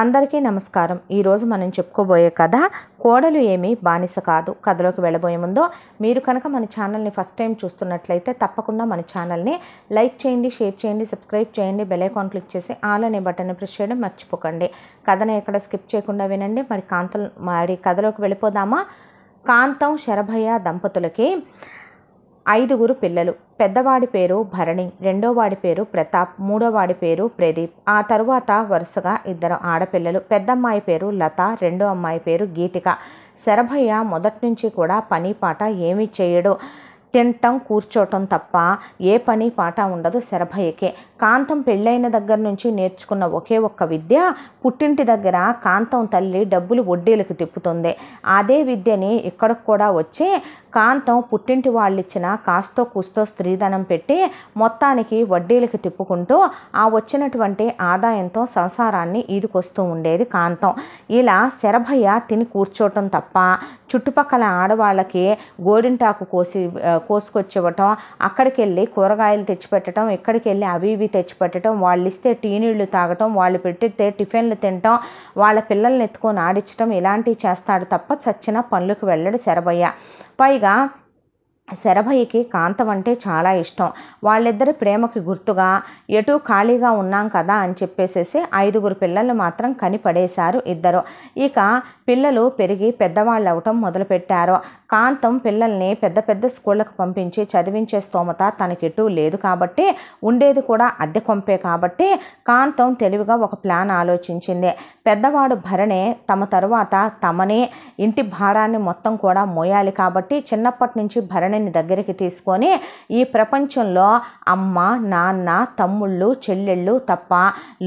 అందరికీ నమస్కారం ఈరోజు మనం చెప్పుకోబోయే కథ కోడలు ఏమీ బానిస కాదు కథలోకి వెళ్ళబోయే ముందో మీరు కనుక మన ఛానల్ని ఫస్ట్ టైం చూస్తున్నట్లయితే తప్పకుండా మన ఛానల్ని లైక్ చేయండి షేర్ చేయండి సబ్స్క్రైబ్ చేయండి బెల్ ఐకాన్ క్లిక్ చేసి ఆల్ అనే బటన్ని ప్రెస్ చేయడం మర్చిపోకండి కథను ఎక్కడ స్కిప్ చేయకుండా వినండి మరి కాంతం మరి కథలోకి వెళ్ళిపోదామా కాంతం శరభయ్య దంపతులకి ఐదుగురు పిల్లలు పెద్దవాడి పేరు భరణి రెండోవాడి పేరు ప్రతాప్ మూడోవాడి పేరు ప్రదీప్ ఆ తరువాత వరుసగా ఇద్దరు ఆడపిల్లలు పెద్దమ్మాయి పేరు లత రెండో అమ్మాయి పేరు గీతిక శరభయ్య మొదటి నుంచి కూడా పని పాట ఏమీ చేయడు తినటం కూర్చోటం తప్ప ఏ పని పాట ఉండదు శరభయ్యకి కాంతం పెళ్ళైన దగ్గర నుంచి నేర్చుకున్న ఒకే ఒక్క విద్య పుట్టింటి దగ్గర కాంతం తల్లి డబ్బులు వడ్డీలకు తిప్పుతుంది అదే విద్యని ఇక్కడికి కూడా వచ్చి కాంతం పుట్టింటి వాళ్ళిచ్చిన కాస్తో కూస్తో స్త్రీధనం పెట్టి మొత్తానికి వడ్డీలకు తిప్పుకుంటూ ఆ వచ్చినటువంటి ఆదాయంతో సంసారాన్ని ఈదుకొస్తూ ఉండేది కాంతం ఇలా శరభయ్య తిని కూర్చోవటం తప్ప చుట్టుపక్కల ఆడవాళ్ళకి గోరింటాకు కోసి కోసుకొచ్చివ్వటం అక్కడికి వెళ్ళి కూరగాయలు తెచ్చిపెట్టడం ఇక్కడికి వెళ్ళి అవి ఇవి తెచ్చిపెట్టడం వాళ్ళు ఇస్తే టీ నీళ్లు తాగటం వాళ్ళు పెట్టితే టిఫిన్లు తినటం వాళ్ళ పిల్లల్ని ఎత్తుకొని ఆడించడం ఇలాంటివి చేస్తాడు తప్ప చచ్చిన పనులకు వెళ్ళడు శరభయ్య పైగా శరభయ్యకి కాంతం అంటే చాలా ఇష్టం వాళ్ళిద్దరి ప్రేమకి గుర్తుగా ఎటు ఖాళీగా ఉన్నాం కదా అని చెప్పేసేసి ఐదుగురు పిల్లలు మాత్రం కనిపడేశారు ఇద్దరు ఇక పిల్లలు పెరిగి పెద్దవాళ్ళు అవటం మొదలుపెట్టారు కాంతం పిల్లల్ని పెద్ద పెద్ద స్కూళ్ళకు పంపించి చదివించే స్తోమత తనకిటు లేదు కాబట్టి ఉండేది కూడా అద్దె కొంపే కాబట్టి కాంతం తెలివిగా ఒక ప్లాన్ ఆలోచించింది పెద్దవాడు భరణే తమ తరువాత తమనే ఇంటి భారాన్ని మొత్తం కూడా మోయాలి కాబట్టి చిన్నప్పటి నుంచి భరణిని దగ్గరికి తీసుకొని ఈ ప్రపంచంలో అమ్మ నాన్న తమ్ముళ్ళు చెల్లెళ్ళు తప్ప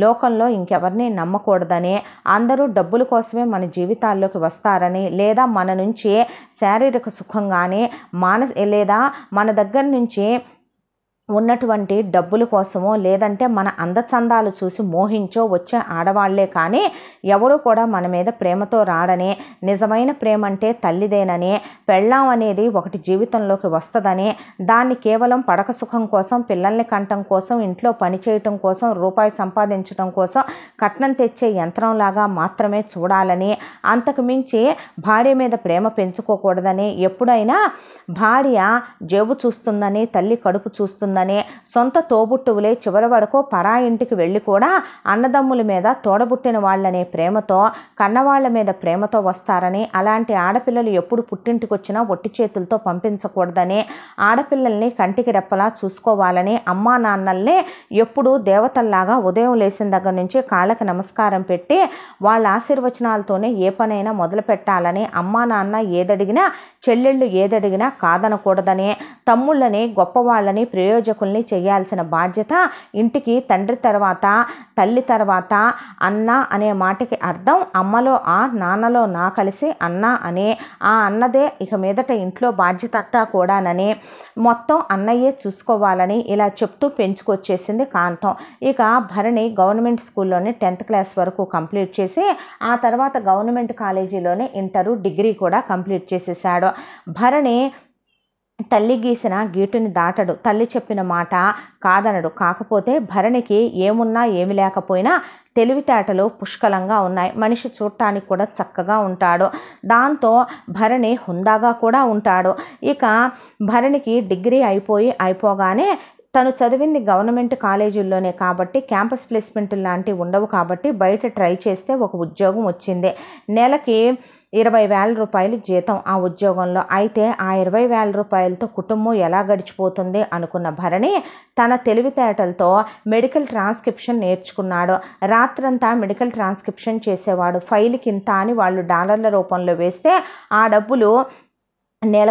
లోకంలో ఇంకెవరిని నమ్మకూడదని అందరూ డబ్బుల కోసమే మన జీవితాలు జీవితాల్లోకి వస్తారని లేదా మన నుంచే శారీరక సుఖంగానే కానీ మానస లేదా మన దగ్గర నుంచే ఉన్నటువంటి డబ్బుల కోసమో లేదంటే మన అందచందాలు చూసి మోహించో వచ్చే ఆడవాళ్లే కానీ ఎవరు కూడా మన మీద ప్రేమతో రాడని నిజమైన ప్రేమ అంటే తల్లిదేనని పెళ్ళాం అనేది ఒకటి జీవితంలోకి వస్తుందని దాన్ని కేవలం పడక సుఖం కోసం పిల్లల్ని కంటం కోసం ఇంట్లో పని చేయటం కోసం రూపాయి సంపాదించడం కోసం కట్నం తెచ్చే యంత్రంలాగా మాత్రమే చూడాలని అంతకు మించి భార్య మీద ప్రేమ పెంచుకోకూడదని ఎప్పుడైనా భార్య జేబు చూస్తుందని తల్లి కడుపు చూస్తుందని ఉందనే సొంత తోబుట్టువులే చివరి వరకు పరా ఇంటికి వెళ్ళి కూడా అన్నదమ్ముల మీద తోడబుట్టిన వాళ్ళనే ప్రేమతో కన్నవాళ్ల మీద ప్రేమతో వస్తారని అలాంటి ఆడపిల్లలు ఎప్పుడు పుట్టింటికి వచ్చినా ఒట్టి చేతులతో పంపించకూడదని ఆడపిల్లల్ని కంటికి రెప్పలా చూసుకోవాలని అమ్మా నాన్నల్ని ఎప్పుడు దేవతల్లాగా ఉదయం లేచిన దగ్గర నుంచి కాళ్ళకి నమస్కారం పెట్టి వాళ్ళ ఆశీర్వచనాలతోనే ఏ పనైనా మొదలు పెట్టాలని అమ్మా నాన్న ఏదడిగినా చెల్లెళ్ళు ఏదడిగినా కాదనకూడదని తమ్ముళ్ళని గొప్పవాళ్ళని ప్రయోజనం పూజకుల్ని చేయాల్సిన బాధ్యత ఇంటికి తండ్రి తర్వాత తల్లి తర్వాత అన్న అనే మాటకి అర్థం అమ్మలో ఆ నాన్నలో నా కలిసి అన్న అనే ఆ అన్నదే ఇక మీదట ఇంట్లో బాధ్యత అంతా కూడానని మొత్తం అన్నయ్యే చూసుకోవాలని ఇలా చెప్తూ పెంచుకొచ్చేసింది కాంతం ఇక భరణి గవర్నమెంట్ స్కూల్లోనే టెన్త్ క్లాస్ వరకు కంప్లీట్ చేసి ఆ తర్వాత గవర్నమెంట్ కాలేజీలోనే ఇంటరు డిగ్రీ కూడా కంప్లీట్ చేసేసాడు భరణి తల్లి గీసిన గీటుని దాటడు తల్లి చెప్పిన మాట కాదనడు కాకపోతే భరణికి ఏమున్నా ఏమి లేకపోయినా తెలివితేటలు పుష్కలంగా ఉన్నాయి మనిషి చూడటానికి కూడా చక్కగా ఉంటాడు దాంతో భరణి హుందాగా కూడా ఉంటాడు ఇక భరణికి డిగ్రీ అయిపోయి అయిపోగానే తను చదివింది గవర్నమెంట్ కాలేజీల్లోనే కాబట్టి క్యాంపస్ ప్లేస్మెంట్ లాంటివి ఉండవు కాబట్టి బయట ట్రై చేస్తే ఒక ఉద్యోగం వచ్చింది నెలకి ఇరవై వేల రూపాయలు జీతం ఆ ఉద్యోగంలో అయితే ఆ ఇరవై వేల రూపాయలతో కుటుంబం ఎలా గడిచిపోతుంది అనుకున్న భరణి తన తెలివితేటలతో మెడికల్ ట్రాన్స్క్రిప్షన్ నేర్చుకున్నాడు రాత్రంతా మెడికల్ ట్రాన్స్క్రిప్షన్ చేసేవాడు ఫైల్ కింద అని వాళ్ళు డాలర్ల రూపంలో వేస్తే ఆ డబ్బులు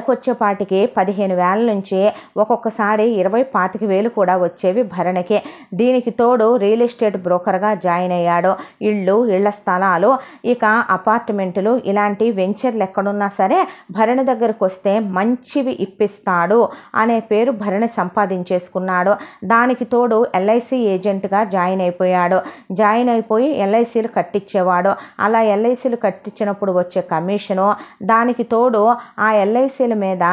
వచ్చేపాటికి పదిహేను వేల నుంచి ఒక్కొక్కసారి ఇరవై పాతిక వేలు కూడా వచ్చేవి భరణకి దీనికి తోడు రియల్ ఎస్టేట్ బ్రోకర్గా జాయిన్ అయ్యాడు ఇళ్ళు ఇళ్ల స్థలాలు ఇక అపార్ట్మెంట్లు ఇలాంటి వెంచర్లు ఎక్కడున్నా సరే భరణ దగ్గరకు వస్తే మంచివి ఇప్పిస్తాడు అనే పేరు భరణ సంపాదించేసుకున్నాడు దానికి తోడు ఎల్ఐసి ఏజెంట్గా జాయిన్ అయిపోయాడు జాయిన్ అయిపోయి ఎల్ఐసీలు కట్టించేవాడు అలా ఎల్ఐసీలు కట్టించినప్పుడు వచ్చే కమిషను దానికి తోడు ఆ ఎల్ఐ ఎల్ఐసీల మీద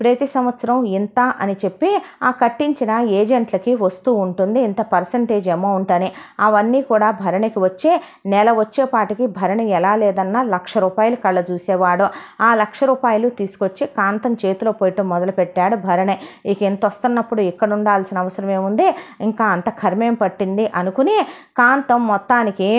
ప్రతి సంవత్సరం ఇంత అని చెప్పి ఆ కట్టించిన ఏజెంట్లకి వస్తూ ఉంటుంది ఇంత పర్సంటేజ్ అమౌంట్ అని అవన్నీ కూడా భరణికి వచ్చే నెల వచ్చేపాటికి భరణి ఎలా లేదన్నా లక్ష రూపాయలు కళ్ళ చూసేవాడు ఆ లక్ష రూపాయలు తీసుకొచ్చి కాంతం చేతిలో పోయటం మొదలుపెట్టాడు భరణి ఇక ఇంత వస్తున్నప్పుడు ఇక్కడ ఉండాల్సిన అవసరం ఏముంది ఇంకా అంత కర్మేం పట్టింది అనుకుని కాంతం మొత్తానికి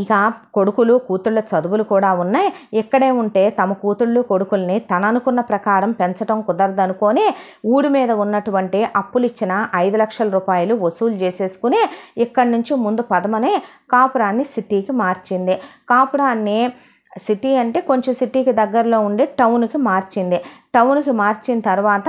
ఇక కొడుకులు కూతుళ్ళ చదువులు కూడా ఉన్నాయి ఇక్కడే ఉంటే తమ కూతుళ్ళు కొడుకుల్ని తన అనుకున్న ప్రకారం పెంచడం కుదరదనుకొని ఊరి మీద ఉన్నటువంటి అప్పులు ఇచ్చిన ఐదు లక్షల రూపాయలు వసూలు చేసేసుకుని ఇక్కడి నుంచి ముందు పదమనే కాపురాన్ని సిటీకి మార్చింది కాపురాన్ని సిటీ అంటే కొంచెం సిటీకి దగ్గరలో ఉండే టౌన్కి మార్చింది టౌన్కి మార్చిన తర్వాత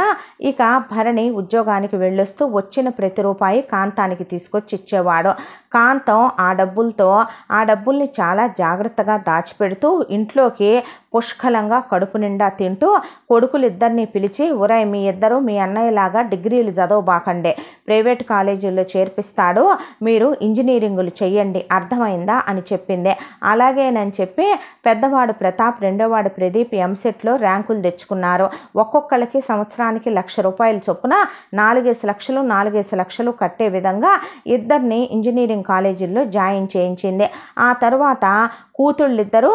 ఇక భరణి ఉద్యోగానికి వెళ్ళొస్తూ వచ్చిన ప్రతి రూపాయి కాంతానికి తీసుకొచ్చి ఇచ్చేవాడు కాంతం ఆ డబ్బులతో ఆ డబ్బుల్ని చాలా జాగ్రత్తగా దాచిపెడుతూ ఇంట్లోకి పుష్కలంగా కడుపు నిండా తింటూ కొడుకులిద్దరిని పిలిచి ఉరై మీ ఇద్దరు మీ అన్నయ్యలాగా డిగ్రీలు చదవబాకండే ప్రైవేట్ కాలేజీల్లో చేర్పిస్తాడు మీరు ఇంజనీరింగులు చెయ్యండి అర్థమైందా అని చెప్పింది అలాగేనని చెప్పి పెద్దవాడు ప్రతాప్ రెండోవాడు ప్రదీప్ ఎంసెట్లో ర్యాంకులు తెచ్చుకున్నారు ఒక్కొక్కరికి సంవత్సరానికి లక్ష రూపాయల చొప్పున నాలుగేసి లక్షలు నాలుగేసి లక్షలు కట్టే విధంగా ఇద్దరిని ఇంజనీరింగ్ కాలేజీల్లో జాయిన్ చేయించింది ఆ తర్వాత కూతుళ్ళిద్దరూ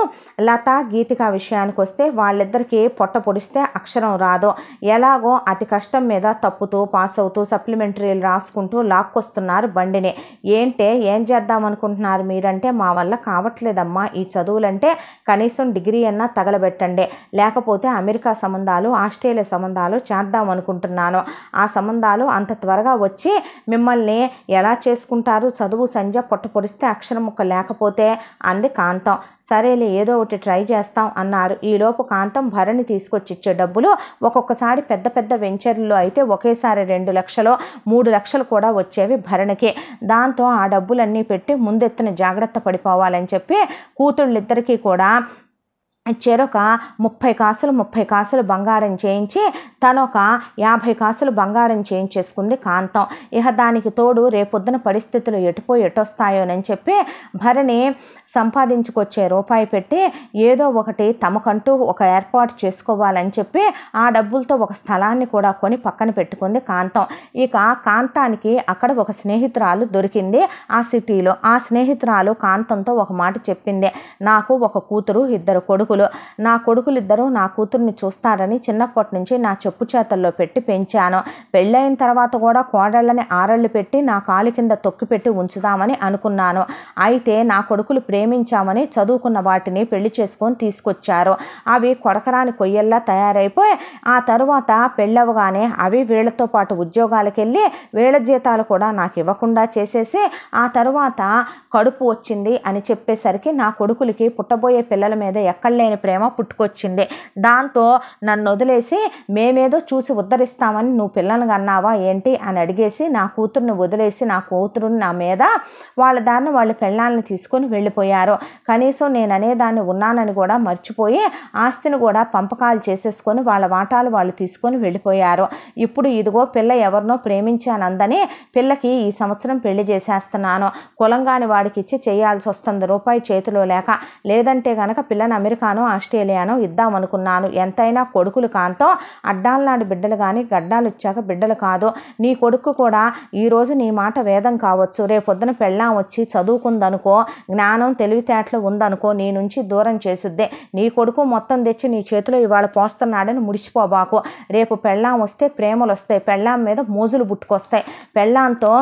లత గీతిక విషయానికి వస్తే వాళ్ళిద్దరికీ పొట్ట పొడిస్తే అక్షరం రాదు ఎలాగో అతి కష్టం మీద తప్పుతూ పాస్ అవుతూ సప్లిమెంటరీలు రాసుకుంటూ లాక్కొస్తున్నారు బండిని ఏంటే ఏం చేద్దాం అనుకుంటున్నారు మీరంటే మా వల్ల కావట్లేదమ్మా ఈ చదువులంటే కనీసం డిగ్రీ అన్నా తగలబెట్టండి లేకపోతే అమెరికా సంబంధాలు ఆస్ట్రేలియా సంబంధాలు చేద్దాం అనుకుంటున్నాను ఆ సంబంధాలు అంత త్వరగా వచ్చి మిమ్మల్ని ఎలా చేసుకుంటారు చదువు సంధ్య పొట్ట పొడిస్తే అక్షరం ముక్క లేకపోతే అంది కాంతం చేస్తాం సరేలే ఏదో ఒకటి ట్రై చేస్తాం అన్నారు ఈలోపు కాంతం భరణి తీసుకొచ్చిచ్చే డబ్బులు ఒక్కొక్కసారి పెద్ద పెద్ద వెంచర్లో అయితే ఒకేసారి రెండు లక్షలు మూడు లక్షలు కూడా వచ్చేవి భరణికి దాంతో ఆ డబ్బులన్నీ పెట్టి ముందెత్తున జాగ్రత్త పడిపోవాలని చెప్పి కూతుళ్ళిద్దరికీ కూడా చెరొక ముప్పై కాసులు ముప్పై కాసులు బంగారం చేయించి తనొక యాభై కాసులు బంగారం చేయించేసుకుంది కాంతం ఇక దానికి తోడు రేపొద్దున పరిస్థితులు ఎటుపో ఎటొస్తాయోనని చెప్పి భరణి సంపాదించుకొచ్చే రూపాయి పెట్టి ఏదో ఒకటి తమకంటూ ఒక ఏర్పాటు చేసుకోవాలని చెప్పి ఆ డబ్బులతో ఒక స్థలాన్ని కూడా కొని పక్కన పెట్టుకుంది కాంతం ఇక కాంతానికి అక్కడ ఒక స్నేహితురాలు దొరికింది ఆ సిటీలో ఆ స్నేహితురాలు కాంతంతో ఒక మాట చెప్పింది నాకు ఒక కూతురు ఇద్దరు కొడుకు కొడుకులు నా కొడుకులిద్దరూ నా కూతుర్ని చూస్తారని చిన్నప్పటి నుంచి నా చెప్పు చేతల్లో పెట్టి పెంచాను పెళ్ళైన తర్వాత కూడా కోడళ్ళని ఆరళ్ళు పెట్టి నా కాలు కింద తొక్కిపెట్టి ఉంచుదామని అనుకున్నాను అయితే నా కొడుకులు ప్రేమించామని చదువుకున్న వాటిని పెళ్లి చేసుకొని తీసుకొచ్చారు అవి కొడకరాని కొయ్యల్లా తయారైపోయి ఆ తరువాత పెళ్ళవగానే అవి వీళ్లతో పాటు ఉద్యోగాలకు వెళ్ళి వీళ్ళ జీతాలు కూడా నాకు ఇవ్వకుండా చేసేసి ఆ తరువాత కడుపు వచ్చింది అని చెప్పేసరికి నా కొడుకులకి పుట్టబోయే పిల్లల మీద ఎక్కడ లేని ప్రేమ పుట్టుకొచ్చింది దాంతో నన్ను వదిలేసి మేమేదో చూసి ఉద్ధరిస్తామని నువ్వు పిల్లల్ని అన్నావా ఏంటి అని అడిగేసి నా కూతురుని వదిలేసి నా కూతురుని నా మీద వాళ్ళ దాన్ని వాళ్ళ పెళ్ళాలని తీసుకొని వెళ్ళిపోయారు కనీసం నేను అనేదాన్ని ఉన్నానని కూడా మర్చిపోయి ఆస్తిని కూడా పంపకాలు చేసేసుకొని వాళ్ళ వాటాలు వాళ్ళు తీసుకొని వెళ్ళిపోయారు ఇప్పుడు ఇదిగో పిల్ల ఎవరినో ప్రేమించానందని పిల్లకి ఈ సంవత్సరం పెళ్లి చేసేస్తున్నాను కులంగాని వాడికి ఇచ్చి చేయాల్సి వస్తుంది రూపాయి చేతిలో లేక లేదంటే గనక పిల్లని అమెరికా అమెరికానో ఆస్ట్రేలియానో ఇద్దామనుకున్నాను ఎంతైనా కొడుకులు కాంతో అడ్డాలనాడు బిడ్డలు కానీ గడ్డాలు వచ్చాక బిడ్డలు కాదు నీ కొడుకు కూడా ఈరోజు నీ మాట వేదం కావచ్చు రేపొద్దున పెళ్ళాం వచ్చి చదువుకుందనుకో జ్ఞానం తెలివితేటలు ఉందనుకో నీ నుంచి దూరం చేసుద్దే నీ కొడుకు మొత్తం తెచ్చి నీ చేతిలో ఇవాళ పోస్తున్నాడని ముడిచిపోబాకు రేపు పెళ్ళాం వస్తే ప్రేమలు వస్తాయి పెళ్ళాం మీద మోజులు పుట్టుకొస్తాయి పెళ్ళాంతో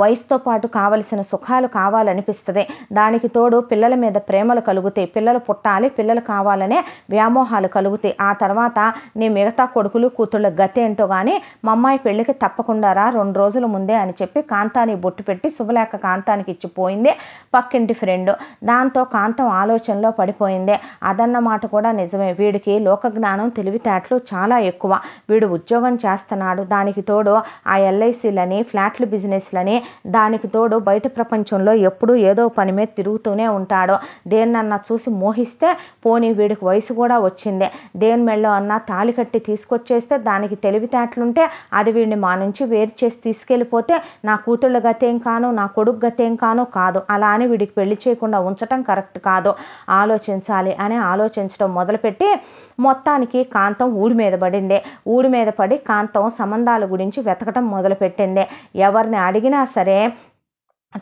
వయసుతో పాటు కావలసిన సుఖాలు కావాలనిపిస్తుంది దానికి తోడు పిల్లల మీద ప్రేమలు కలుగుతాయి పిల్లలు పుట్టాలి పిల్లలు కావాలనే వ్యామోహాలు కలుగుతాయి ఆ తర్వాత నీ మిగతా కొడుకులు కూతుళ్ళ గతి ఏంటో కానీ మా అమ్మాయి పెళ్ళికి తప్పకుండా రా రెండు రోజుల ముందే అని చెప్పి కాంతాని బొట్టు పెట్టి శుభలేఖ కాంతానికి ఇచ్చిపోయింది పక్కింటి ఫ్రెండ్ దాంతో కాంతం ఆలోచనలో పడిపోయింది అదన్న మాట కూడా నిజమే వీడికి లోకజ్ఞానం తెలివితేటలు చాలా ఎక్కువ వీడు ఉద్యోగం చేస్తున్నాడు దానికి తోడు ఆ ఎల్ఐసీలని ఫ్లాట్లు బిజినెస్లని దానికి తోడు బయట ప్రపంచంలో ఎప్పుడూ ఏదో పని మీద తిరుగుతూనే ఉంటాడు దేన్నన్నా చూసి మోహిస్తే పోనీ వీడికి వయసు కూడా వచ్చిందే దేని మెళ్ళో అన్నా తాళి కట్టి తీసుకొచ్చేస్తే దానికి తెలివితేటలుంటే అది వీడిని మా నుంచి వేరు చేసి తీసుకెళ్ళిపోతే నా కూతుళ్ళ గతేం కాను నా కొడుకు గతేం కాను కాదు అలా అని వీడికి పెళ్లి చేయకుండా ఉంచటం కరెక్ట్ కాదు ఆలోచించాలి అని ఆలోచించడం మొదలుపెట్టి మొత్తానికి కాంతం ఊడి మీద పడింది ఊడి మీద పడి కాంతం సంబంధాల గురించి వెతకటం మొదలుపెట్టింది ఎవరిని అడిగినా సరే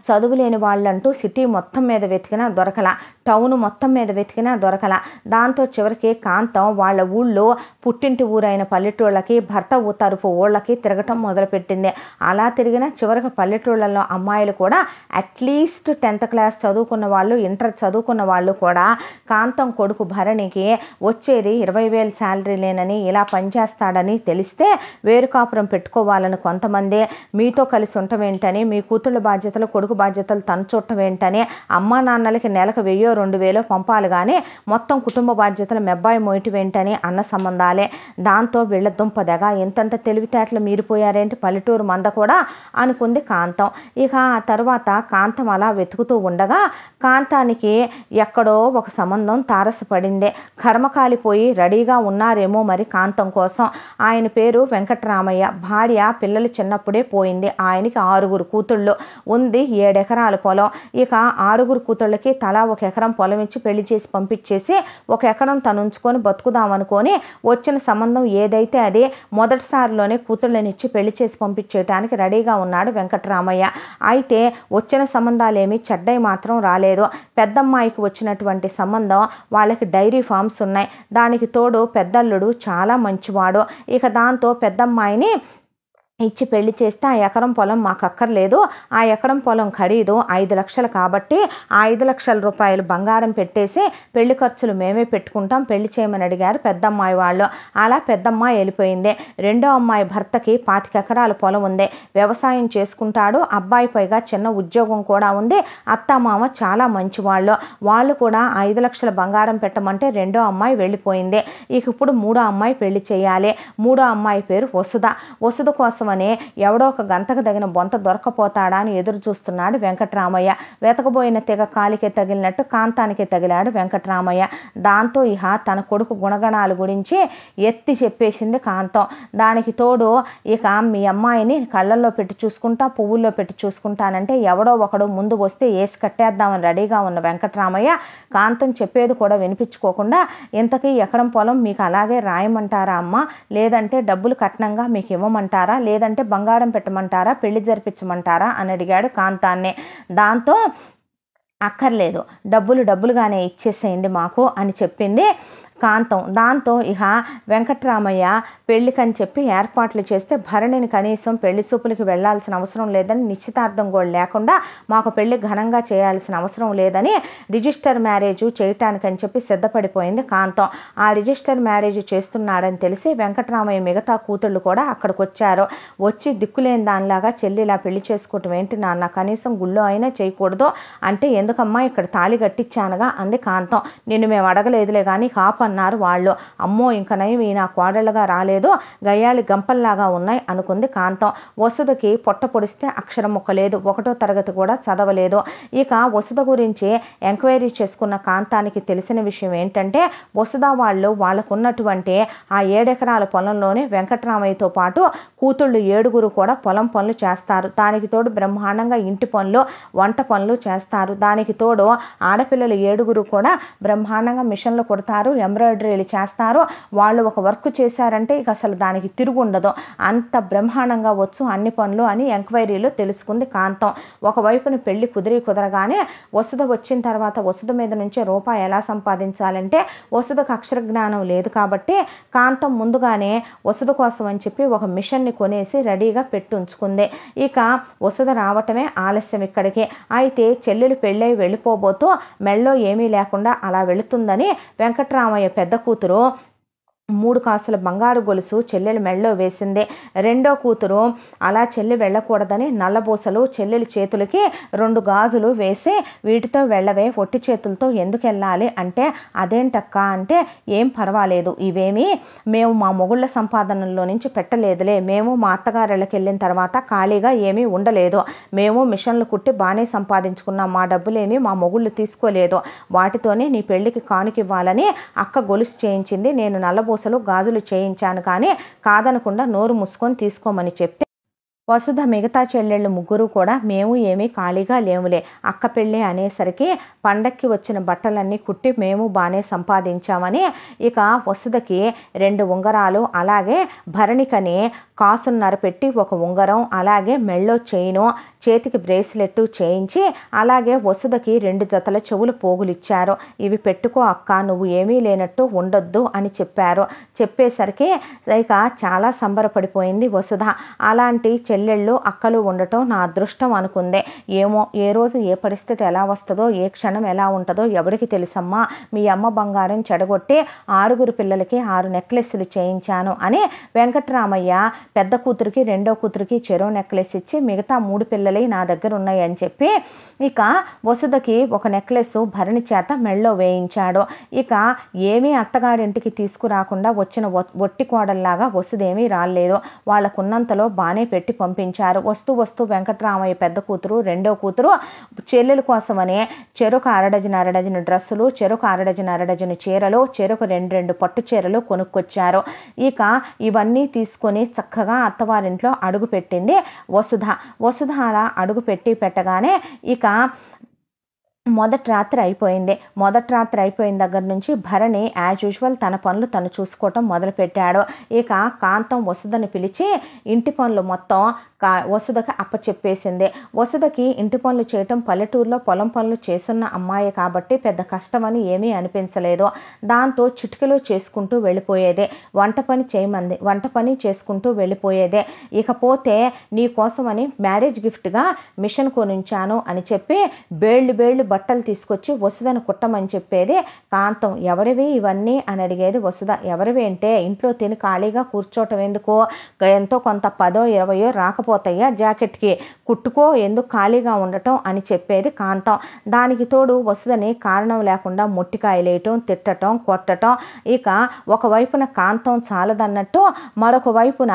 చదువులేని వాళ్ళంటూ సిటీ మొత్తం మీద వెతికినా దొరకలా టౌన్ మొత్తం మీద వెతికినా దొరకల దాంతో చివరికి కాంతం వాళ్ళ ఊళ్ళో పుట్టింటి ఊరైన పల్లెటూళ్ళకి భర్త తరపు ఊళ్ళకి తిరగటం మొదలుపెట్టింది అలా తిరిగిన చివరికి పల్లెటూళ్ళలో అమ్మాయిలు కూడా అట్లీస్ట్ టెన్త్ క్లాస్ చదువుకున్న వాళ్ళు ఇంటర్ చదువుకున్న వాళ్ళు కూడా కాంతం కొడుకు భరణికి వచ్చేది ఇరవై వేలు శాలరీ లేనని ఇలా పనిచేస్తాడని తెలిస్తే వేరుకాపురం పెట్టుకోవాలని కొంతమంది మీతో కలిసి ఉండటం ఏంటని మీ కూతుళ్ళ బాధ్యతలు కొడుకు బాధ్యతలు తను చూడటం ఏంటని అమ్మా నాన్నలకి నెలకు వెయ్యో రెండు వేలు పంపాలి కానీ మొత్తం కుటుంబ బాధ్యతలు మెబ్బాయి మోయిటి వెంటని అన్న సంబంధాలే దాంతో వీళ్ళ దుంపదగా ఇంతంత తెలివితేటలు మీరిపోయారేంటి పల్లెటూరు మంద కూడా అనుకుంది కాంతం ఇక ఆ తర్వాత కాంతం అలా వెతుకుతూ ఉండగా కాంతానికి ఎక్కడో ఒక సంబంధం తారసపడిందే కర్మకాలిపోయి రెడీగా ఉన్నారేమో మరి కాంతం కోసం ఆయన పేరు వెంకటరామయ్య భార్య పిల్లలు చిన్నప్పుడే పోయింది ఆయనకి ఆరుగురు కూతుళ్ళు ఉంది ఏడెకరాల పొలం ఇక ఆరుగురు కూతుళ్ళకి తలా ఒక ఎకరం ఎకరం పొలం ఇచ్చి పెళ్లి చేసి పంపించేసి ఒక ఎకరం తను ఉంచుకొని బతుకుదామనుకొని వచ్చిన సంబంధం ఏదైతే అదే మొదటిసారిలోనే కూతుళ్ళనిచ్చి పెళ్లి చేసి పంపించేయడానికి రెడీగా ఉన్నాడు వెంకటరామయ్య అయితే వచ్చిన సంబంధాలేమి చెడ్డై మాత్రం రాలేదు పెద్దమ్మాయికి వచ్చినటువంటి సంబంధం వాళ్ళకి డైరీ ఫామ్స్ ఉన్నాయి దానికి తోడు పెద్దల్లుడు చాలా మంచివాడు ఇక దాంతో పెద్దమ్మాయిని ఇచ్చి పెళ్లి చేస్తే ఆ ఎకరం పొలం మాకు అక్కర్లేదు ఆ ఎకరం పొలం ఖరీదు ఐదు లక్షలు కాబట్టి ఆ ఐదు లక్షల రూపాయలు బంగారం పెట్టేసి పెళ్లి ఖర్చులు మేమే పెట్టుకుంటాం పెళ్లి చేయమని అడిగారు పెద్దమ్మాయి వాళ్ళు అలా పెద్దమ్మాయి వెళ్ళిపోయింది రెండో అమ్మాయి భర్తకి పాతిక ఎకరాల పొలం ఉంది వ్యవసాయం చేసుకుంటాడు అబ్బాయి పైగా చిన్న ఉద్యోగం కూడా ఉంది అత్తమామ చాలా మంచివాళ్ళు వాళ్ళు కూడా ఐదు లక్షల బంగారం పెట్టమంటే రెండో అమ్మాయి వెళ్ళిపోయింది ఇక ఇప్పుడు మూడో అమ్మాయి పెళ్లి చేయాలి మూడో అమ్మాయి పేరు వసుధ వసుధ కోసం కోసమనే ఎవడో ఒక గంతకు తగిన బొంత దొరకపోతాడా అని ఎదురు చూస్తున్నాడు వెంకట్రామయ్య వెతకబోయిన తెగ కాలికే తగిలినట్టు కాంతానికి తగిలాడు వెంకట్రామయ్య దాంతో ఇహ తన కొడుకు గుణగణాల గురించి ఎత్తి చెప్పేసింది కాంతం దానికి తోడు ఇక మీ అమ్మాయిని కళ్ళల్లో పెట్టి చూసుకుంటా పువ్వుల్లో పెట్టి చూసుకుంటానంటే ఎవడో ఒకడు ముందు వస్తే ఏసి కట్టేద్దామని రెడీగా ఉన్న వెంకట్రామయ్య కాంతం చెప్పేది కూడా వినిపించుకోకుండా ఇంతకీ ఎక్కడం పొలం మీకు అలాగే రాయమంటారా అమ్మ లేదంటే డబ్బులు కట్నంగా మీకు ఇవ్వమంటారా లేదు లేదంటే బంగారం పెట్టమంటారా పెళ్లి జరిపించమంటారా అని అడిగాడు కాంతాన్నే దాంతో అక్కర్లేదు డబ్బులు డబ్బులుగానే ఇచ్చేసేయండి మాకు అని చెప్పింది కాంతం దాంతో ఇహ వెంకట్రామయ్య పెళ్లికని చెప్పి ఏర్పాట్లు చేస్తే భరణిని కనీసం పెళ్లి చూపులకి వెళ్లాల్సిన అవసరం లేదని నిశ్చితార్థం కూడా లేకుండా మాకు పెళ్లి ఘనంగా చేయాల్సిన అవసరం లేదని రిజిస్టర్ మ్యారేజ్ చేయటానికని చెప్పి సిద్ధపడిపోయింది కాంతం ఆ రిజిస్టర్ మ్యారేజ్ చేస్తున్నాడని తెలిసి వెంకట్రామయ్య మిగతా కూతుళ్ళు కూడా అక్కడికి వచ్చారు వచ్చి దిక్కులేని దానిలాగా చెల్లి ఇలా పెళ్లి చేసుకోవటం ఏంటి నాన్న కనీసం గుళ్ళో అయినా చేయకూడదు అంటే ఎందుకమ్మా ఇక్కడ తాళి కట్టించానుగా అంది కాంతం నిన్ను మేము అడగలేదులే కానీ కాపా అన్నారు వాళ్ళు అమ్మో ఇంక నయమి నా కోడళ్ళగా రాలేదు గయ్యాలి గంపల్లాగా ఉన్నాయి అనుకుంది కాంతం వసుధకి పొట్ట పొడిస్తే అక్షరం మొక్కలేదు ఒకటో తరగతి కూడా చదవలేదు ఇక వసుధ గురించి ఎంక్వైరీ చేసుకున్న కాంతానికి తెలిసిన విషయం ఏంటంటే వసుధ వాళ్ళు వాళ్ళకున్నటువంటి ఆ ఏడెకరాల పొలంలోనే వెంకటరామయ్యతో పాటు కూతుళ్ళు ఏడుగురు కూడా పొలం పనులు చేస్తారు దానికి తోడు బ్రహ్మాండంగా ఇంటి పనులు వంట పనులు చేస్తారు దానికి తోడు ఆడపిల్లలు ఏడుగురు కూడా బ్రహ్మాండంగా మిషన్లు కొడతారు ఎం ఎంబ్రాయిడరీలు చేస్తారో వాళ్ళు ఒక వర్క్ చేశారంటే ఇక అసలు దానికి తిరుగు ఉండదు అంత బ్రహ్మాండంగా వచ్చు అన్ని పనులు అని ఎంక్వైరీలో తెలుసుకుంది కాంతం ఒకవైపున పెళ్లి కుదిరి కుదరగానే వసతి వచ్చిన తర్వాత వసతి మీద నుంచే రూపాయి ఎలా సంపాదించాలంటే వసతికి అక్షర జ్ఞానం లేదు కాబట్టి కాంతం ముందుగానే వసతి కోసం అని చెప్పి ఒక మిషన్ని కొనేసి రెడీగా పెట్టి ఉంచుకుంది ఇక వసతి రావటమే ఆలస్యం ఇక్కడికి అయితే చెల్లెలు పెళ్ళై వెళ్ళిపోబోతూ మెళ్ళో ఏమీ లేకుండా అలా వెళుతుందని వెంకట్రామయ్య పెద్ద కూతురు మూడు కాసుల బంగారు గొలుసు చెల్లెలు మెళ్ళో వేసింది రెండో కూతురు అలా చెల్లి వెళ్ళకూడదని నల్లబూసలు చెల్లెలి చేతులకి రెండు గాజులు వేసి వీటితో వెళ్ళవే ఒట్టి చేతులతో ఎందుకు వెళ్ళాలి అంటే అదేంటక్క అంటే ఏం పర్వాలేదు ఇవేమీ మేము మా మొగుళ్ళ సంపాదనలో నుంచి పెట్టలేదులే మేము మా అత్తగారిళ్ళకి వెళ్ళిన తర్వాత ఖాళీగా ఏమీ ఉండలేదు మేము మిషన్లు కుట్టి బాగానే సంపాదించుకున్నాం మా డబ్బులేమీ మా మొగుళ్ళు తీసుకోలేదు వాటితోనే నీ పెళ్ళికి కానుకివ్వాలని అక్క గొలుసు చేయించింది నేను నల్లబూస పూసలు గాజులు చేయించాను కానీ కాదనకుండా నోరు మూసుకొని తీసుకోమని చెప్తే వసుధ మిగతా చెల్లెళ్ళు ముగ్గురు కూడా మేము ఏమీ ఖాళీగా లేములే అక్క పెళ్ళి అనేసరికి పండక్కి వచ్చిన బట్టలన్నీ కుట్టి మేము బాగానే సంపాదించామని ఇక వసుధకి రెండు ఉంగరాలు అలాగే భరణికని కాసున్నర పెట్టి ఒక ఉంగరం అలాగే మెళ్ళో చైను చేతికి బ్రేస్లెట్టు చేయించి అలాగే వసుధకి రెండు జతల చెవులు పోగులిచ్చారు ఇవి పెట్టుకో అక్క నువ్వు ఏమీ లేనట్టు ఉండొద్దు అని చెప్పారు చెప్పేసరికి ఇక చాలా సంబరపడిపోయింది వసుధ అలాంటి చెల్లెళ్ళు అక్కలు ఉండటం నా అదృష్టం అనుకుందే ఏమో ఏ రోజు ఏ పరిస్థితి ఎలా వస్తుందో ఏ క్షణం ఎలా ఉంటుందో ఎవరికి తెలుసమ్మా మీ అమ్మ బంగారం చెడగొట్టి ఆరుగురు పిల్లలకి ఆరు నెక్లెస్లు చేయించాను అని వెంకట్రామయ్య పెద్ద కూతురికి రెండో కూతురికి చెరో నెక్లెస్ ఇచ్చి మిగతా మూడు పిల్లలే నా దగ్గర ఉన్నాయని చెప్పి ఇక వసుదకి ఒక నెక్లెస్ భరణి చేత మెళ్ళో వేయించాడు ఇక ఏమీ అత్తగారింటికి తీసుకురాకుండా వచ్చిన ఒట్టి కోడల్లాగా వసుదేమీ రాలేదు వాళ్ళకున్నంతలో బాగానే పెట్టి పంపించారు వస్తూ వస్తూ వెంకటరామయ్య పెద్ద కూతురు రెండో కూతురు చెల్లెల కోసమనే చెరుకు అరడజన అరడజన డ్రెస్సులు చెరుకు అరడజన అరడజన చీరలు చెరుకు రెండు రెండు పట్టు చీరలు కొనుక్కొచ్చారు ఇక ఇవన్నీ తీసుకొని చక్కగా అత్తవారింట్లో అడుగు పెట్టింది వసుధ వసుధ అలా పెట్టి పెట్టగానే ఇక మొదటి రాత్రి అయిపోయింది మొదటి రాత్రి అయిపోయిన దగ్గర నుంచి భరణి యాజ్ యూజువల్ తన పనులు తను చూసుకోవటం మొదలుపెట్టాడు ఇక కాంతం వసుదని పిలిచి ఇంటి పనులు మొత్తం కా వసుదకి అప్పచెప్పేసిందే వసుధకి ఇంటి పనులు చేయటం పల్లెటూరులో పొలం పనులు చేస్తున్న అమ్మాయి కాబట్టి పెద్ద కష్టమని ఏమీ అనిపించలేదు దాంతో చిటికలో చేసుకుంటూ వెళ్ళిపోయేదే వంట పని చేయమంది వంట పని చేసుకుంటూ వెళ్ళిపోయేదే ఇకపోతే నీకోసమని మ్యారేజ్ గిఫ్ట్గా మిషన్ కొనించాను అని చెప్పి బేళ్ళు బేళ్ళు బట్టలు తీసుకొచ్చి వసుధను కుట్టమని చెప్పేది కాంతం ఎవరివి ఇవన్నీ అని అడిగేది వసుద ఎవరివి అంటే ఇంట్లో తిని ఖాళీగా కూర్చోవటం ఎందుకో ఎంతో కొంత పదో ఇరవయో రాక పోతాయి జాకెట్కి కుట్టుకో ఎందుకు ఖాళీగా ఉండటం అని చెప్పేది కాంతం దానికి తోడు వసుదని కారణం లేకుండా మొట్టికాయలేయటం తిట్టటం కొట్టటం ఇక ఒకవైపున కాంతం చాలదన్నట్టు మరొక వైపున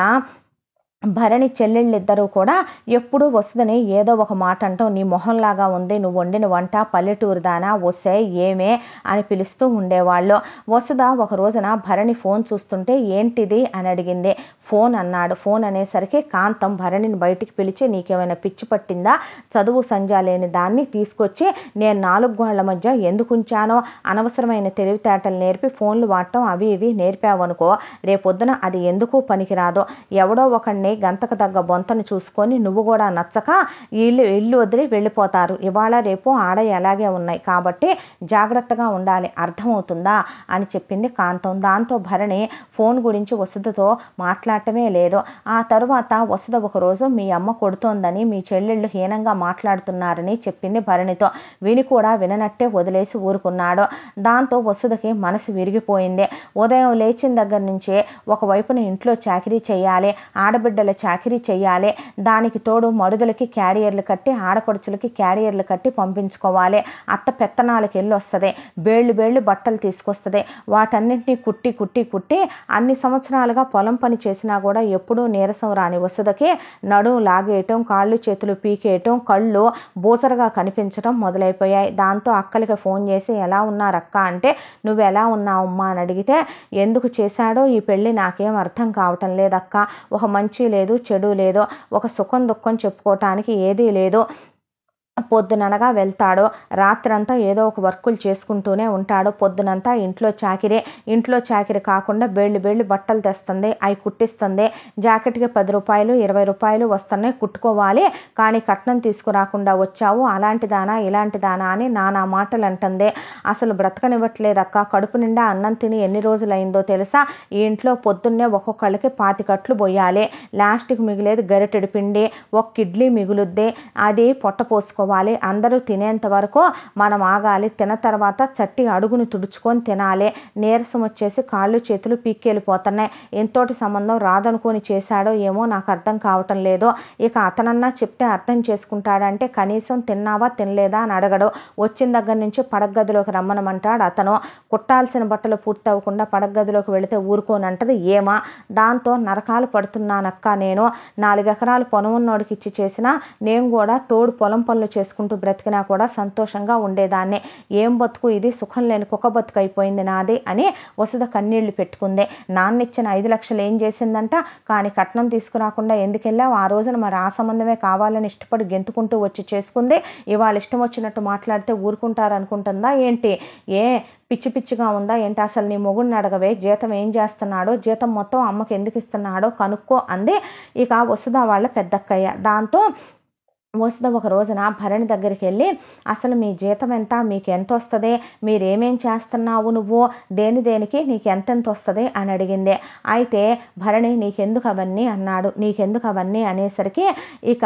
భరణి చెల్లెళ్ళిద్దరూ కూడా ఎప్పుడు వస్తుందని ఏదో ఒక మాట అంటాం నీ మొహంలాగా ఉంది నువ్వు వండిన వంట పల్లెటూరు దానా వస్తే ఏమే అని పిలుస్తూ ఉండేవాళ్ళు వసుద ఒక రోజున భరణి ఫోన్ చూస్తుంటే ఏంటిది అని అడిగింది ఫోన్ అన్నాడు ఫోన్ అనేసరికి కాంతం భరణిని బయటికి పిలిచి నీకేమైనా పిచ్చి పట్టిందా చదువు సంధ్య లేని దాన్ని తీసుకొచ్చి నేను నాలుగు గోళ్ల మధ్య ఎందుకు ఉంచానో అనవసరమైన తెలివితేటలు నేర్పి ఫోన్లు వాడటం అవి ఇవి నేర్పావనుకో రేపొద్దున అది ఎందుకు పనికిరాదో ఎవడో ఒకడిని గంతకు తగ్గ బొంతను చూసుకొని నువ్వు కూడా నచ్చక ఇల్లు ఇల్లు వదిలి వెళ్ళిపోతారు ఇవాళ రేపు ఆడ ఎలాగే ఉన్నాయి కాబట్టి జాగ్రత్తగా ఉండాలి అర్థమవుతుందా అని చెప్పింది కాంతం దాంతో భరణి ఫోన్ గురించి వసతితో మాట్లాడి మాట్లాడటమే లేదు ఆ తరువాత వసుధ ఒకరోజు మీ అమ్మ కొడుతోందని మీ చెల్లెళ్ళు హీనంగా మాట్లాడుతున్నారని చెప్పింది భరణితో విని కూడా విననట్టే వదిలేసి ఊరుకున్నాడు దాంతో వసుధకి మనసు విరిగిపోయింది ఉదయం లేచిన దగ్గర నుంచే ఒకవైపున ఇంట్లో చాకరీ చేయాలి ఆడబిడ్డల చాకరీ చేయాలి దానికి తోడు మరుదలకి క్యారియర్లు కట్టి ఆడపడుచులకి క్యారియర్లు కట్టి పంపించుకోవాలి అత్త పెత్తనాలకి వెళ్ళి వస్తుంది బేళ్ళు బేళ్ళు బట్టలు తీసుకొస్తుంది వాటన్నింటినీ కుట్టి కుట్టి కుట్టి అన్ని సంవత్సరాలుగా పొలం పని చేసి చేసినా కూడా ఎప్పుడూ నీరసం రాని వసుదకి నడుం లాగేయటం కాళ్ళు చేతులు పీకేయటం కళ్ళు బోసరగా కనిపించడం మొదలైపోయాయి దాంతో అక్కలకి ఫోన్ చేసి ఎలా ఉన్నారక్క అంటే నువ్వు ఎలా ఉన్నావమ్మా అని అడిగితే ఎందుకు చేశాడో ఈ పెళ్ళి నాకేం అర్థం కావటం లేదక్క ఒక మంచి లేదు చెడు లేదు ఒక సుఖం దుఃఖం చెప్పుకోవటానికి ఏదీ లేదు పొద్దుననగా వెళ్తాడు రాత్రంతా ఏదో ఒక వర్కులు చేసుకుంటూనే ఉంటాడు పొద్దునంతా ఇంట్లో చాకిరే ఇంట్లో చాకిరి కాకుండా బేళ్ళు బేళ్ళు బట్టలు తెస్తుంది అవి కుట్టిస్తుంది జాకెట్కి పది రూపాయలు ఇరవై రూపాయలు వస్తున్నాయి కుట్టుకోవాలి కానీ కట్నం తీసుకురాకుండా వచ్చావు అలాంటిదానా ఇలాంటిదానా అని నానా మాటలు అంటుంది అసలు బ్రతకనివ్వట్లేదక్క కడుపు నిండా అన్నం తిని ఎన్ని రోజులైందో తెలుసా ఈ ఇంట్లో పొద్దున్నే ఒక్కొక్కళ్ళకి పాతికట్లు పోయాలి లాస్ట్కి మిగిలేదు గరిటెడు పిండి ఒక కిడ్లీ మిగులుద్ది అది పొట్ట పోసుకో చేసుకోవాలి అందరూ తినేంత వరకు మనం ఆగాలి తిన తర్వాత చట్టి అడుగును తుడుచుకొని తినాలి నీరసం వచ్చేసి కాళ్ళు చేతులు పీక్కెళ్ళిపోతున్నాయి ఎంతోటి సంబంధం రాదనుకొని చేశాడో ఏమో నాకు అర్థం కావటం లేదు ఇక అతనన్నా చెప్తే అర్థం చేసుకుంటాడంటే కనీసం తిన్నావా తినలేదా అని అడగడు వచ్చిన దగ్గర నుంచి పడగదిలోకి రమ్మనమంటాడు అతను కుట్టాల్సిన బట్టలు పూర్తి అవ్వకుండా పడగదిలోకి వెళితే ఊరుకోనంటది ఏమా దాంతో నరకాలు పడుతున్నానక్క నేను నాలుగెకరాలు పొలం ఉన్నోడికి ఇచ్చి చేసిన నేను కూడా తోడు పొలం పనులు చేసుకుంటూ బ్రతికినా కూడా సంతోషంగా ఉండేదాన్నే ఏం బతుకు ఇది సుఖం లేని కుక్క బతుకు అయిపోయింది నాది అని వసద కన్నీళ్లు పెట్టుకుంది నాన్న ఇచ్చిన ఐదు లక్షలు ఏం చేసిందంట కానీ కట్నం తీసుకురాకుండా ఎందుకు వెళ్ళావు ఆ రోజున మరి ఆ సంబంధమే కావాలని ఇష్టపడి గెంతుకుంటూ వచ్చి చేసుకుంది ఇవాళ ఇష్టం వచ్చినట్టు మాట్లాడితే ఊరుకుంటారనుకుంటుందా ఏంటి ఏ పిచ్చి పిచ్చిగా ఉందా ఏంటి అసలు నీ మొగుడిని అడగవే జీతం ఏం చేస్తున్నాడో జీతం మొత్తం అమ్మకి ఎందుకు ఇస్తున్నాడో కనుక్కో అంది ఇక వసుధ వాళ్ళ పెద్దక్కయ్య దాంతో వసుద ఒక రోజున భరణి దగ్గరికి వెళ్ళి అసలు మీ జీతం ఎంత మీకు ఎంత వస్తుంది మీరేమేం చేస్తున్నావు నువ్వు దేని దేనికి నీకు ఎంతెంత వస్తుంది అని అడిగింది అయితే భరణి నీకెందుకు అవన్నీ అన్నాడు నీకెందుకు అవన్నీ అనేసరికి ఇక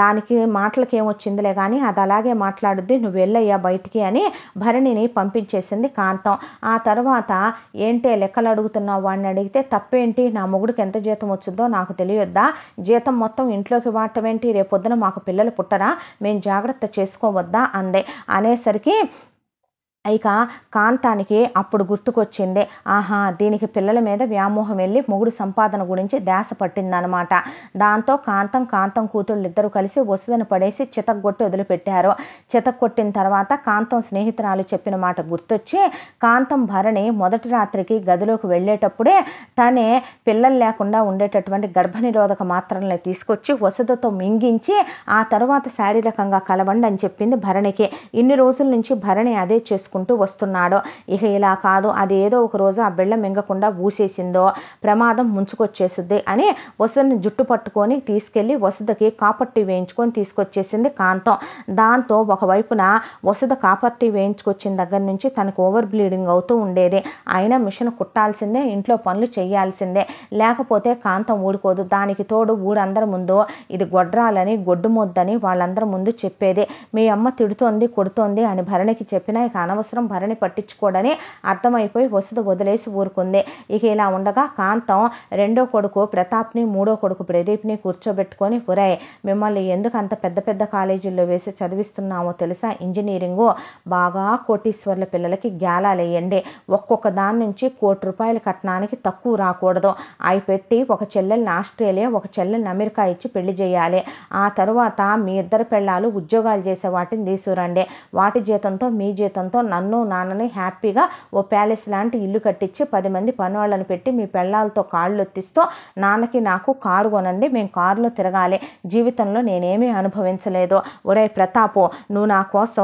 దానికి మాటలకి ఏమొచ్చిందిలే కానీ అది అలాగే మాట్లాడుద్ది నువ్వు వెళ్ళయ్యా బయటికి అని భరణిని పంపించేసింది కాంతం ఆ తర్వాత ఏంటే లెక్కలు అడుగుతున్నావు అని అడిగితే తప్పేంటి నా మొగుడికి ఎంత జీతం వచ్చిందో నాకు తెలియొద్దా జీతం మొత్తం ఇంట్లోకి వాడటం ఏంటి రేపొద్దున మాకు పిల్ల పిల్లలు పుట్టరా మేము జాగ్రత్త చేసుకోవద్దా అందే అనేసరికి ఇక కాంతానికి అప్పుడు గుర్తుకొచ్చింది ఆహా దీనికి పిల్లల మీద వ్యామోహం వెళ్ళి మొగుడు సంపాదన గురించి ధ్యాస పట్టిందనమాట దాంతో కాంతం కాంతం కూతుళ్ళు ఇద్దరు కలిసి వసుదని పడేసి చితక్కొట్టి వదిలిపెట్టారు చితక్కొట్టిన తర్వాత కాంతం స్నేహితురాలు చెప్పిన మాట గుర్తొచ్చి కాంతం భరణి మొదటి రాత్రికి గదిలోకి వెళ్ళేటప్పుడే తనే పిల్లలు లేకుండా ఉండేటటువంటి గర్భనిరోధక మాత్రల్ని తీసుకొచ్చి వసుదతో మింగించి ఆ తర్వాత శారీరకంగా కలవండి అని చెప్పింది భరణికి ఇన్ని రోజుల నుంచి భరణి అదే చేసుకు చేసుకుంటూ వస్తున్నాడు ఇక ఇలా కాదు అదేదో ఒకరోజు ఆ బిళ్ళ మింగకుండా ఊసేసిందో ప్రమాదం ముంచుకొచ్చేసింది అని వసుని జుట్టు పట్టుకొని తీసుకెళ్ళి వసుధకి కాపర్టీ వేయించుకొని తీసుకొచ్చేసింది కాంతం దాంతో ఒకవైపున వసుధ కాపర్టీ వేయించుకొచ్చిన దగ్గర నుంచి తనకు ఓవర్ బ్లీడింగ్ అవుతూ ఉండేది అయినా మిషన్ కుట్టాల్సిందే ఇంట్లో పనులు చేయాల్సిందే లేకపోతే కాంతం ఊడుకోదు దానికి తోడు ఊడందరి ముందు ఇది గొడ్రాలని గొడ్డు ముద్దని వాళ్ళందరి ముందు చెప్పేది మీ అమ్మ తిడుతోంది కొడుతోంది అని భరణికి చెప్పినా ఇక అనవసరం భరణి పట్టించుకోడని అర్థమైపోయి వసతి వదిలేసి ఊరుకుంది ఇక ఇలా ఉండగా కాంతం రెండో కొడుకు ప్రతాప్ని మూడో కొడుకు ప్రదీప్ని కూర్చోబెట్టుకొని ఉరాయి మిమ్మల్ని ఎందుకు అంత పెద్ద పెద్ద కాలేజీల్లో వేసి చదివిస్తున్నామో తెలుసా ఇంజనీరింగు బాగా కోటీశ్వర్ల పిల్లలకి గ్యాలాలేయండి ఒక్కొక్క దాని నుంచి కోటి రూపాయల కట్నానికి తక్కువ రాకూడదు అవి పెట్టి ఒక చెల్లెల్ని ఆస్ట్రేలియా ఒక చెల్లెల్ని అమెరికా ఇచ్చి పెళ్లి చేయాలి ఆ తర్వాత మీ ఇద్దరు పెళ్ళాలు ఉద్యోగాలు చేసే వాటిని తీసుకురండి వాటి జీతంతో మీ జీతంతో నన్ను నాన్నని హ్యాపీగా ఓ ప్యాలెస్ లాంటి ఇల్లు కట్టించి పది మంది పనివాళ్ళని పెట్టి మీ పెళ్ళాలతో కాళ్ళు ఒత్తిస్తూ నాన్నకి నాకు కారు కొనండి మేము కారులో తిరగాలి జీవితంలో నేనేమీ అనుభవించలేదు ఒరే ప్రతాపు నువ్వు నా కోసం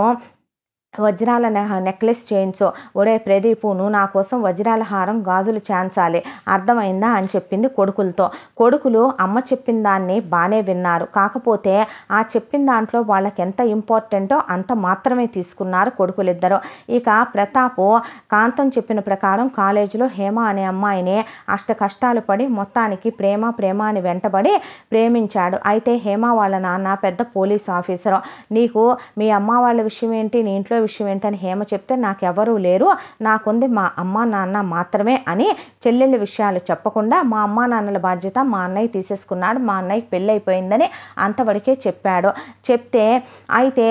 వజ్రాల నెక్లెస్ చేయించో ఒరే ప్రదీపు నువ్వు నా కోసం వజ్రాల హారం గాజులు చాంచాలి అర్థమైందా అని చెప్పింది కొడుకులతో కొడుకులు అమ్మ చెప్పిన దాన్ని బాగానే విన్నారు కాకపోతే ఆ చెప్పిన దాంట్లో వాళ్ళకి ఎంత ఇంపార్టెంటో అంత మాత్రమే తీసుకున్నారు కొడుకులిద్దరూ ఇక ప్రతాప్ కాంతం చెప్పిన ప్రకారం కాలేజీలో హేమ అనే అమ్మాయిని అష్ట కష్టాలు పడి మొత్తానికి ప్రేమ ప్రేమ అని వెంటబడి ప్రేమించాడు అయితే హేమ వాళ్ళ నాన్న పెద్ద పోలీస్ ఆఫీసరు నీకు మీ అమ్మ వాళ్ళ విషయం ఏంటి నీ ఇంట్లో విషయం ఏంటని హేమ చెప్తే నాకెవరూ లేరు నాకుంది మా అమ్మ నాన్న మాత్రమే అని చెల్లెళ్ళ విషయాలు చెప్పకుండా మా అమ్మ నాన్నల బాధ్యత మా అన్నయ్య తీసేసుకున్నాడు మా అన్నయ్య పెళ్ళైపోయిందని అంతవరకే చెప్పాడు చెప్తే అయితే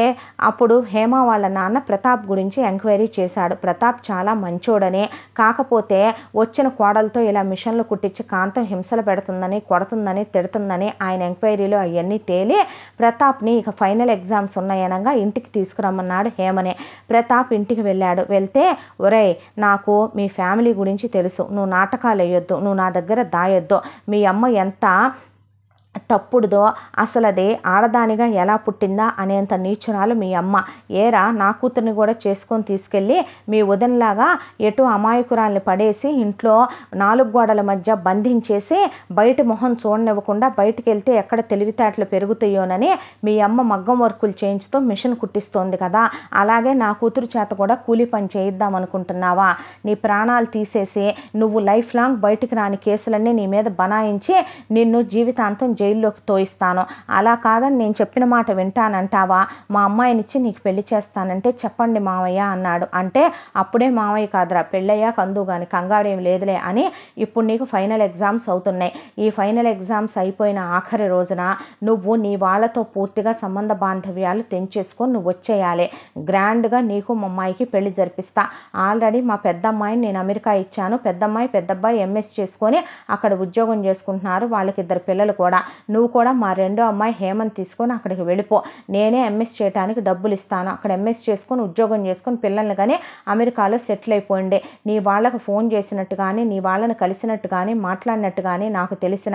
అప్పుడు హేమ వాళ్ళ నాన్న ప్రతాప్ గురించి ఎంక్వైరీ చేశాడు ప్రతాప్ చాలా మంచోడని కాకపోతే వచ్చిన కోడలతో ఇలా మిషన్లు కుట్టించి కాంతం హింసలు పెడుతుందని కొడుతుందని తిడుతుందని ఆయన ఎంక్వైరీలో అవన్నీ తేలి ప్రతాప్ని ఇక ఫైనల్ ఎగ్జామ్స్ ఉన్నాయనగా ఇంటికి తీసుకురమ్మన్నాడు హేమనే ప్రతాప్ ఇంటికి వెళ్ళాడు వెళ్తే ఒరే నాకు మీ ఫ్యామిలీ గురించి తెలుసు నువ్వు నాటకాలు వేయొద్దు నువ్వు నా దగ్గర దాయొద్దు మీ అమ్మ ఎంత తప్పుడుదో అదే ఆడదానిగా ఎలా పుట్టిందా అనేంత నీచురాలు మీ అమ్మ ఏరా నా కూతుర్ని కూడా చేసుకొని తీసుకెళ్ళి మీ ఉదనలాగా ఎటు అమాయకురాల్ని పడేసి ఇంట్లో నాలుగు గోడల మధ్య బంధించేసి బయట మొహం చూడనివ్వకుండా బయటికి వెళ్తే ఎక్కడ తెలివితేటలు పెరుగుతాయోనని మీ అమ్మ మగ్గం వర్కులు చేయించుతూ మిషన్ కుట్టిస్తోంది కదా అలాగే నా కూతురు చేత కూడా కూలి పని చేయిద్దాం అనుకుంటున్నావా నీ ప్రాణాలు తీసేసి నువ్వు లైఫ్ లాంగ్ బయటికి రాని కేసులన్నీ నీ మీద బనాయించి నిన్ను జీవితాంతం జైల్లోకి తోయిస్తాను అలా కాదని నేను చెప్పిన మాట వింటానంటావా మా అమ్మాయినిచ్చి నీకు పెళ్లి చేస్తానంటే చెప్పండి మావయ్య అన్నాడు అంటే అప్పుడే మావయ్య కాదురా పెళ్ళయ్యాక కందు కానీ కంగాడేం లేదులే అని ఇప్పుడు నీకు ఫైనల్ ఎగ్జామ్స్ అవుతున్నాయి ఈ ఫైనల్ ఎగ్జామ్స్ అయిపోయిన ఆఖరి రోజున నువ్వు నీ వాళ్ళతో పూర్తిగా సంబంధ బాంధవ్యాలు తెంచేసుకొని నువ్వు వచ్చేయాలి గ్రాండ్గా నీకు మా అమ్మాయికి పెళ్లి జరిపిస్తా ఆల్రెడీ మా పెద్దమ్మాయిని నేను అమెరికా ఇచ్చాను పెద్దమ్మాయి పెద్దబ్బాయి ఎంఎస్ చేసుకొని అక్కడ ఉద్యోగం చేసుకుంటున్నారు వాళ్ళకిద్దరు పిల్లలు కూడా నువ్వు కూడా మా రెండో అమ్మాయి హేమంత్ తీసుకొని అక్కడికి వెళ్ళిపో నేనే ఎంఎస్ చేయడానికి డబ్బులు ఇస్తాను అక్కడ ఎంఎస్ చేసుకొని ఉద్యోగం చేసుకొని పిల్లల్ని కానీ అమెరికాలో సెటిల్ అయిపోయిండే నీ వాళ్ళకు ఫోన్ చేసినట్టు కానీ నీ వాళ్ళని కలిసినట్టు కానీ మాట్లాడినట్టు కానీ నాకు తెలిసిన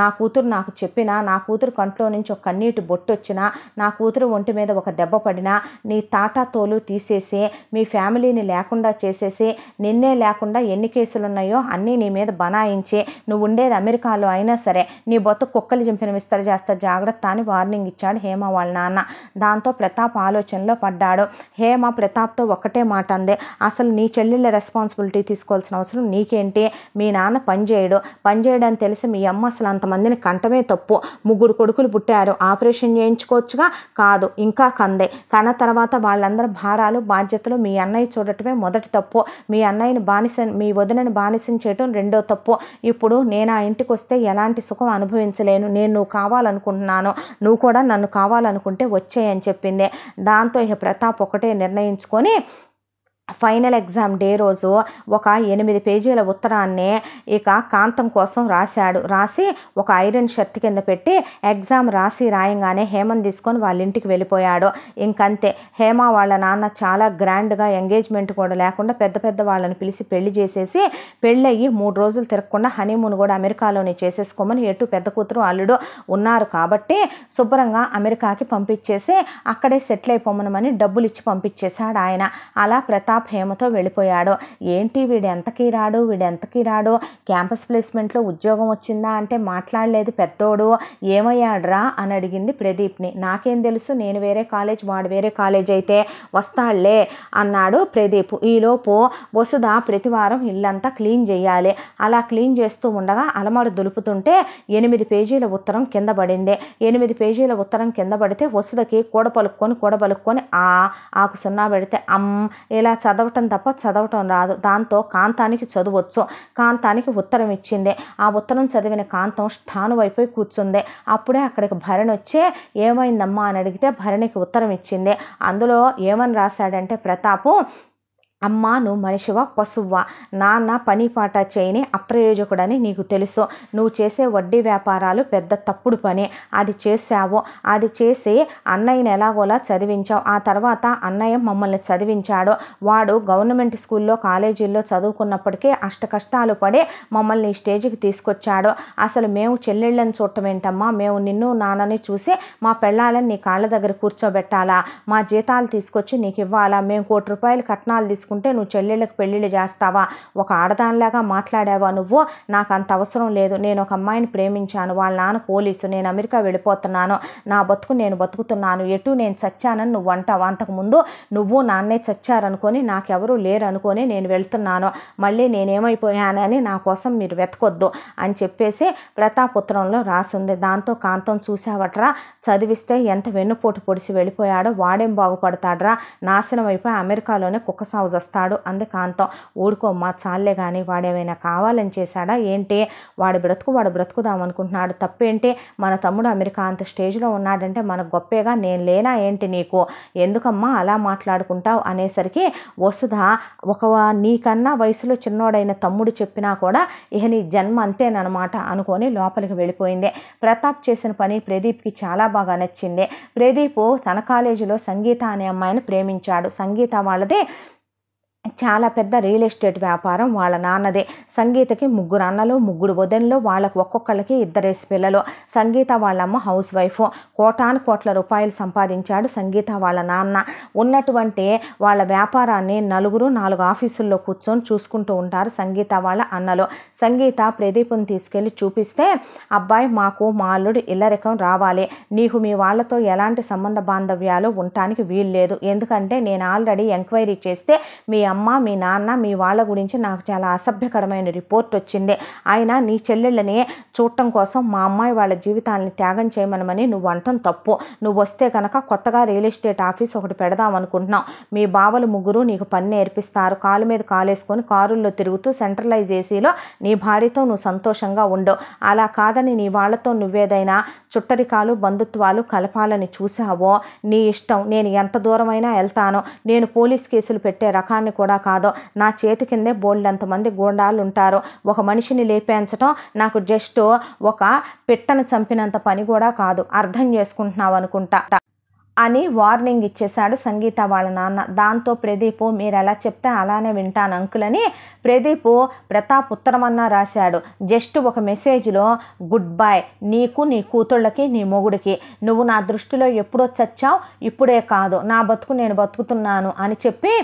నా కూతురు నాకు చెప్పిన నా కూతురు కంట్లో నుంచి ఒక కన్నీటి బొట్టు వచ్చిన నా కూతురు ఒంటి మీద ఒక దెబ్బ పడినా నీ తాటా తోలు తీసేసి మీ ఫ్యామిలీని లేకుండా చేసేసి నిన్నే లేకుండా ఎన్ని కేసులు ఉన్నాయో అన్నీ నీ మీద బనాయించి నువ్వు ఉండేది అమెరికాలో అయినా సరే నీ బొత్త కుక్కలు కుక్కలు చింపిన విస్తర చేస్త జాగ్రత్త అని వార్నింగ్ ఇచ్చాడు హేమ వాళ్ళ నాన్న దాంతో ప్రతాప్ ఆలోచనలో పడ్డాడు హేమ ప్రతాప్తో ఒక్కటే మాట అందే అసలు నీ చెల్లెళ్ళ రెస్పాన్సిబిలిటీ తీసుకోవాల్సిన అవసరం నీకేంటి మీ నాన్న పనిచేయడు పనిచేయడని తెలిసి మీ అమ్మ అసలు అంతమందిని కంటమే తప్పు ముగ్గురు కొడుకులు పుట్టారు ఆపరేషన్ చేయించుకోవచ్చుగా కాదు ఇంకా కందే కన్న తర్వాత వాళ్ళందరి భారాలు బాధ్యతలు మీ అన్నయ్య చూడటమే మొదటి తప్పు మీ అన్నయ్యని బానిస మీ వదినని చేయటం రెండో తప్పు ఇప్పుడు నేను ఆ ఇంటికి వస్తే ఎలాంటి సుఖం అనుభవించలేను నేను నువ్వు కావాలనుకుంటున్నాను నువ్వు కూడా నన్ను కావాలనుకుంటే వచ్చేయని చెప్పింది దాంతో ఇక ప్రతాప్ ఒకటే నిర్ణయించుకొని ఫైనల్ ఎగ్జామ్ డే రోజు ఒక ఎనిమిది పేజీల ఉత్తరాన్ని ఇక కాంతం కోసం రాశాడు రాసి ఒక ఐరన్ షర్ట్ కింద పెట్టి ఎగ్జామ్ రాసి రాయంగానే హేమను తీసుకొని వాళ్ళ ఇంటికి వెళ్ళిపోయాడు ఇంకంతే హేమ వాళ్ళ నాన్న చాలా గ్రాండ్గా ఎంగేజ్మెంట్ కూడా లేకుండా పెద్ద పెద్ద వాళ్ళని పిలిచి పెళ్లి చేసేసి పెళ్ళయ్యి మూడు రోజులు తిరగకుండా హనీమూన్ కూడా అమెరికాలోనే చేసేసుకోమని ఎటు పెద్ద కూతురు అల్లుడు ఉన్నారు కాబట్టి శుభ్రంగా అమెరికాకి పంపించేసి అక్కడే సెటిల్ అయిపోమనమని డబ్బులు ఇచ్చి పంపించేశాడు ఆయన అలా ప్రతాప్ ప్రేమతో వెళ్ళిపోయాడో ఏంటి ఎంతకి రాడు ఎంతకి రాడు క్యాంపస్ ప్లేస్మెంట్లో ఉద్యోగం వచ్చిందా అంటే మాట్లాడలేదు పెద్దోడు ఏమయ్యాడ్రా అని అడిగింది ప్రదీప్ని నాకేం తెలుసు నేను వేరే కాలేజ్ వాడు వేరే కాలేజ్ అయితే వస్తాడులే అన్నాడు ప్రదీప్ ఈలోపు వసుధ ప్రతివారం ఇల్లంతా క్లీన్ చేయాలి అలా క్లీన్ చేస్తూ ఉండగా అలమారు దులుపుతుంటే ఎనిమిది పేజీల ఉత్తరం కింద పడింది ఎనిమిది పేజీల ఉత్తరం కింద పడితే వసుధకి కూడ కూడపలుక్కొని ఆ ఆకు సున్నా పెడితే అమ్ ఇలా చదవటం తప్ప చదవటం రాదు దాంతో కాంతానికి చదవచ్చు కాంతానికి ఉత్తరం ఇచ్చింది ఆ ఉత్తరం చదివిన కాంతం స్థానువైపోయి కూర్చుంది అప్పుడే అక్కడికి భరణి వచ్చే ఏమైందమ్మా అని అడిగితే భరణికి ఉత్తరం ఇచ్చింది అందులో ఏమని రాశాడంటే ప్రతాపు అమ్మాను మనిషివా పశువా నాన్న పని పాట చేయని అప్రయోజకుడని నీకు తెలుసు నువ్వు చేసే వడ్డీ వ్యాపారాలు పెద్ద తప్పుడు పని అది చేశావు అది చేసి అన్నయ్యని ఎలాగోలా చదివించావు ఆ తర్వాత అన్నయ్య మమ్మల్ని చదివించాడు వాడు గవర్నమెంట్ స్కూల్లో కాలేజీల్లో చదువుకున్నప్పటికీ అష్ట కష్టాలు పడి మమ్మల్ని ఈ స్టేజ్కి తీసుకొచ్చాడు అసలు మేము చెల్లెళ్ళని చూడటం ఏంటమ్మా మేము నిన్ను నాన్నని చూసి మా పెళ్ళాలని నీ కాళ్ళ దగ్గర కూర్చోబెట్టాలా మా జీతాలు తీసుకొచ్చి నీకు ఇవ్వాలా మేము కోటి రూపాయలు కట్నాలు తీసుకు తీసుకుంటే నువ్వు చెల్లెళ్ళకి పెళ్ళిళ్ళు చేస్తావా ఒక ఆడదానిలాగా మాట్లాడావా నువ్వు నాకు అంత అవసరం లేదు నేను ఒక అమ్మాయిని ప్రేమించాను వాళ్ళ నాన్న పోలీసు నేను అమెరికా వెళ్ళిపోతున్నాను నా బతుకు నేను బతుకుతున్నాను ఎటు నేను చచ్చానని నువ్వు అంటావు అంతకుముందు నువ్వు నాన్నే చచ్చారనుకొని నాకెవరూ లేరనుకొని నేను వెళ్తున్నాను మళ్ళీ నేనేమైపోయానని నా కోసం మీరు వెతకొద్దు అని చెప్పేసి ప్రతాపుత్రంలో రాసింది దాంతో కాంతం చూసావట్రా చదివిస్తే ఎంత వెన్నుపోటు పొడిచి వెళ్ళిపోయాడో వాడేం బాగుపడతాడ్రా నాశనం అయిపోయి అమెరికాలోనే కుక్క సాగు వస్తాడు అంది కాంతం ఊడుకోమ్మా చాలే కానీ వాడేమైనా కావాలని చేశాడా ఏంటి వాడు బ్రతుకు వాడు బ్రతుకుదాం అనుకుంటున్నాడు తప్పేంటి మన తమ్ముడు అమెరికా అంత స్టేజ్లో ఉన్నాడంటే మన గొప్పగా నేను లేనా ఏంటి నీకు ఎందుకమ్మా అలా మాట్లాడుకుంటావు అనేసరికి వసుధ ఒక నీకన్నా వయసులో చిన్నోడైన తమ్ముడు చెప్పినా కూడా ఇహ నీ జన్మ అంతేనమాట అనుకొని లోపలికి వెళ్ళిపోయింది ప్రతాప్ చేసిన పని ప్రదీప్కి చాలా బాగా నచ్చింది ప్రదీప్ తన కాలేజీలో సంగీత అనే అమ్మాయిని ప్రేమించాడు సంగీత వాళ్ళది చాలా పెద్ద రియల్ ఎస్టేట్ వ్యాపారం వాళ్ళ నాన్నదే సంగీతకి ముగ్గురు అన్నలు ముగ్గురు వదినలు వాళ్ళకు ఒక్కొక్కళ్ళకి ఇద్దరేసి పిల్లలు సంగీత వాళ్ళమ్మ హౌస్ వైఫ్ కోటాను కోట్ల రూపాయలు సంపాదించాడు సంగీత వాళ్ళ నాన్న ఉన్నటువంటి వాళ్ళ వ్యాపారాన్ని నలుగురు నాలుగు ఆఫీసుల్లో కూర్చొని చూసుకుంటూ ఉంటారు సంగీత వాళ్ళ అన్నలు సంగీత ప్రదీపం తీసుకెళ్ళి చూపిస్తే అబ్బాయి మాకు మా అల్లుడు ఇల్లరికం రావాలి నీకు మీ వాళ్ళతో ఎలాంటి సంబంధ బాంధవ్యాలు ఉండటానికి వీలు లేదు ఎందుకంటే నేను ఆల్రెడీ ఎంక్వైరీ చేస్తే మీ అమ్మ అమ్మ మీ నాన్న మీ వాళ్ళ గురించి నాకు చాలా అసభ్యకరమైన రిపోర్ట్ వచ్చింది ఆయన నీ చెల్లెళ్ళని చూడటం కోసం మా అమ్మాయి వాళ్ళ జీవితాన్ని త్యాగం చేయమనమని నువ్వు అంటం తప్పు నువ్వు వస్తే కనుక కొత్తగా రియల్ ఎస్టేట్ ఆఫీస్ ఒకటి పెడదాం అనుకుంటున్నావు మీ బావలు ముగ్గురు నీకు పని నేర్పిస్తారు కాలు మీద కాలేసుకొని కారుల్లో తిరుగుతూ సెంట్రలైజ్ ఏసీలో నీ భార్యతో నువ్వు సంతోషంగా ఉండు అలా కాదని నీ వాళ్ళతో నువ్వేదైనా చుట్టరికాలు బంధుత్వాలు కలపాలని చూసావో నీ ఇష్టం నేను ఎంత దూరమైనా వెళ్తాను నేను పోలీస్ కేసులు పెట్టే రకాన్ని కూడా కూడా కాదు నా చేతి కిందే బోల్డంతమంది గూండాలు ఉంటారు ఒక మనిషిని లేపేంచడం నాకు జస్ట్ ఒక పిట్టను చంపినంత పని కూడా కాదు అర్థం చేసుకుంటున్నావు అనుకుంటా అని వార్నింగ్ ఇచ్చేశాడు సంగీత వాళ్ళ నాన్న దాంతో ప్రదీప్ మీరు ఎలా చెప్తే అలానే వింటాను అంకుల్ అని ప్రదీప్ ప్రతాప్ ఉత్తరమన్నా రాశాడు జస్ట్ ఒక మెసేజ్లో గుడ్ బాయ్ నీకు నీ కూతుళ్ళకి నీ మొగుడికి నువ్వు నా దృష్టిలో ఎప్పుడో చచ్చావు ఇప్పుడే కాదు నా బతుకు నేను బతుకుతున్నాను అని చెప్పి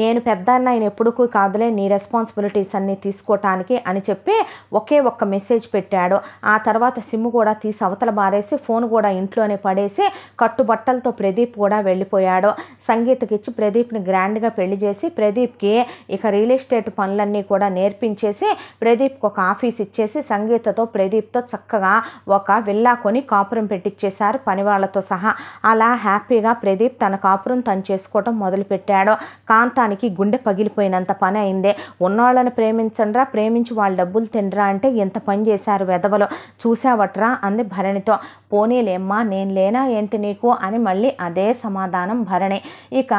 నేను పెద్ద ఆయన ఎప్పుడూ కాదులే నీ రెస్పాన్సిబిలిటీస్ అన్నీ తీసుకోవటానికి అని చెప్పి ఒకే ఒక్క మెసేజ్ పెట్టాడు ఆ తర్వాత సిమ్ కూడా తీసి అవతల బారేసి ఫోన్ కూడా ఇంట్లోనే పడేసి కట్టుబట్టలతో ప్రదీప్ కూడా వెళ్ళిపోయాడు సంగీతకి ఇచ్చి ప్రదీప్ని గ్రాండ్గా పెళ్లి చేసి ప్రదీప్కి ఇక రియల్ ఎస్టేట్ పనులన్నీ కూడా నేర్పించేసి ప్రదీప్కి ఒక ఆఫీస్ ఇచ్చేసి సంగీతతో ప్రదీప్తో చక్కగా ఒక విల్లా కొని కాపురం పెట్టించేశారు వాళ్ళతో సహా అలా హ్యాపీగా ప్రదీప్ తన కాపురం తను చేసుకోవటం మొదలుపెట్టాడు కాన్ ప్రాంతానికి గుండె పగిలిపోయినంత పని అయిందే ఉన్నవాళ్ళని ప్రేమించండ్రా ప్రేమించి వాళ్ళ డబ్బులు తినరా అంటే ఎంత పని చేశారు వెదవలో చూసావట్రా అంది భరణితో పోనీలేమ్మా నేను లేనా ఏంటి నీకు అని మళ్ళీ అదే సమాధానం భరణి ఇక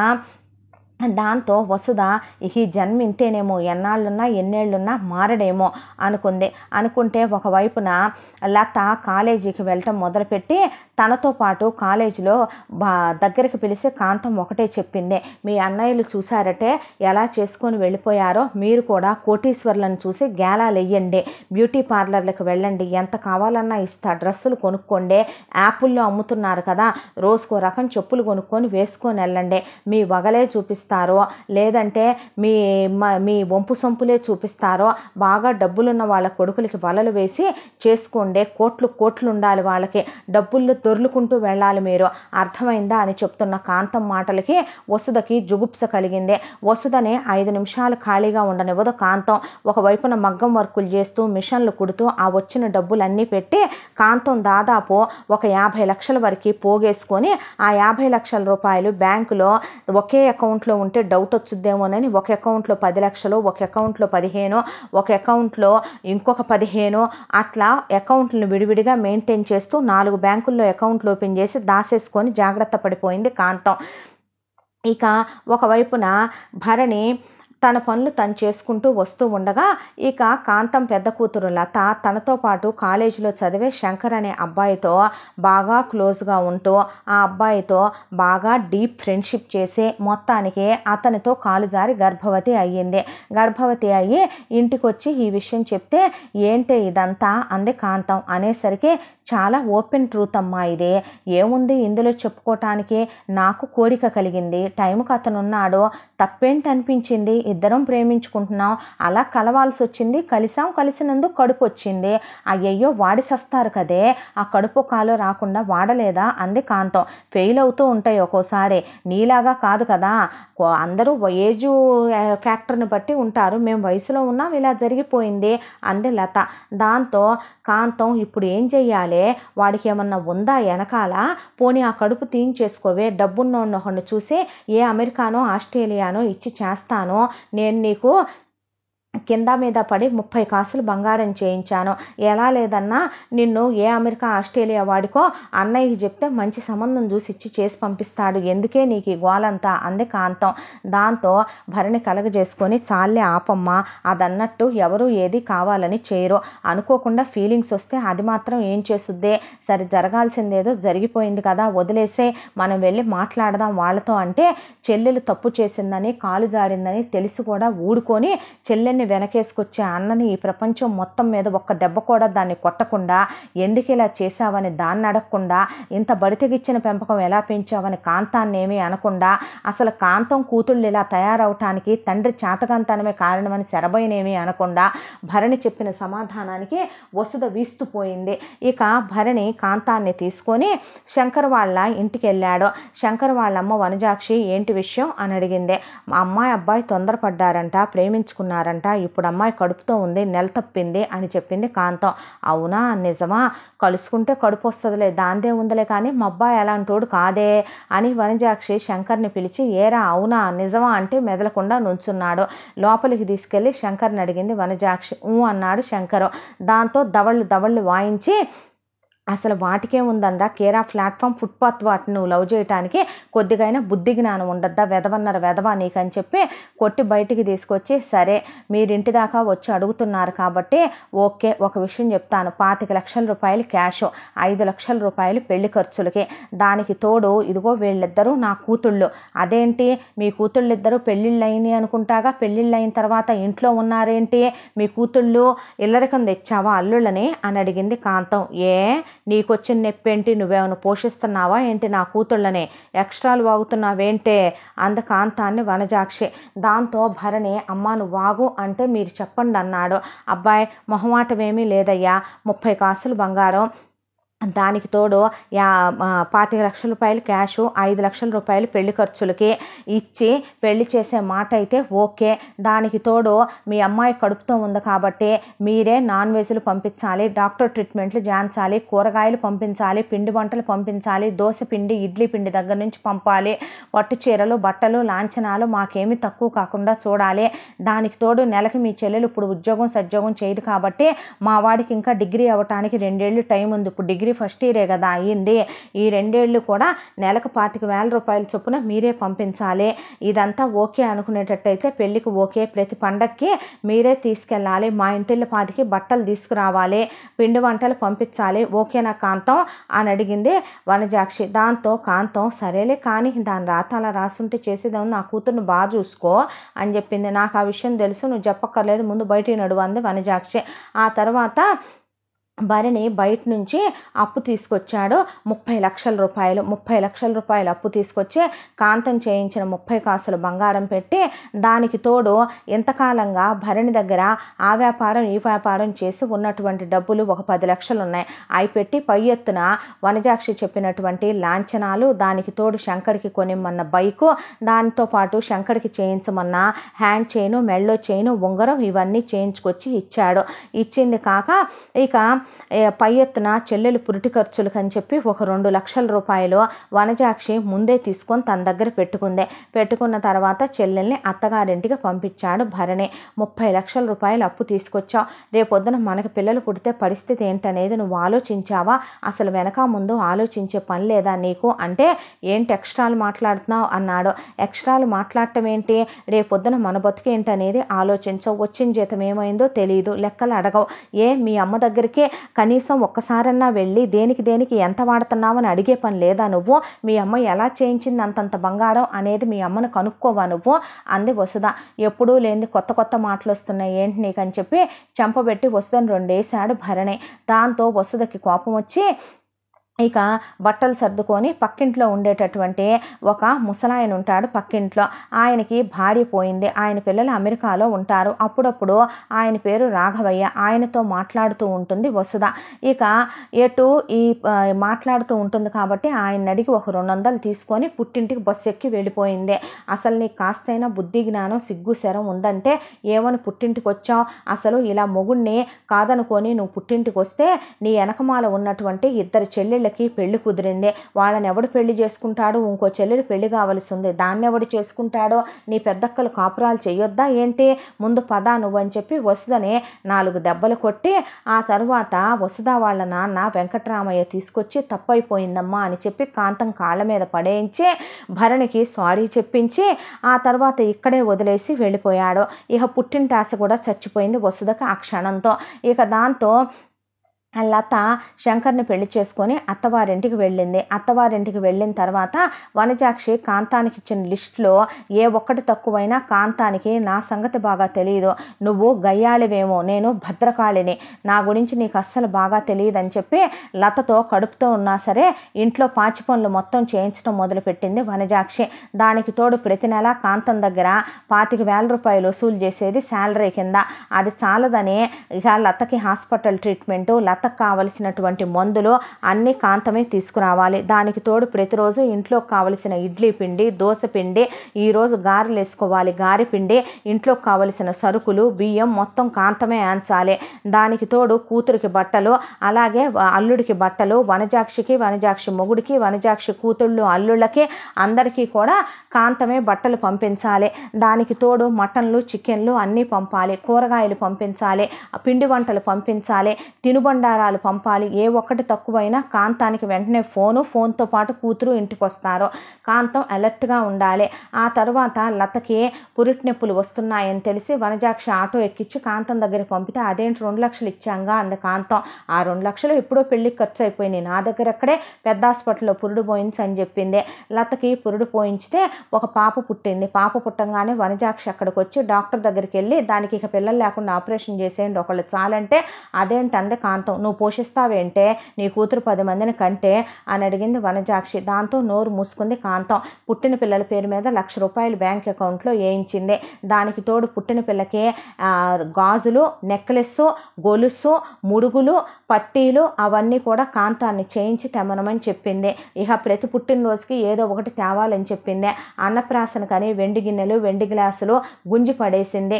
దాంతో వసుధ ఈ జన్మింతేనేమో ఎన్నాళ్ళున్నా ఎన్నేళ్ళున్నా మారడేమో అనుకుంది అనుకుంటే ఒకవైపున లత కాలేజీకి వెళ్ళటం మొదలుపెట్టి తనతో పాటు కాలేజీలో బా దగ్గరికి పిలిచి కాంతం ఒకటే చెప్పిందే మీ అన్నయ్యలు చూశారటే ఎలా చేసుకొని వెళ్ళిపోయారో మీరు కూడా కోటీశ్వర్లను చూసి గేలాలు వేయండి బ్యూటీ పార్లర్లకు వెళ్ళండి ఎంత కావాలన్నా ఇస్తా డ్రెస్సులు కొనుక్కోండి యాపుల్లో అమ్ముతున్నారు కదా రోజుకో రకం చెప్పులు కొనుక్కొని వేసుకొని వెళ్ళండి మీ వగలే చూపిస్తారో లేదంటే మీ మీ వంపు సొంపులే చూపిస్తారో బాగా డబ్బులున్న వాళ్ళ కొడుకులకి వలలు వేసి చేసుకోండి కోట్లు కోట్లు ఉండాలి వాళ్ళకి డబ్బులు దొర్లుకుంటూ వెళ్ళాలి మీరు అర్థమైందా అని చెప్తున్న కాంతం మాటలకి వసుదకి జుగుప్స కలిగింది వసుధని ఐదు నిమిషాలు ఖాళీగా ఉండనివ్వదు కాంతం ఒకవైపున మగ్గం వర్కులు చేస్తూ మిషన్లు కుడుతూ ఆ వచ్చిన డబ్బులన్నీ పెట్టి కాంతం దాదాపు ఒక యాభై లక్షల వరకు పోగేసుకొని ఆ యాభై లక్షల రూపాయలు బ్యాంకులో ఒకే అకౌంట్లో ఉంటే డౌట్ వచ్చుద్దేమోనని ఒక అకౌంట్లో పది లక్షలు ఒక అకౌంట్లో పదిహేను ఒక అకౌంట్లో ఇంకొక పదిహేను అట్లా అకౌంట్లను విడివిడిగా మెయింటైన్ చేస్తూ నాలుగు బ్యాంకుల్లో అకౌంట్లు ఓపెన్ చేసి దాసేసుకొని జాగ్రత్త పడిపోయింది కాంతం ఇక ఒకవైపున భరణి తన పనులు తను చేసుకుంటూ వస్తూ ఉండగా ఇక కాంతం పెద్ద కూతురు లత తనతో పాటు కాలేజీలో చదివే శంకర్ అనే అబ్బాయితో బాగా క్లోజ్గా ఉంటూ ఆ అబ్బాయితో బాగా డీప్ ఫ్రెండ్షిప్ చేసి మొత్తానికి అతనితో కాలు జారి గర్భవతి అయ్యింది గర్భవతి అయ్యి ఇంటికొచ్చి ఈ విషయం చెప్తే ఏంటే ఇదంతా అంది కాంతం అనేసరికి చాలా ఓపెన్ ట్రూత్ అమ్మా ఇదే ఏముంది ఇందులో చెప్పుకోవటానికి నాకు కోరిక కలిగింది టైంకి అతను ఉన్నాడు తప్పేంటి అనిపించింది ఇద్దరం ప్రేమించుకుంటున్నాం అలా కలవాల్సి వచ్చింది కలిసాం కలిసినందుకు కడుపు వచ్చింది అయ్యయ్యో వాడి కదే ఆ కడుపు కాలు రాకుండా వాడలేదా అంది కాంతం ఫెయిల్ అవుతూ ఉంటాయి ఒక్కోసారి నీలాగా కాదు కదా అందరూ ఏజు ఫ్యాక్టర్ని బట్టి ఉంటారు మేము వయసులో ఉన్నాం ఇలా జరిగిపోయింది అంది లత దాంతో కాంతం ఇప్పుడు ఏం చెయ్యాలి సరే వాడికి ఏమన్నా ఉందా వెనకాల పోనీ ఆ కడుపు తీయించేసుకోవే డబ్బున్న ఒకడిని చూసి ఏ అమెరికానో ఆస్ట్రేలియానో ఇచ్చి చేస్తాను నేను నీకు కింద మీద పడి ముప్పై కాసులు బంగారం చేయించాను ఎలా లేదన్నా నిన్ను ఏ అమెరికా ఆస్ట్రేలియా వాడికో అన్నయ్యకి చెప్తే మంచి సంబంధం చూసి ఇచ్చి చేసి పంపిస్తాడు ఎందుకే నీకు ఈ గోలంతా అంది కాంతం దాంతో భరణి కలగజేసుకొని చాలే ఆపమ్మా అదన్నట్టు ఎవరు ఏది కావాలని చేయరు అనుకోకుండా ఫీలింగ్స్ వస్తే అది మాత్రం ఏం చేస్తుందే సరే జరగాల్సిందేదో జరిగిపోయింది కదా వదిలేసే మనం వెళ్ళి మాట్లాడదాం వాళ్ళతో అంటే చెల్లెలు తప్పు చేసిందని కాలు జాడిందని తెలిసి కూడా ఊడుకొని చెల్లెని వెనకేసుకొచ్చే అన్నని ఈ ప్రపంచం మొత్తం మీద ఒక్క దెబ్బ కూడా దాన్ని కొట్టకుండా ఎందుకు ఇలా చేశావని దాన్ని అడగకుండా ఇంత బడితెగిచ్చిన పెంపకం ఎలా పెంచావని కాంతాన్ని ఏమీ అనకుండా అసలు కాంతం కూతుళ్ళు ఇలా తయారవటానికి తండ్రి చాతకాంతానమే కారణమని శరభయనేమీ అనకుండా భరణి చెప్పిన సమాధానానికి వసుధ వీస్తుపోయింది ఇక భరణి కాంతాన్ని తీసుకొని శంకర్ వాళ్ళ ఇంటికి వెళ్ళాడు శంకర్ వాళ్ళమ్మ వనజాక్షి ఏంటి విషయం అని అడిగింది మా అమ్మాయి అబ్బాయి తొందరపడ్డారంట ప్రేమించుకున్నారంట ఇప్పుడు అమ్మాయి కడుపుతో ఉంది నెల తప్పింది అని చెప్పింది కాంతం అవునా నిజమా కలుసుకుంటే కడుపు వస్తుందిలే దాందే ఉందిలే కానీ మా అబ్బాయి అలాంటోడు కాదే అని వనజాక్షి శంకర్ని పిలిచి ఏరా అవునా నిజమా అంటే మెదలకుండా నుంచున్నాడు లోపలికి తీసుకెళ్ళి శంకర్ని అడిగింది వనజాక్షి ఊ అన్నాడు శంకరు దాంతో దవళ్ళు దవళ్ళు వాయించి అసలు వాటికే ఉందనరా కేరా ప్లాట్ఫామ్ ఫుట్పాత్ వాటిని లవ్ చేయటానికి కొద్దిగైనా బుద్ధి జ్ఞానం ఉండద్దా వెదవన్నర వెదవా నీకని చెప్పి కొట్టి బయటికి తీసుకొచ్చి సరే మీరింటి దాకా వచ్చి అడుగుతున్నారు కాబట్టి ఓకే ఒక విషయం చెప్తాను పాతిక లక్షల రూపాయలు క్యాష్ ఐదు లక్షల రూపాయలు పెళ్లి ఖర్చులకి దానికి తోడు ఇదిగో వీళ్ళిద్దరూ నా కూతుళ్ళు అదేంటి మీ కూతుళ్ళిద్దరూ పెళ్ళిళ్ళు అయింది అనుకుంటాగా పెళ్ళిళ్ళు అయిన తర్వాత ఇంట్లో ఉన్నారేంటి మీ కూతుళ్ళు ఇల్లరికం తెచ్చావా అల్లుళ్ళని అని అడిగింది కాంతం ఏ నీకొచ్చిన నొప్పి ఏంటి నువ్వేమైనా పోషిస్తున్నావా ఏంటి నా కూతుళ్ళని ఎక్స్ట్రాలు వాగుతున్నావేంటే అంద కాంతాన్ని వనజాక్షి దాంతో భరణి అమ్మ నువ్వు వాగు అంటే మీరు చెప్పండి అన్నాడు అబ్బాయి మొహమాటమేమీ లేదయ్యా ముప్పై కాసులు బంగారం దానికి తోడు యా పాతిక లక్షల రూపాయలు క్యాషు ఐదు లక్షల రూపాయలు పెళ్లి ఖర్చులకి ఇచ్చి పెళ్లి చేసే మాట అయితే ఓకే దానికి తోడు మీ అమ్మాయి కడుపుతో ఉంది కాబట్టి మీరే నాన్ వెజ్లు పంపించాలి డాక్టర్ ట్రీట్మెంట్లు చేయించాలి కూరగాయలు పంపించాలి పిండి వంటలు పంపించాలి దోశ పిండి ఇడ్లీ పిండి దగ్గర నుంచి పంపాలి పట్టు చీరలు బట్టలు లాంఛనాలు మాకేమీ తక్కువ కాకుండా చూడాలి దానికి తోడు నెలకి మీ చెల్లెలు ఇప్పుడు ఉద్యోగం సద్యోగం చేయదు కాబట్టి మా వాడికి ఇంకా డిగ్రీ అవ్వటానికి రెండేళ్ళు టైం ఉంది ఇప్పుడు డిగ్రీ డిగ్రీ ఫస్ట్ ఇయరే కదా అయ్యింది ఈ రెండేళ్ళు కూడా నెలకు పాతిక వేల రూపాయల చొప్పున మీరే పంపించాలి ఇదంతా ఓకే అనుకునేటట్టయితే పెళ్ళికి ఓకే ప్రతి పండక్కి మీరే తీసుకెళ్ళాలి మా ఇంటిళ్ళ పాతికి బట్టలు తీసుకురావాలి పిండి వంటలు పంపించాలి ఓకేనా కాంతం అని అడిగింది వనజాక్షి దాంతో కాంతం సరేలే కానీ దాని రాత అలా రాసుంటే చేసేదాం నా కూతుర్ని బాగా చూసుకో అని చెప్పింది నాకు ఆ విషయం తెలుసు నువ్వు చెప్పక్కర్లేదు ముందు బయటికి నడువంది వనజాక్షి ఆ తర్వాత భరణి బయట నుంచి అప్పు తీసుకొచ్చాడు ముప్పై లక్షల రూపాయలు ముప్పై లక్షల రూపాయలు అప్పు తీసుకొచ్చి కాంతం చేయించిన ముప్పై కాసులు బంగారం పెట్టి దానికి తోడు ఎంతకాలంగా భరణి దగ్గర ఆ వ్యాపారం ఈ వ్యాపారం చేసి ఉన్నటువంటి డబ్బులు ఒక పది లక్షలు ఉన్నాయి అవి పెట్టి పై ఎత్తున వనజాక్షి చెప్పినటువంటి లాంఛనాలు దానికి తోడు శంకర్కి కొనిమ్మన్న బైకు దానితో పాటు శంకర్కి చేయించమన్న హ్యాండ్ చైను మెళ్ళో చైను ఉంగరం ఇవన్నీ చేయించుకొచ్చి ఇచ్చాడు ఇచ్చింది కాక ఇక పై ఎత్తున చెల్లెలు పురిటి ఖర్చులకు అని చెప్పి ఒక రెండు లక్షల రూపాయలు వనజాక్షి ముందే తీసుకొని తన దగ్గర పెట్టుకుంది పెట్టుకున్న తర్వాత చెల్లెల్ని అత్తగారింటికి పంపించాడు భరణి ముప్పై లక్షల రూపాయలు అప్పు తీసుకొచ్చావు రేపొద్దున మనకి పిల్లలు పుడితే పరిస్థితి ఏంటనేది నువ్వు ఆలోచించావా అసలు వెనక ముందు ఆలోచించే పని లేదా నీకు అంటే ఏంటి ఎక్స్ట్రాలు మాట్లాడుతున్నావు అన్నాడు ఎక్స్ట్రాలు మాట్లాడటం ఏంటి రేపొద్దున మన బతుకు ఆలోచించవు వచ్చిన జీతం ఏమైందో తెలియదు లెక్కలు అడగవు ఏ మీ అమ్మ దగ్గరికి కనీసం ఒక్కసారన్నా వెళ్ళి దేనికి దేనికి ఎంత వాడుతున్నావు అని అడిగే పని లేదా నువ్వు మీ అమ్మ ఎలా చేయించింది అంతంత బంగారం అనేది మీ అమ్మను కనుక్కోవా నువ్వు అంది వసుధ ఎప్పుడూ లేని కొత్త కొత్త మాటలు వస్తున్నాయి ఏంటి నీకని చెప్పి చెంపబెట్టి వసుధను రెండేశాడు భరణి దాంతో వసుధకి కోపం వచ్చి ఇక బట్టలు సర్దుకొని పక్కింట్లో ఉండేటటువంటి ఒక ముసలాయన ఉంటాడు పక్కింట్లో ఆయనకి భార్య పోయింది ఆయన పిల్లలు అమెరికాలో ఉంటారు అప్పుడప్పుడు ఆయన పేరు రాఘవయ్య ఆయనతో మాట్లాడుతూ ఉంటుంది వసుధ ఇక ఎటు ఈ మాట్లాడుతూ ఉంటుంది కాబట్టి ఆయన అడిగి ఒక రెండు వందలు తీసుకొని పుట్టింటికి బస్సు ఎక్కి వెళ్ళిపోయింది అసలు నీకు కాస్తైనా బుద్ధి జ్ఞానం సిగ్గు శరం ఉందంటే ఏమని పుట్టింటికి వచ్చావు అసలు ఇలా మొగుణ్ణి కాదనుకొని నువ్వు పుట్టింటికి వస్తే నీ వెనకమాల ఉన్నటువంటి ఇద్దరు చెల్లెళ్ళు చెల్లెళ్ళకి పెళ్లి కుదిరింది వాళ్ళని ఎవడు పెళ్లి చేసుకుంటాడు ఇంకో చెల్లెలు పెళ్లి కావాల్సి ఉంది దాన్ని ఎవడు చేసుకుంటాడో నీ పెద్దక్కలు కాపురాలు చేయొద్దా ఏంటి ముందు పదా నువ్వని చెప్పి వసుదని నాలుగు దెబ్బలు కొట్టి ఆ తర్వాత వసుధ వాళ్ళ నాన్న వెంకటరామయ్య తీసుకొచ్చి తప్పైపోయిందమ్మా అని చెప్పి కాంతం కాళ్ళ మీద పడేయించి భరణికి సారీ చెప్పించి ఆ తర్వాత ఇక్కడే వదిలేసి వెళ్ళిపోయాడు ఇక పుట్టిన తాస కూడా చచ్చిపోయింది వసుధకు ఆ క్షణంతో ఇక దాంతో లత శంకర్ని పెళ్లి చేసుకొని అత్తవారింటికి వెళ్ళింది అత్తవారింటికి వెళ్ళిన తర్వాత వనజాక్షి కాంతానికి ఇచ్చిన లిస్టులో ఏ ఒక్కటి తక్కువైనా కాంతానికి నా సంగతి బాగా తెలియదు నువ్వు గయ్యాలివేమో నేను భద్రకాళిని నా గురించి నీకు అస్సలు బాగా తెలియదని చెప్పి లతతో కడుపుతో ఉన్నా సరే ఇంట్లో పాచి పనులు మొత్తం చేయించడం మొదలుపెట్టింది వనజాక్షి దానికి తోడు ప్రతి నెల కాంతం దగ్గర పాతిక వేల రూపాయలు వసూలు చేసేది శాలరీ కింద అది చాలదని ఇక లతకి హాస్పిటల్ ట్రీట్మెంటు లత కాంతకు కావలసినటువంటి మందులు అన్ని కాంతమే తీసుకురావాలి దానికి తోడు ప్రతిరోజు ఇంట్లో కావలసిన ఇడ్లీ పిండి దోశ పిండి ఈరోజు గారెలు వేసుకోవాలి గారి పిండి ఇంట్లో కావలసిన సరుకులు బియ్యం మొత్తం కాంతమే ఆంచాలి దానికి తోడు కూతురికి బట్టలు అలాగే అల్లుడికి బట్టలు వనజాక్షికి వనజాక్షి మొగుడికి వనజాక్షి కూతుళ్ళు అల్లుళ్ళకి అందరికీ కూడా కాంతమే బట్టలు పంపించాలి దానికి తోడు మటన్లు చికెన్లు అన్నీ పంపాలి కూరగాయలు పంపించాలి పిండి వంటలు పంపించాలి తినుబండారాలు ఆహారాలు పంపాలి ఏ ఒక్కటి తక్కువైనా కాంతానికి వెంటనే ఫోను ఫోన్తో పాటు కూతురు ఇంటికి వస్తారు కాంతం అలర్ట్గా ఉండాలి ఆ తర్వాత లతకి పురిటి నొప్పులు వస్తున్నాయని తెలిసి వనజాక్షి ఆటో ఎక్కించి కాంతం దగ్గర పంపితే అదేంటి రెండు లక్షలు ఇచ్చాంగా అంద కాంతం ఆ రెండు లక్షలు ఎప్పుడో పెళ్ళికి ఖర్చు అయిపోయినాయి నా దగ్గర అక్కడే పెద్ద హాస్పిటల్లో పురుడు పోయించి అని చెప్పింది లతకి పురుడు పోయించితే ఒక పాప పుట్టింది పాప పుట్టంగానే వనజాక్షి అక్కడికి వచ్చి డాక్టర్ దగ్గరికి వెళ్ళి దానికి ఇక పిల్లలు లేకుండా ఆపరేషన్ చేసేయండి ఒకళ్ళు చాలంటే అదేంటి అంద కాంతం నువ్వు పోషిస్తావేంటే నీ కూతురు పది మందిని కంటే అని అడిగింది వనజాక్షి దాంతో నోరు మూసుకుంది కాంతం పుట్టిన పిల్లల పేరు మీద లక్ష రూపాయలు బ్యాంక్ అకౌంట్లో వేయించింది దానికి తోడు పుట్టిన పిల్లకి గాజులు నెక్లెస్ గొలుసు ముడుగులు పట్టీలు అవన్నీ కూడా కాంతాన్ని చేయించి తెమ్మనమని చెప్పింది ఇక ప్రతి పుట్టినరోజుకి ఏదో ఒకటి తేవాలని చెప్పింది అన్నప్రాసనకని వెండి గిన్నెలు వెండి గ్లాసులు గుంజి పడేసింది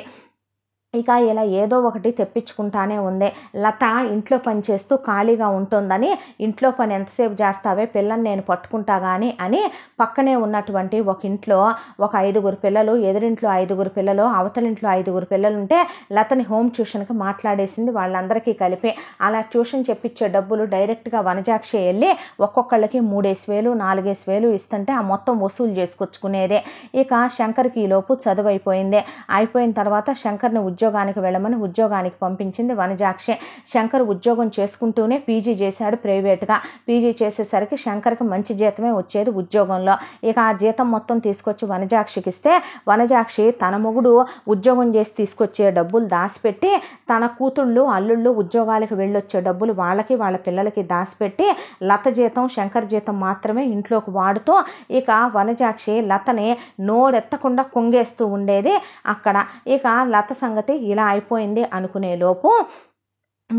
ఇక ఇలా ఏదో ఒకటి తెప్పించుకుంటానే ఉంది లత ఇంట్లో పని చేస్తూ ఖాళీగా ఉంటుందని ఇంట్లో పని ఎంతసేపు చేస్తావే పిల్లల్ని నేను పట్టుకుంటా కానీ అని పక్కనే ఉన్నటువంటి ఒక ఇంట్లో ఒక ఐదుగురు పిల్లలు ఎదురింట్లో ఐదుగురు పిల్లలు అవతలింట్లో ఐదుగురు పిల్లలు ఉంటే లతని హోమ్ ట్యూషన్కి మాట్లాడేసింది వాళ్ళందరికీ కలిపి అలా ట్యూషన్ చెప్పించే డబ్బులు డైరెక్ట్గా వనజాక్షి వెళ్ళి ఒక్కొక్కళ్ళకి మూడేసి వేలు నాలుగేసి వేలు ఇస్తుంటే ఆ మొత్తం వసూలు చేసుకొచ్చుకునేదే ఇక శంకర్కి ఈలోపు చదువు అయిపోయింది అయిపోయిన తర్వాత శంకర్ని ఉద్యోగం ఉద్యోగానికి వెళ్ళమని ఉద్యోగానికి పంపించింది వనజాక్షే శంకర్ ఉద్యోగం చేసుకుంటూనే పీజీ చేశాడు ప్రైవేట్గా పీజీ చేసేసరికి శంకర్కి మంచి జీతమే వచ్చేది ఉద్యోగంలో ఇక ఆ జీతం మొత్తం తీసుకొచ్చి వనజాక్షికి ఇస్తే వనజాక్షి తన మొగుడు ఉద్యోగం చేసి తీసుకొచ్చే డబ్బులు దాచిపెట్టి తన కూతుళ్ళు అల్లుళ్ళు ఉద్యోగాలకు వెళ్ళొచ్చే డబ్బులు వాళ్ళకి వాళ్ళ పిల్లలకి దాచిపెట్టి లత జీతం శంకర్ జీతం మాత్రమే ఇంట్లోకి వాడుతూ ఇక వనజాక్షి లతని నోడెత్తకుండా కొంగేస్తూ ఉండేది అక్కడ ఇక లత సంగతి ఇలా అయిపోయింది అనుకునే లోపు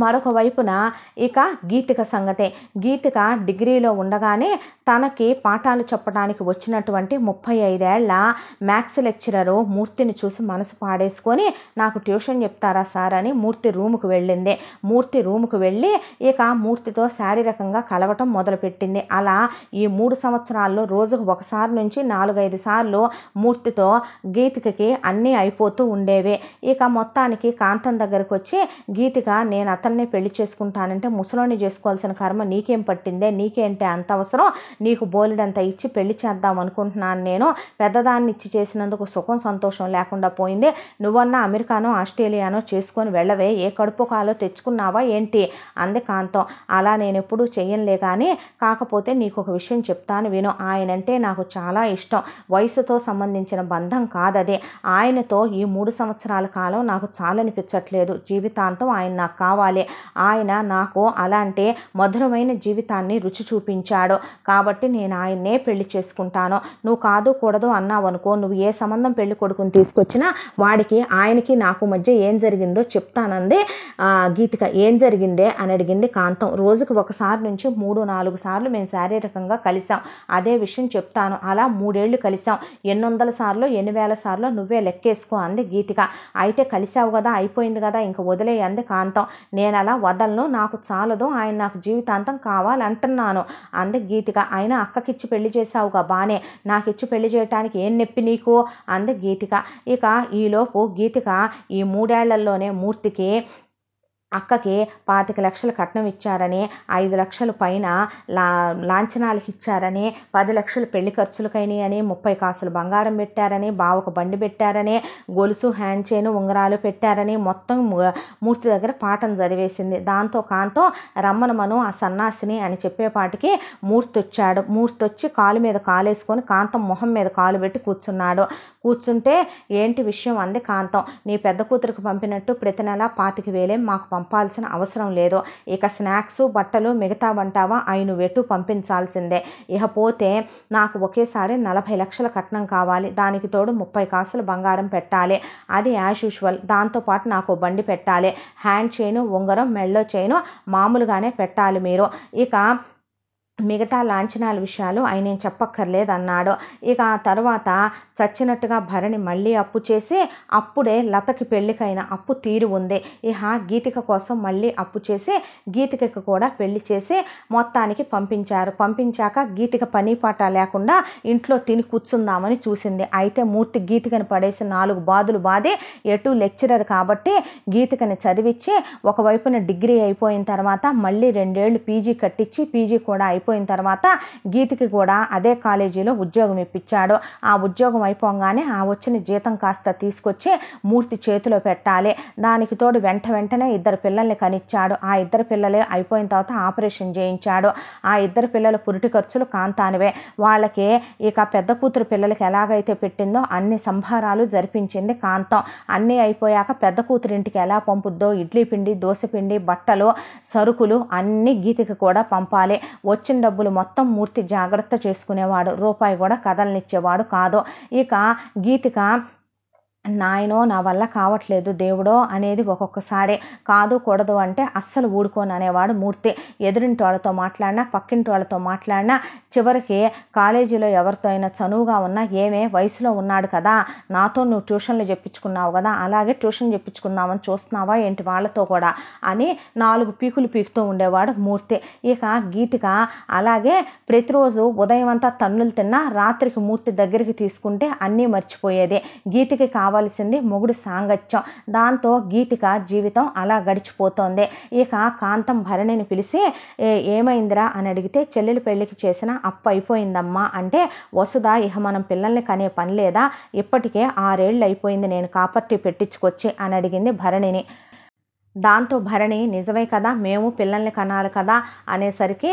మరొక వైపున ఇక గీతిక సంగతే గీతిక డిగ్రీలో ఉండగానే తనకి పాఠాలు చెప్పడానికి వచ్చినటువంటి ముప్పై ఐదేళ్ల మ్యాథ్స్ లెక్చరరు మూర్తిని చూసి మనసు పాడేసుకొని నాకు ట్యూషన్ చెప్తారా సార్ అని మూర్తి రూముకు వెళ్ళింది మూర్తి రూముకు వెళ్ళి ఇక మూర్తితో శారీరకంగా కలవటం మొదలుపెట్టింది అలా ఈ మూడు సంవత్సరాల్లో రోజుకు ఒకసారి నుంచి నాలుగైదు సార్లు మూర్తితో గీతికకి అన్నీ అయిపోతూ ఉండేవి ఇక మొత్తానికి కాంతం దగ్గరకు వచ్చి గీతిక నేను అతన్నే పెళ్లి చేసుకుంటానంటే ముసలోని చేసుకోవాల్సిన కర్మ నీకేం పట్టిందే నీకేంటే అంత అవసరం నీకు బోలెడంత ఇచ్చి పెళ్లి చేద్దాం అనుకుంటున్నాను నేను పెద్దదాన్ని ఇచ్చి చేసినందుకు సుఖం సంతోషం లేకుండా పోయింది నువ్వన్నా అమెరికానో ఆస్ట్రేలియానో చేసుకొని వెళ్ళవే ఏ కడుపు కాలో తెచ్చుకున్నావా ఏంటి అంది కాంతం అలా నేను ఎప్పుడూ చెయ్యనులే కానీ కాకపోతే నీకు ఒక విషయం చెప్తాను విను ఆయనంటే నాకు చాలా ఇష్టం వయసుతో సంబంధించిన బంధం కాదది ఆయనతో ఈ మూడు సంవత్సరాల కాలం నాకు చాలనిపించట్లేదు జీవితాంతం ఆయన నాకు కావాలి చేసుకోవాలి ఆయన నాకు అలాంటి మధురమైన జీవితాన్ని రుచి చూపించాడు కాబట్టి నేను ఆయన్నే పెళ్లి చేసుకుంటాను నువ్వు కాదు కూడదు అన్నావు అనుకో నువ్వు ఏ సంబంధం పెళ్లి కొడుకుని తీసుకొచ్చినా వాడికి ఆయనకి నాకు మధ్య ఏం జరిగిందో చెప్తానంది గీతిక ఏం జరిగిందే అని అడిగింది కాంతం రోజుకి ఒకసారి నుంచి మూడు నాలుగు సార్లు మేము శారీరకంగా కలిసాం అదే విషయం చెప్తాను అలా మూడేళ్లు కలిసాం ఎన్నొందల వందల సార్లు ఎన్ని వేల సార్లు నువ్వే లెక్కేసుకో అంది గీతిక అయితే కలిసావు కదా అయిపోయింది కదా ఇంక వదిలేయంది కాంతం నేను అలా వదలను నాకు చాలదు ఆయన నాకు జీవితాంతం కావాలంటున్నాను అంది గీతిక ఆయన అక్కకిచ్చి పెళ్లి చేశావుగా బానే నాకిచ్చి పెళ్లి చేయటానికి ఏం నొప్పి నీకు అంది గీతిక ఇక ఈలోపు గీతిక ఈ మూడేళ్లలోనే మూర్తికి అక్కకి పాతిక లక్షలు కట్నం ఇచ్చారని ఐదు లక్షలు పైన లా లాంఛనాలకు ఇచ్చారని పది లక్షలు పెళ్లి ఖర్చులకైన అని ముప్పై కాసులు బంగారం పెట్టారని బావకు బండి పెట్టారని గొలుసు హ్యాండ్ చైన్ ఉంగరాలు పెట్టారని మొత్తం మూర్తి దగ్గర పాఠం చదివేసింది దాంతో కాంతో రమ్మను మనం ఆ సన్నాసిని అని చెప్పేపాటికి మూర్తి వచ్చాడు మూర్తి వచ్చి కాలు మీద కాలేసుకొని కాంతం మొహం మీద కాలు పెట్టి కూర్చున్నాడు కూర్చుంటే ఏంటి విషయం అంది కాంతం నీ పెద్ద కూతురికి పంపినట్టు ప్రతి నెల పాతికి వేలే మాకు పంపాల్సిన అవసరం లేదు ఇక స్నాక్స్ బట్టలు మిగతా వంటావా ఆయన వెటు పంపించాల్సిందే ఇకపోతే నాకు ఒకేసారి నలభై లక్షల కట్నం కావాలి దానికి తోడు ముప్పై కాసులు బంగారం పెట్టాలి అది యాజ్ యూజువల్ దాంతోపాటు నాకు బండి పెట్టాలి హ్యాండ్ చైను ఉంగరం మెళ్ళో చైను మామూలుగానే పెట్టాలి మీరు ఇక మిగతా లాంఛనాల విషయాలు ఆయన ఏం చెప్పక్కర్లేదు అన్నాడు ఇక ఆ తర్వాత చచ్చినట్టుగా భరణి మళ్ళీ అప్పు చేసి అప్పుడే లతకి పెళ్ళికైన అప్పు తీరు ఉంది ఇహ గీతిక కోసం మళ్ళీ అప్పు చేసి గీతికకు కూడా పెళ్లి చేసి మొత్తానికి పంపించారు పంపించాక గీతిక పని పాట లేకుండా ఇంట్లో తిని కూర్చుందామని చూసింది అయితే మూర్తి గీతికను పడేసి నాలుగు బాధలు బాధి ఎటు లెక్చరర్ కాబట్టి గీతికని చదివించి ఒకవైపున డిగ్రీ అయిపోయిన తర్వాత మళ్ళీ రెండేళ్లు పీజీ కట్టించి పీజీ కూడా అయిపోయింది అయిపోయిన తర్వాత గీతకి కూడా అదే కాలేజీలో ఉద్యోగం ఇప్పించాడు ఆ ఉద్యోగం అయిపోగానే ఆ వచ్చిన జీతం కాస్త తీసుకొచ్చి మూర్తి చేతిలో పెట్టాలి దానికి తోడు వెంట వెంటనే ఇద్దరు పిల్లల్ని కనిచ్చాడు ఆ ఇద్దరు పిల్లలే అయిపోయిన తర్వాత ఆపరేషన్ చేయించాడు ఆ ఇద్దరు పిల్లల పురిటి ఖర్చులు కాంతానివే వాళ్ళకి ఇక పెద్ద కూతురు పిల్లలకి ఎలాగైతే పెట్టిందో అన్ని సంభారాలు జరిపించింది కాంతం అన్నీ అయిపోయాక పెద్ద కూతురింటికి ఎలా పంపుద్దో ఇడ్లీ పిండి దోశ పిండి బట్టలు సరుకులు అన్ని గీతికి కూడా పంపాలి వచ్చిన వచ్చిన డబ్బులు మొత్తం మూర్తి జాగ్రత్త చేసుకునేవాడు రూపాయి కూడా కదలనిచ్చేవాడు కాదు ఇక గీతిక నాయనో నా వల్ల కావట్లేదు దేవుడో అనేది ఒక్కొక్కసారి కాదు కూడదు అంటే అస్సలు ఊడుకోను అనేవాడు మూర్తి ఎదురింటి వాళ్ళతో మాట్లాడినా పక్కింటి వాళ్ళతో మాట్లాడినా చివరికి కాలేజీలో ఎవరితో అయినా చనువుగా ఉన్నా ఏమే వయసులో ఉన్నాడు కదా నాతో నువ్వు ట్యూషన్లు చెప్పించుకున్నావు కదా అలాగే ట్యూషన్ చెప్పించుకుందామని చూస్తున్నావా ఏంటి వాళ్ళతో కూడా అని నాలుగు పీకులు పీకుతూ ఉండేవాడు మూర్తి ఇక గీతిక అలాగే ప్రతిరోజు ఉదయం అంతా తన్నులు తిన్నా రాత్రికి మూర్తి దగ్గరికి తీసుకుంటే అన్నీ మర్చిపోయేది గీతికి కావాలి రావాల్సింది మొగుడు సాంగత్యం దాంతో గీతిక జీవితం అలా గడిచిపోతోంది ఇక కాంతం భరణిని పిలిచి ఏమైందిరా అని అడిగితే చెల్లెలు పెళ్లికి చేసిన అప్ప అయిపోయిందమ్మా అంటే వసుదా ఇహ మనం పిల్లల్ని కనే పని లేదా ఇప్పటికే ఆరేళ్ళు అయిపోయింది నేను కాపర్టీ పెట్టించుకొచ్చి అని అడిగింది భరణిని దాంతో భరణి నిజమే కదా మేము పిల్లల్ని కనాలి కదా అనేసరికి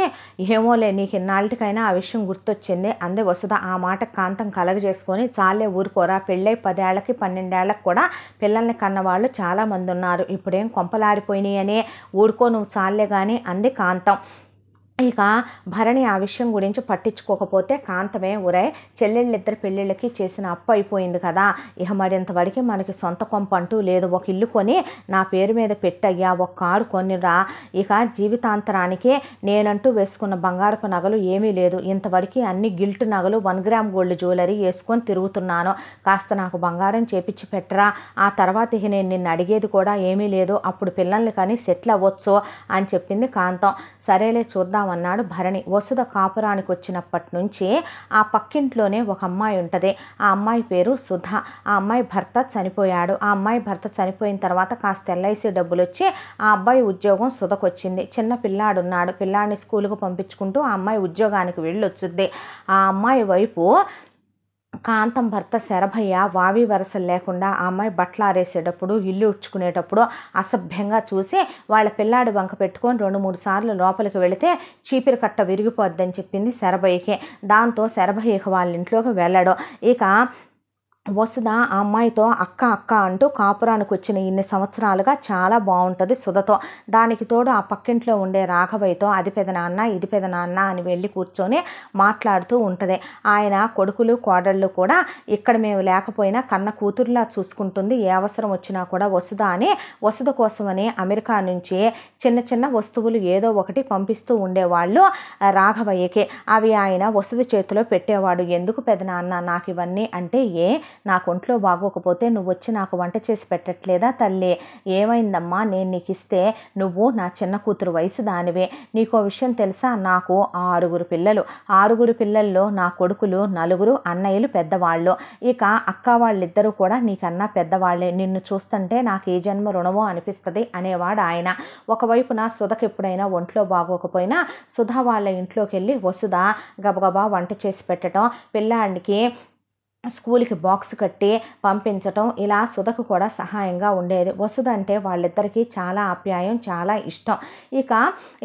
ఏమోలే నీకు ఇన్నాళ్ళకైనా ఆ విషయం గుర్తొచ్చింది అందే వసుధ ఆ మాట కాంతం కలగజేసుకొని చాలే ఊరుకోరా పెళ్ళై పదేళ్లకి పన్నెండేళ్లకు కూడా పిల్లల్ని కన్నవాళ్ళు చాలామంది ఉన్నారు ఇప్పుడేం కొంపలారిపోయినాయి అని ఊరుకో నువ్వు చాలే కానీ అంది కాంతం ఇక భరణి ఆ విషయం గురించి పట్టించుకోకపోతే కాంతమే ఉరే చెల్లెళ్ళిద్దరు పెళ్ళిళ్ళకి చేసిన అప్పు అయిపోయింది కదా ఇక మరింతవరకు మనకి సొంత కొంప అంటూ లేదు ఒక ఇల్లు కొని నా పేరు మీద పెట్టయ్యా ఒక కారు కొనిరా ఇక జీవితాంతరానికి నేనంటూ వేసుకున్న బంగారపు నగలు ఏమీ లేదు ఇంతవరకు అన్ని గిల్ట్ నగలు వన్ గ్రామ్ గోల్డ్ జ్యువెలరీ వేసుకొని తిరుగుతున్నాను కాస్త నాకు బంగారం చేపించి పెట్టరా ఆ తర్వాత ఇక నేను నిన్ను అడిగేది కూడా ఏమీ లేదు అప్పుడు పిల్లల్ని కానీ సెటిల్ అవ్వచ్చు అని చెప్పింది కాంతం సరేలే చూద్దాం అన్నాడు భరణి వసుధ కాపురానికి వచ్చినప్పటి నుంచి ఆ పక్కింట్లోనే ఒక అమ్మాయి ఉంటుంది ఆ అమ్మాయి పేరు సుధ ఆ అమ్మాయి భర్త చనిపోయాడు ఆ అమ్మాయి భర్త చనిపోయిన తర్వాత కాస్త ఎల్ఐసి డబ్బులు వచ్చి ఆ అబ్బాయి ఉద్యోగం సుధకొచ్చింది చిన్న పిల్లాడున్నాడు పిల్లాడిని స్కూల్కు పంపించుకుంటూ ఆ అమ్మాయి ఉద్యోగానికి వెళ్ళొచ్చుద్ది ఆ అమ్మాయి వైపు కాంతం భర్త శరభయ్య వావి వరసలు లేకుండా ఆ అమ్మాయి బట్టలారేసేటప్పుడు ఇల్లు ఉడ్చుకునేటప్పుడు అసభ్యంగా చూసి వాళ్ళ పిల్లాడి వంక పెట్టుకొని రెండు మూడు సార్లు లోపలికి వెళితే చీపిరి కట్ట విరిగిపోద్దని చెప్పింది శరభయ్యకి దాంతో శరభయ్యకి వాళ్ళ ఇంట్లోకి వెళ్ళాడు ఇక వసుధ ఆ అమ్మాయితో అక్క అక్క అంటూ కాపురానికి వచ్చిన ఇన్ని సంవత్సరాలుగా చాలా బాగుంటుంది సుధతో దానికి తోడు ఆ పక్కింట్లో ఉండే రాఘవయ్యతో అది పెదనాన్న ఇది పెదనాన్న అని వెళ్ళి కూర్చొని మాట్లాడుతూ ఉంటుంది ఆయన కొడుకులు కోడళ్ళు కూడా ఇక్కడ మేము లేకపోయినా కన్న కూతురులా చూసుకుంటుంది ఏ అవసరం వచ్చినా కూడా వసుధ అని వసుధ కోసమని అమెరికా నుంచి చిన్న చిన్న వస్తువులు ఏదో ఒకటి పంపిస్తూ ఉండేవాళ్ళు రాఘవయ్యకి అవి ఆయన వసుధ చేతిలో పెట్టేవాడు ఎందుకు పెదనాన్న నాకు ఇవన్నీ అంటే ఏ నాకు ఒంట్లో బాగోకపోతే నువ్వు వచ్చి నాకు వంట చేసి పెట్టట్లేదా తల్లి ఏమైందమ్మా నేను నీకు ఇస్తే నువ్వు నా చిన్న కూతురు వయసు దానివే నీకో విషయం తెలుసా నాకు ఆరుగురు పిల్లలు ఆరుగురు పిల్లల్లో నా కొడుకులు నలుగురు అన్నయ్యలు పెద్దవాళ్ళు ఇక అక్క వాళ్ళిద్దరూ కూడా నీకన్నా పెద్దవాళ్ళే నిన్ను చూస్తుంటే నాకు ఏ జన్మ రుణమో అనిపిస్తుంది అనేవాడు ఆయన ఒకవైపున సుధకు ఎప్పుడైనా ఒంట్లో బాగోకపోయినా సుధా వాళ్ళ ఇంట్లోకి వెళ్ళి వసుధ గబగబా వంట చేసి పెట్టడం పిల్లాడికి స్కూల్కి బాక్స్ కట్టి పంపించటం ఇలా సుధకు కూడా సహాయంగా ఉండేది వసుధ అంటే వాళ్ళిద్దరికీ చాలా ఆప్యాయం చాలా ఇష్టం ఇక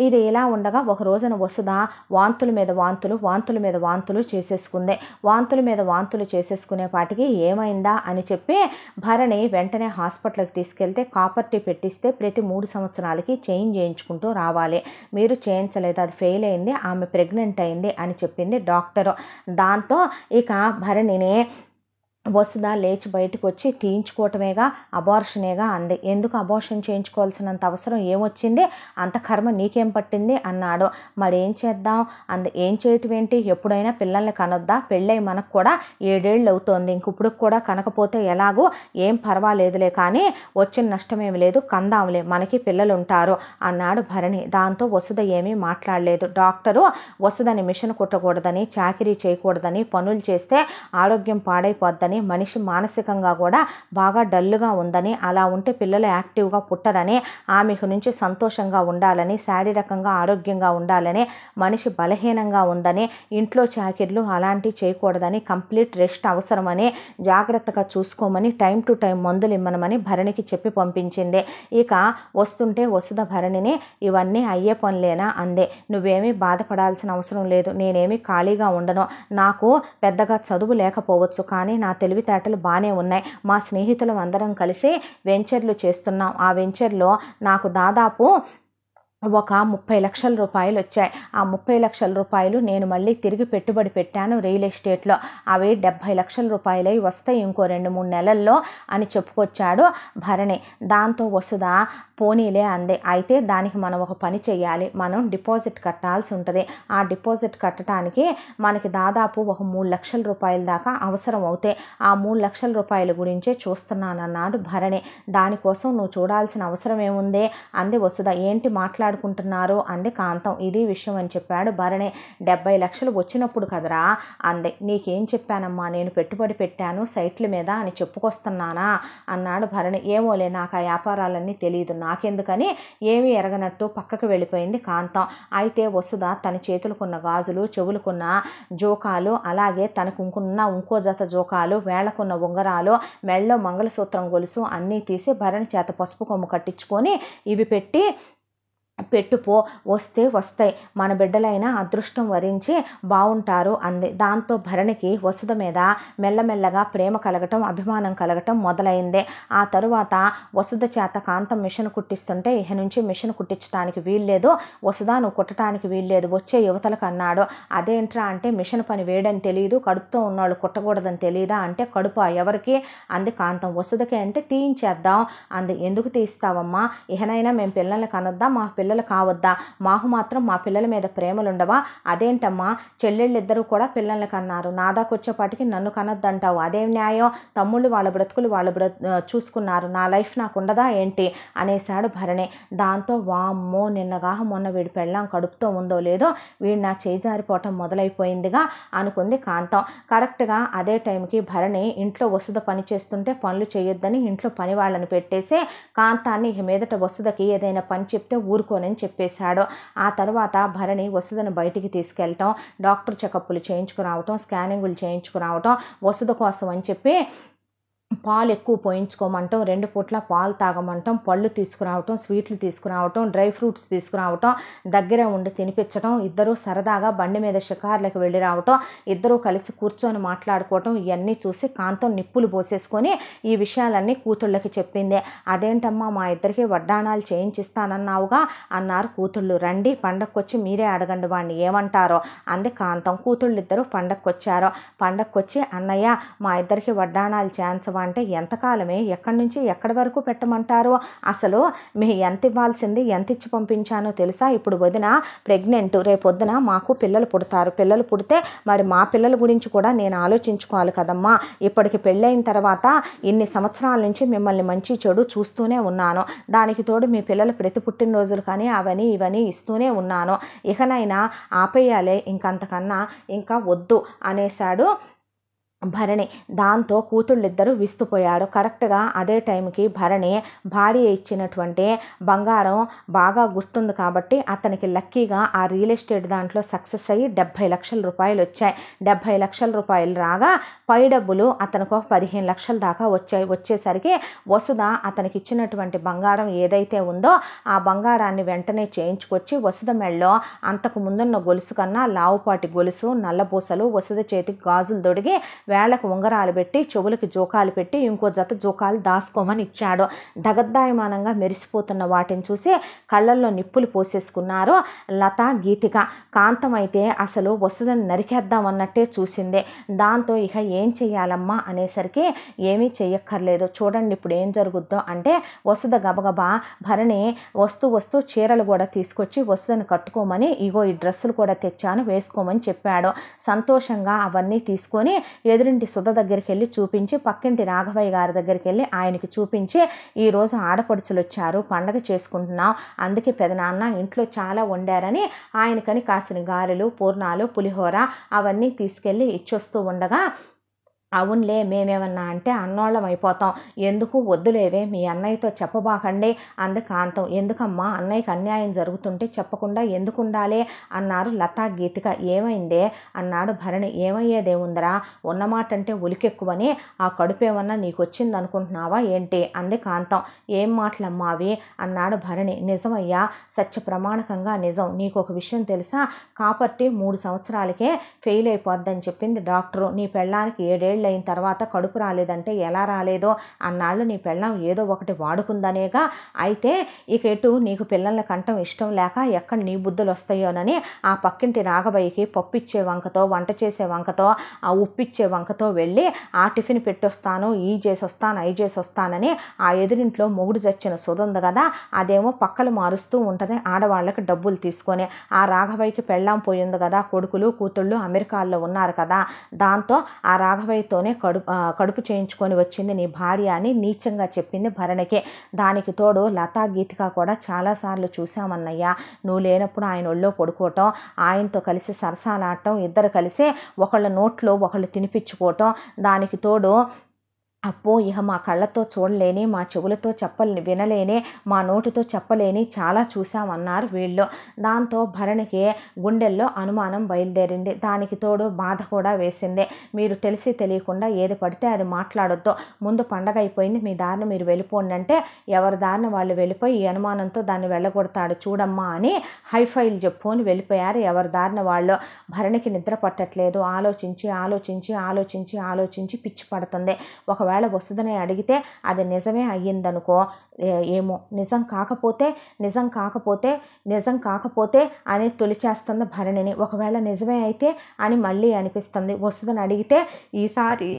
ఇది ఇలా ఉండగా ఒక రోజున వసుధ వాంతుల మీద వాంతులు వాంతుల మీద వాంతులు చేసేసుకుంది వాంతుల మీద వాంతులు చేసేసుకునే వాటికి ఏమైందా అని చెప్పి భరణి వెంటనే హాస్పిటల్కి తీసుకెళ్తే కాపర్టీ పెట్టిస్తే ప్రతి మూడు సంవత్సరాలకి చేంజ్ చేయించుకుంటూ రావాలి మీరు చేయించలేదు అది ఫెయిల్ అయింది ఆమె ప్రెగ్నెంట్ అయింది అని చెప్పింది డాక్టరు దాంతో ఇక భరణిని వసుధ లేచి బయటకు వచ్చి తీయించుకోవటమేగా అబార్షనేగా అంది ఎందుకు అబార్షన్ చేయించుకోవాల్సినంత అవసరం ఏమొచ్చింది అంత కర్మ నీకేం పట్టింది అన్నాడు మరి ఏం చేద్దాం అంద ఏం చేయటం ఏంటి ఎప్పుడైనా పిల్లల్ని కనొద్దా పెళ్ళై మనకు కూడా ఏడేళ్ళు అవుతోంది ఇంకిప్పుడు కూడా కనకపోతే ఎలాగో ఏం పర్వాలేదులే కానీ వచ్చిన నష్టమేమి లేదు కందాంలే మనకి పిల్లలు ఉంటారు అన్నాడు భరణి దాంతో వసుధ ఏమీ మాట్లాడలేదు డాక్టరు వసుధని మిషన్ కుట్టకూడదని చాకరీ చేయకూడదని పనులు చేస్తే ఆరోగ్యం పాడైపోద్దని మనిషి మానసికంగా కూడా బాగా డల్గా ఉందని అలా ఉంటే పిల్లలు యాక్టివ్గా పుట్టరని ఆమెకు నుంచి సంతోషంగా ఉండాలని శారీరకంగా ఆరోగ్యంగా ఉండాలని మనిషి బలహీనంగా ఉందని ఇంట్లో చాకిర్లు అలాంటివి చేయకూడదని కంప్లీట్ రెస్ట్ అవసరమని జాగ్రత్తగా చూసుకోమని టైం టు టైం మందులు ఇమ్మనమని భరణికి చెప్పి పంపించింది ఇక వస్తుంటే వసుధ భరణిని ఇవన్నీ అయ్యే పనులేనా అందే నువ్వేమీ బాధపడాల్సిన అవసరం లేదు నేనేమి ఖాళీగా ఉండను నాకు పెద్దగా చదువు లేకపోవచ్చు కానీ నా తెలివితేటలు బాగానే ఉన్నాయి మా స్నేహితులం అందరం కలిసి వెంచర్లు చేస్తున్నాం ఆ వెంచర్లో నాకు దాదాపు ఒక ముప్పై లక్షల రూపాయలు వచ్చాయి ఆ ముప్పై లక్షల రూపాయలు నేను మళ్ళీ తిరిగి పెట్టుబడి పెట్టాను రియల్ ఎస్టేట్లో అవి డెబ్భై లక్షల రూపాయలై వస్తాయి ఇంకో రెండు మూడు నెలల్లో అని చెప్పుకొచ్చాడు భరణి దాంతో వసుధ పోనీలే అంది అయితే దానికి మనం ఒక పని చేయాలి మనం డిపాజిట్ కట్టాల్సి ఉంటుంది ఆ డిపాజిట్ కట్టడానికి మనకి దాదాపు ఒక మూడు లక్షల రూపాయల దాకా అవసరం అవుతాయి ఆ మూడు లక్షల రూపాయల గురించే చూస్తున్నానన్నాడు భరణి దానికోసం నువ్వు చూడాల్సిన అవసరం ఏముంది అంది వసుధ ఏంటి మాట్లాడు మాట్లాడుకుంటున్నారు అంది కాంతం ఇది విషయం అని చెప్పాడు భరణి డెబ్బై లక్షలు వచ్చినప్పుడు కదరా అంది నీకేం చెప్పానమ్మా నేను పెట్టుబడి పెట్టాను సైట్ల మీద అని చెప్పుకొస్తున్నానా అన్నాడు భరణి ఏమోలే నాకు ఆ వ్యాపారాలన్నీ తెలియదు నాకెందుకని ఏమీ ఎరగనట్టు పక్కకు వెళ్ళిపోయింది కాంతం అయితే వసుధ తన చేతులకున్న గాజులు చెవులకున్న జోకాలు అలాగే తనకుంకున్న ఇంకో జత జోకాలు వేళకున్న ఉంగరాలు మెళ్ళో మంగళసూత్రం గొలుసు అన్నీ తీసి భరణి చేత పసుపు కొమ్ము కట్టించుకొని ఇవి పెట్టి పెట్టుపో వస్తే వస్తాయి మన బిడ్డలైన అదృష్టం వరించి బాగుంటారు అంది దాంతో భరణికి వసుధ మీద మెల్లమెల్లగా ప్రేమ కలగటం అభిమానం కలగటం మొదలైంది ఆ తరువాత వసుధ చేత కాంతం మిషన్ కుట్టిస్తుంటే ఇహ నుంచి మిషన్ కుట్టించడానికి వీల్లేదు వసుధ నువ్వు కుట్టడానికి వీల్లేదు వచ్చే యువతలకు అన్నాడు అదేంట్రా అంటే మిషన్ పని వేయడని తెలియదు కడుపుతో ఉన్నాడు కుట్టకూడదని తెలియదా అంటే కడుపు ఎవరికి అంది కాంతం వసుధకి అంటే తీయించేద్దాం అంది ఎందుకు తీస్తావమ్మా ఇహనైనా మేము పిల్లల్ని కనొద్దాం మా పిల్లలు పిల్లలు కావద్దా మాకు మాత్రం మా పిల్లల మీద ప్రేమలుండవా అదేంటమ్మా చెల్లెళ్ళిద్దరూ కూడా పిల్లల్ని కన్నారు నా దాకొచ్చేపాటికి నన్ను కనొద్దంటావు అదేం న్యాయం తమ్ముళ్ళు వాళ్ళ బ్రతుకులు వాళ్ళు బ్ర చూసుకున్నారు నా లైఫ్ నాకు ఉండదా ఏంటి అనేశాడు భరణి దాంతో వామ్మో నిన్నగా మొన్న వీడి పెళ్ళాం కడుపుతో ఉందో లేదో వీడు నా చేజారిపోవటం మొదలైపోయిందిగా అనుకుంది కాంతం కరెక్ట్గా అదే టైంకి భరణి ఇంట్లో వసుద పని చేస్తుంటే పనులు చేయొద్దని ఇంట్లో పని వాళ్ళని పెట్టేసి కాంతాన్ని మీదట వసుదకి ఏదైనా పని చెప్తే ఊరుకో చేసుకోనని చెప్పేశాడు ఆ తర్వాత భరణి వసుధను బయటికి తీసుకెళ్ళటం డాక్టర్ చెకప్లు చేయించుకురావటం స్కానింగులు చేయించుకురావటం వసుధ కోసం అని చెప్పి పాలు ఎక్కువ పోయించుకోమంటాం రెండు పూట్ల పాలు తాగమంటాం పళ్ళు తీసుకురావటం స్వీట్లు తీసుకురావటం డ్రై ఫ్రూట్స్ తీసుకురావటం దగ్గర ఉండి తినిపించడం ఇద్దరూ సరదాగా బండి మీద షికార్లకు వెళ్ళి రావటం ఇద్దరూ కలిసి కూర్చొని మాట్లాడుకోవటం ఇవన్నీ చూసి కాంతం నిప్పులు పోసేసుకొని ఈ విషయాలన్నీ కూతుళ్ళకి చెప్పింది అదేంటమ్మా మా ఇద్దరికి వడ్డాణాలు చేయించిస్తానన్నావుగా అన్నారు కూతుళ్ళు రండి పండక్కొచ్చి మీరే అడగండి వాడిని ఏమంటారో అంది కాంతం కూతుళ్ళు ఇద్దరు పండక్కొచ్చారు పండక్కొచ్చి అన్నయ్య మా ఇద్దరికి వడ్డాణాలు చేయించవా పెట్టమా అంటే ఎంతకాలమే ఎక్కడి నుంచి ఎక్కడి వరకు పెట్టమంటారో అసలు మీ ఎంత ఇవ్వాల్సింది ఎంత ఇచ్చి పంపించానో తెలుసా ఇప్పుడు వదిన ప్రెగ్నెంట్ రేపు వద్దున మాకు పిల్లలు పుడతారు పిల్లలు పుడితే మరి మా పిల్లల గురించి కూడా నేను ఆలోచించుకోవాలి కదమ్మా ఇప్పటికి పెళ్ళైన తర్వాత ఇన్ని సంవత్సరాల నుంచి మిమ్మల్ని మంచి చెడు చూస్తూనే ఉన్నాను దానికి తోడు మీ పిల్లలు ప్రతి పుట్టినరోజులు కానీ అవన్నీ ఇవన్నీ ఇస్తూనే ఉన్నాను ఇకనైనా ఆపేయాలి ఇంకంతకన్నా ఇంకా వద్దు అనేశాడు భరణి దాంతో కూతుళ్ళిద్దరూ విస్తుపోయారు కరెక్ట్గా అదే టైంకి భరణి భార్య ఇచ్చినటువంటి బంగారం బాగా గుర్తుంది కాబట్టి అతనికి లక్కీగా ఆ రియల్ ఎస్టేట్ దాంట్లో సక్సెస్ అయ్యి డెబ్భై లక్షల రూపాయలు వచ్చాయి డెబ్భై లక్షల రూపాయలు రాగా పై డబ్బులు అతనికి పదిహేను లక్షల దాకా వచ్చాయి వచ్చేసరికి వసుధ అతనికి ఇచ్చినటువంటి బంగారం ఏదైతే ఉందో ఆ బంగారాన్ని వెంటనే చేయించుకొచ్చి వసుధ మెళ్ళో అంతకు ముందున్న గొలుసు కన్నా లావుపాటి గొలుసు నల్లపూసలు వసుధ చేతికి గాజులు దొడిగి వేళకు ఉంగరాలు పెట్టి చెవులకి జోకాలు పెట్టి ఇంకో జత జోకాలు దాసుకోమని ఇచ్చాడు దగద్దాయమానంగా మెరిసిపోతున్న వాటిని చూసి కళ్ళల్లో నిప్పులు పోసేసుకున్నారు లత గీతిక కాంతమైతే అసలు వసుధను నరికేద్దాం అన్నట్టే చూసింది దాంతో ఇక ఏం చెయ్యాలమ్మా అనేసరికి ఏమీ చెయ్యక్కర్లేదు చూడండి ఇప్పుడు ఏం జరుగుద్దో అంటే వసుధ గబగబా భరణి వస్తూ వస్తూ చీరలు కూడా తీసుకొచ్చి వసుధను కట్టుకోమని ఇగో ఈ డ్రెస్సులు కూడా తెచ్చాను వేసుకోమని చెప్పాడు సంతోషంగా అవన్నీ తీసుకొని ఎదురింటి సుధ దగ్గరికి వెళ్ళి చూపించి పక్కింటి రాఘవయ్య గారి దగ్గరికి వెళ్ళి ఆయనకి చూపించి ఈరోజు ఆడపడుచులు వచ్చారు పండగ చేసుకుంటున్నాం అందుకే పెదనాన్న ఇంట్లో చాలా వండారని ఆయనకని కాసిన గారెలు పూర్ణాలు పులిహోర అవన్నీ తీసుకెళ్ళి ఇచ్చొస్తూ ఉండగా అవునులే మేమేమన్నా అంటే అన్నోళ్ళం అయిపోతాం ఎందుకు వద్దులేవే మీ అన్నయ్యతో చెప్పబాకండి అంది కాంతం ఎందుకమ్మా అన్నయ్యకి అన్యాయం జరుగుతుంటే చెప్పకుండా ఎందుకుండాలి అన్నారు లతా గీతిక ఏమైందే అన్నాడు భరణి ఏమయ్యేదేముందిరా ఉన్నమాట అంటే ఉలికెక్కువని ఆ కడుపేమన్నా నీకు వచ్చింది అనుకుంటున్నావా ఏంటి అంది కాంతం ఏం మాటలమ్మా అవి అన్నాడు భరణి నిజమయ్యా సత్య ప్రమాణకంగా నిజం నీకు ఒక విషయం తెలుసా కాపర్టీ మూడు సంవత్సరాలకే ఫెయిల్ అయిపోద్దని చెప్పింది డాక్టరు నీ పెళ్ళానికి ఏడేళ్ళు ఏళ్ళు అయిన తర్వాత కడుపు రాలేదంటే ఎలా రాలేదో అన్నాళ్ళు నీ పెళ్ళం ఏదో ఒకటి వాడుకుందనేగా అయితే ఇక ఎటు నీకు పిల్లల్ని కంటం ఇష్టం లేక ఎక్కడ నీ బుద్ధులు వస్తాయోనని ఆ పక్కింటి పప్పు పప్పిచ్చే వంకతో వంట చేసే వంకతో ఆ ఉప్పిచ్చే వంకతో వెళ్ళి ఆ టిఫిన్ పెట్టొస్తాను ఈ చేసి వస్తాను ఐ చేసి వస్తానని ఆ ఎదురింట్లో మొగుడు చచ్చిన ఉంది కదా అదేమో పక్కలు మారుస్తూ ఉంటుంది ఆడవాళ్ళకి డబ్బులు తీసుకొని ఆ రాఘవయ్యకి పెళ్ళాం పోయింది కదా కొడుకులు కూతుళ్ళు అమెరికాల్లో ఉన్నారు కదా దాంతో ఆ రాఘవయ్య భార్యతోనే కడుపు కడుపు చేయించుకొని వచ్చింది నీ భార్య అని నీచంగా చెప్పింది భరణకే దానికి తోడు లతా గీతిక కూడా చాలాసార్లు చూశామన్నయ్యా నువ్వు లేనప్పుడు ఆయన ఒళ్ళో పడుకోవటం ఆయనతో కలిసి సరసాలాడటం ఇద్దరు కలిసి ఒకళ్ళ నోట్లో ఒకళ్ళు తినిపించుకోవటం దానికి తోడు అప్పో ఇహ మా కళ్ళతో చూడలేని మా చెవులతో చెప్పలేని వినలేని మా నోటితో చెప్పలేని చాలా చూశామన్నారు వీళ్ళు దాంతో భరణికి గుండెల్లో అనుమానం బయలుదేరింది దానికి తోడు బాధ కూడా వేసింది మీరు తెలిసి తెలియకుండా ఏది పడితే అది మాట్లాడొద్దు ముందు పండగ అయిపోయింది మీ దారిని మీరు వెళ్ళిపోండి అంటే ఎవరి దారిని వాళ్ళు వెళ్ళిపోయి ఈ అనుమానంతో దాన్ని వెళ్ళగొడతాడు చూడమ్మా అని హైఫైలు చెప్పు అని వెళ్ళిపోయారు ఎవరి దారిన వాళ్ళు భరణికి నిద్ర పట్టట్లేదు ఆలోచించి ఆలోచించి ఆలోచించి ఆలోచించి పిచ్చి పడుతుంది ఒక ఒకవేళ వస్తుందని అడిగితే అది నిజమే అయ్యిందనుకో ఏమో నిజం కాకపోతే నిజం కాకపోతే నిజం కాకపోతే అని తొలిచేస్తుంది భరణిని ఒకవేళ నిజమే అయితే అని మళ్ళీ అనిపిస్తుంది వస్తుందని అడిగితే ఈసారి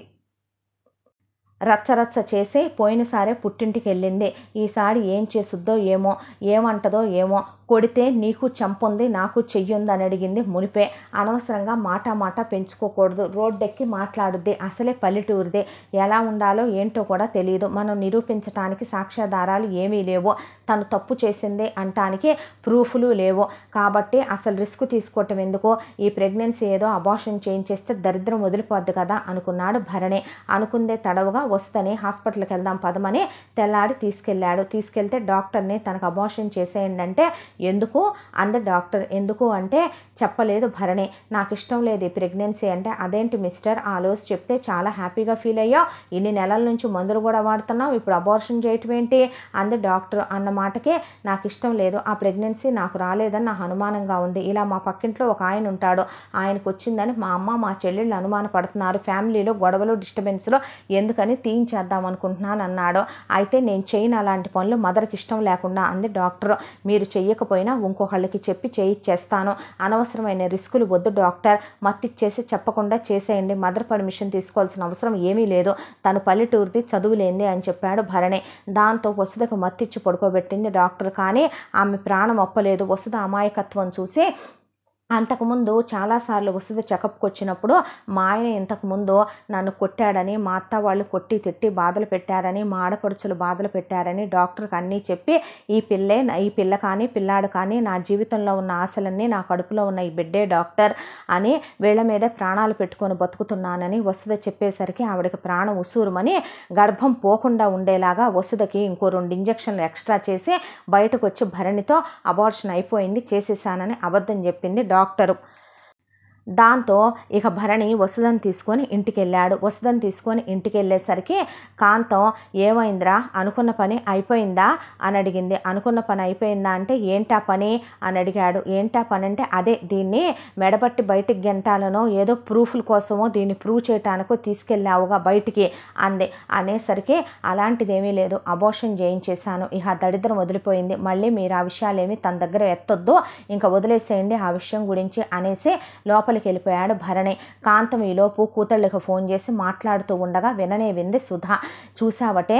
రచ్చరచ్చ చేసి పోయినసారే పుట్టింటికి వెళ్ళింది ఈసారి ఏం చేస్తుందో ఏమో ఏమంటదో ఏమో కొడితే నీకు చంపుంది నాకు ఉంది అని అడిగింది మునిపే అనవసరంగా మాట మాట పెంచుకోకూడదు రోడ్డెక్కి మాట్లాడుద్ది అసలే పల్లెటూరిదే ఎలా ఉండాలో ఏంటో కూడా తెలియదు మనం నిరూపించడానికి సాక్ష్యాధారాలు ఏమీ లేవు తను తప్పు చేసిందే అంటానికి ప్రూఫ్లు లేవు కాబట్టి అసలు రిస్క్ తీసుకోవటం ఎందుకో ఈ ప్రెగ్నెన్సీ ఏదో అబార్షన్ చేయించేస్తే దరిద్రం వదిలిపోద్ది కదా అనుకున్నాడు భరణి అనుకుందే తడవుగా వస్తని హాస్పిటల్కి వెళ్దాం పదమని తెల్లాడి తీసుకెళ్ళాడు తీసుకెళ్తే డాక్టర్ని తనకు అబార్షన్ చేసేయండి అంటే ఎందుకు అంద డాక్టర్ ఎందుకు అంటే చెప్పలేదు భరణి నాకు ఇష్టం లేదు ప్రెగ్నెన్సీ అంటే అదేంటి మిస్టర్ ఆ రోజు చెప్తే చాలా హ్యాపీగా ఫీల్ అయ్యావు ఇన్ని నెలల నుంచి మందులు కూడా వాడుతున్నావు ఇప్పుడు అబార్షన్ చేయటం ఏంటి అంద డాక్టర్ అన్న మాటకే నాకు ఇష్టం లేదు ఆ ప్రెగ్నెన్సీ నాకు రాలేదని నా అనుమానంగా ఉంది ఇలా మా పక్కింట్లో ఒక ఆయన ఉంటాడు ఆయనకు వచ్చిందని మా అమ్మ మా చెల్లెళ్ళు అనుమానపడుతున్నారు ఫ్యామిలీలో గొడవలు డిస్టర్బెన్స్లో ఎందుకని తీయించేద్దాం అనుకుంటున్నాను అన్నాడు అయితే నేను చేయను అలాంటి పనులు మదర్కి ఇష్టం లేకుండా అంది డాక్టర్ మీరు చెయ్యకపోతే చెప్పకపోయినా ఇంకొకళ్ళకి చెప్పి చేయిచ్చేస్తాను అనవసరమైన రిస్కులు వద్దు డాక్టర్ మత్తిచ్చేసి చెప్పకుండా చేసేయండి మదర్ పర్మిషన్ తీసుకోవాల్సిన అవసరం ఏమీ లేదు తను పల్లెటూరిది చదువులేంది అని చెప్పాడు భరణి దాంతో వసుధకు మత్తిచ్చి పడుకోబెట్టింది డాక్టర్ కానీ ఆమె ప్రాణం ఒప్పలేదు వసుద అమాయకత్వం చూసి అంతకుముందు చాలాసార్లు వసతి చెకప్కి వచ్చినప్పుడు మా ఆయన ఇంతకుముందు నన్ను కొట్టాడని మా అత్త వాళ్ళు కొట్టి తిట్టి బాధలు పెట్టారని మా ఆడపడుచులు బాధలు పెట్టారని డాక్టర్కి అన్నీ చెప్పి ఈ పిల్లే ఈ పిల్ల కానీ పిల్లాడు కానీ నా జీవితంలో ఉన్న ఆశలన్నీ నా కడుపులో ఉన్న ఈ బిడ్డే డాక్టర్ అని వీళ్ళ మీద ప్రాణాలు పెట్టుకొని బతుకుతున్నానని వసతి చెప్పేసరికి ఆవిడకి ప్రాణం ఉసూరుమని గర్భం పోకుండా ఉండేలాగా వసుదకి ఇంకో రెండు ఇంజక్షన్లు ఎక్స్ట్రా చేసి బయటకు వచ్చి భరణితో అబార్షన్ అయిపోయింది చేసేసానని అబద్ధం చెప్పింది డాక్టర్ డాక్టరు దాంతో ఇక భరణి వసుధను తీసుకొని ఇంటికి వెళ్ళాడు వసుధను తీసుకొని ఇంటికి వెళ్ళేసరికి కాంతం ఏమైందిరా అనుకున్న పని అయిపోయిందా అని అడిగింది అనుకున్న పని అయిపోయిందా అంటే ఏంటా పని అని అడిగాడు ఏంటా పని అంటే అదే దీన్ని మెడబట్టి బయటికి గెంటాలనో ఏదో ప్రూఫ్ల కోసమో దీన్ని ప్రూవ్ చేయటానికో తీసుకెళ్ళావుగా బయటికి అంది అనేసరికి అలాంటిదేమీ లేదు అబోషన్ చేయించేశాను ఇక దరిద్రం వదిలిపోయింది మళ్ళీ మీరు ఆ ఏమి తన దగ్గర ఎత్తొద్దు ఇంకా వదిలేసేయండి ఆ విషయం గురించి అనేసి లోపల లోపలికి వెళ్ళిపోయాడు భరణి కాంతం ఈలోపు కూతుళ్ళకి ఫోన్ చేసి మాట్లాడుతూ ఉండగా విననే వింది సుధా చూసావటే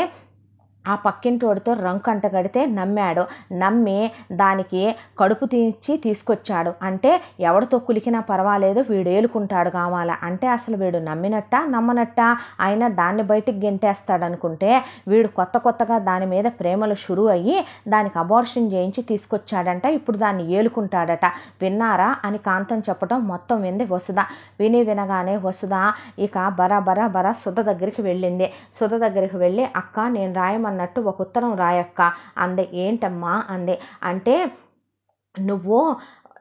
ఆ పక్కింటోడితో రంకు అంటగడితే నమ్మాడు నమ్మి దానికి కడుపు తీర్చి తీసుకొచ్చాడు అంటే ఎవడితో కులికినా పర్వాలేదు వీడు ఏలుకుంటాడు కావాలా అంటే అసలు వీడు నమ్మినట్ట నమ్మనట్ట అయినా దాన్ని బయటికి గెంటేస్తాడు అనుకుంటే వీడు కొత్త కొత్తగా దాని మీద ప్రేమలు షురు అయ్యి దానికి అబార్షన్ చేయించి తీసుకొచ్చాడంట ఇప్పుడు దాన్ని ఏలుకుంటాడట విన్నారా అని కాంతం చెప్పడం మొత్తం వింది వసుధ విని వినగానే వసుధ ఇక బరా బరా బరా సుధ దగ్గరికి వెళ్ళింది సుధ దగ్గరికి వెళ్ళి అక్క నేను రాయమని అన్నట్టు ఒక ఉత్తరం రాయక్క అంది ఏంటమ్మా అంది అంటే నువ్వు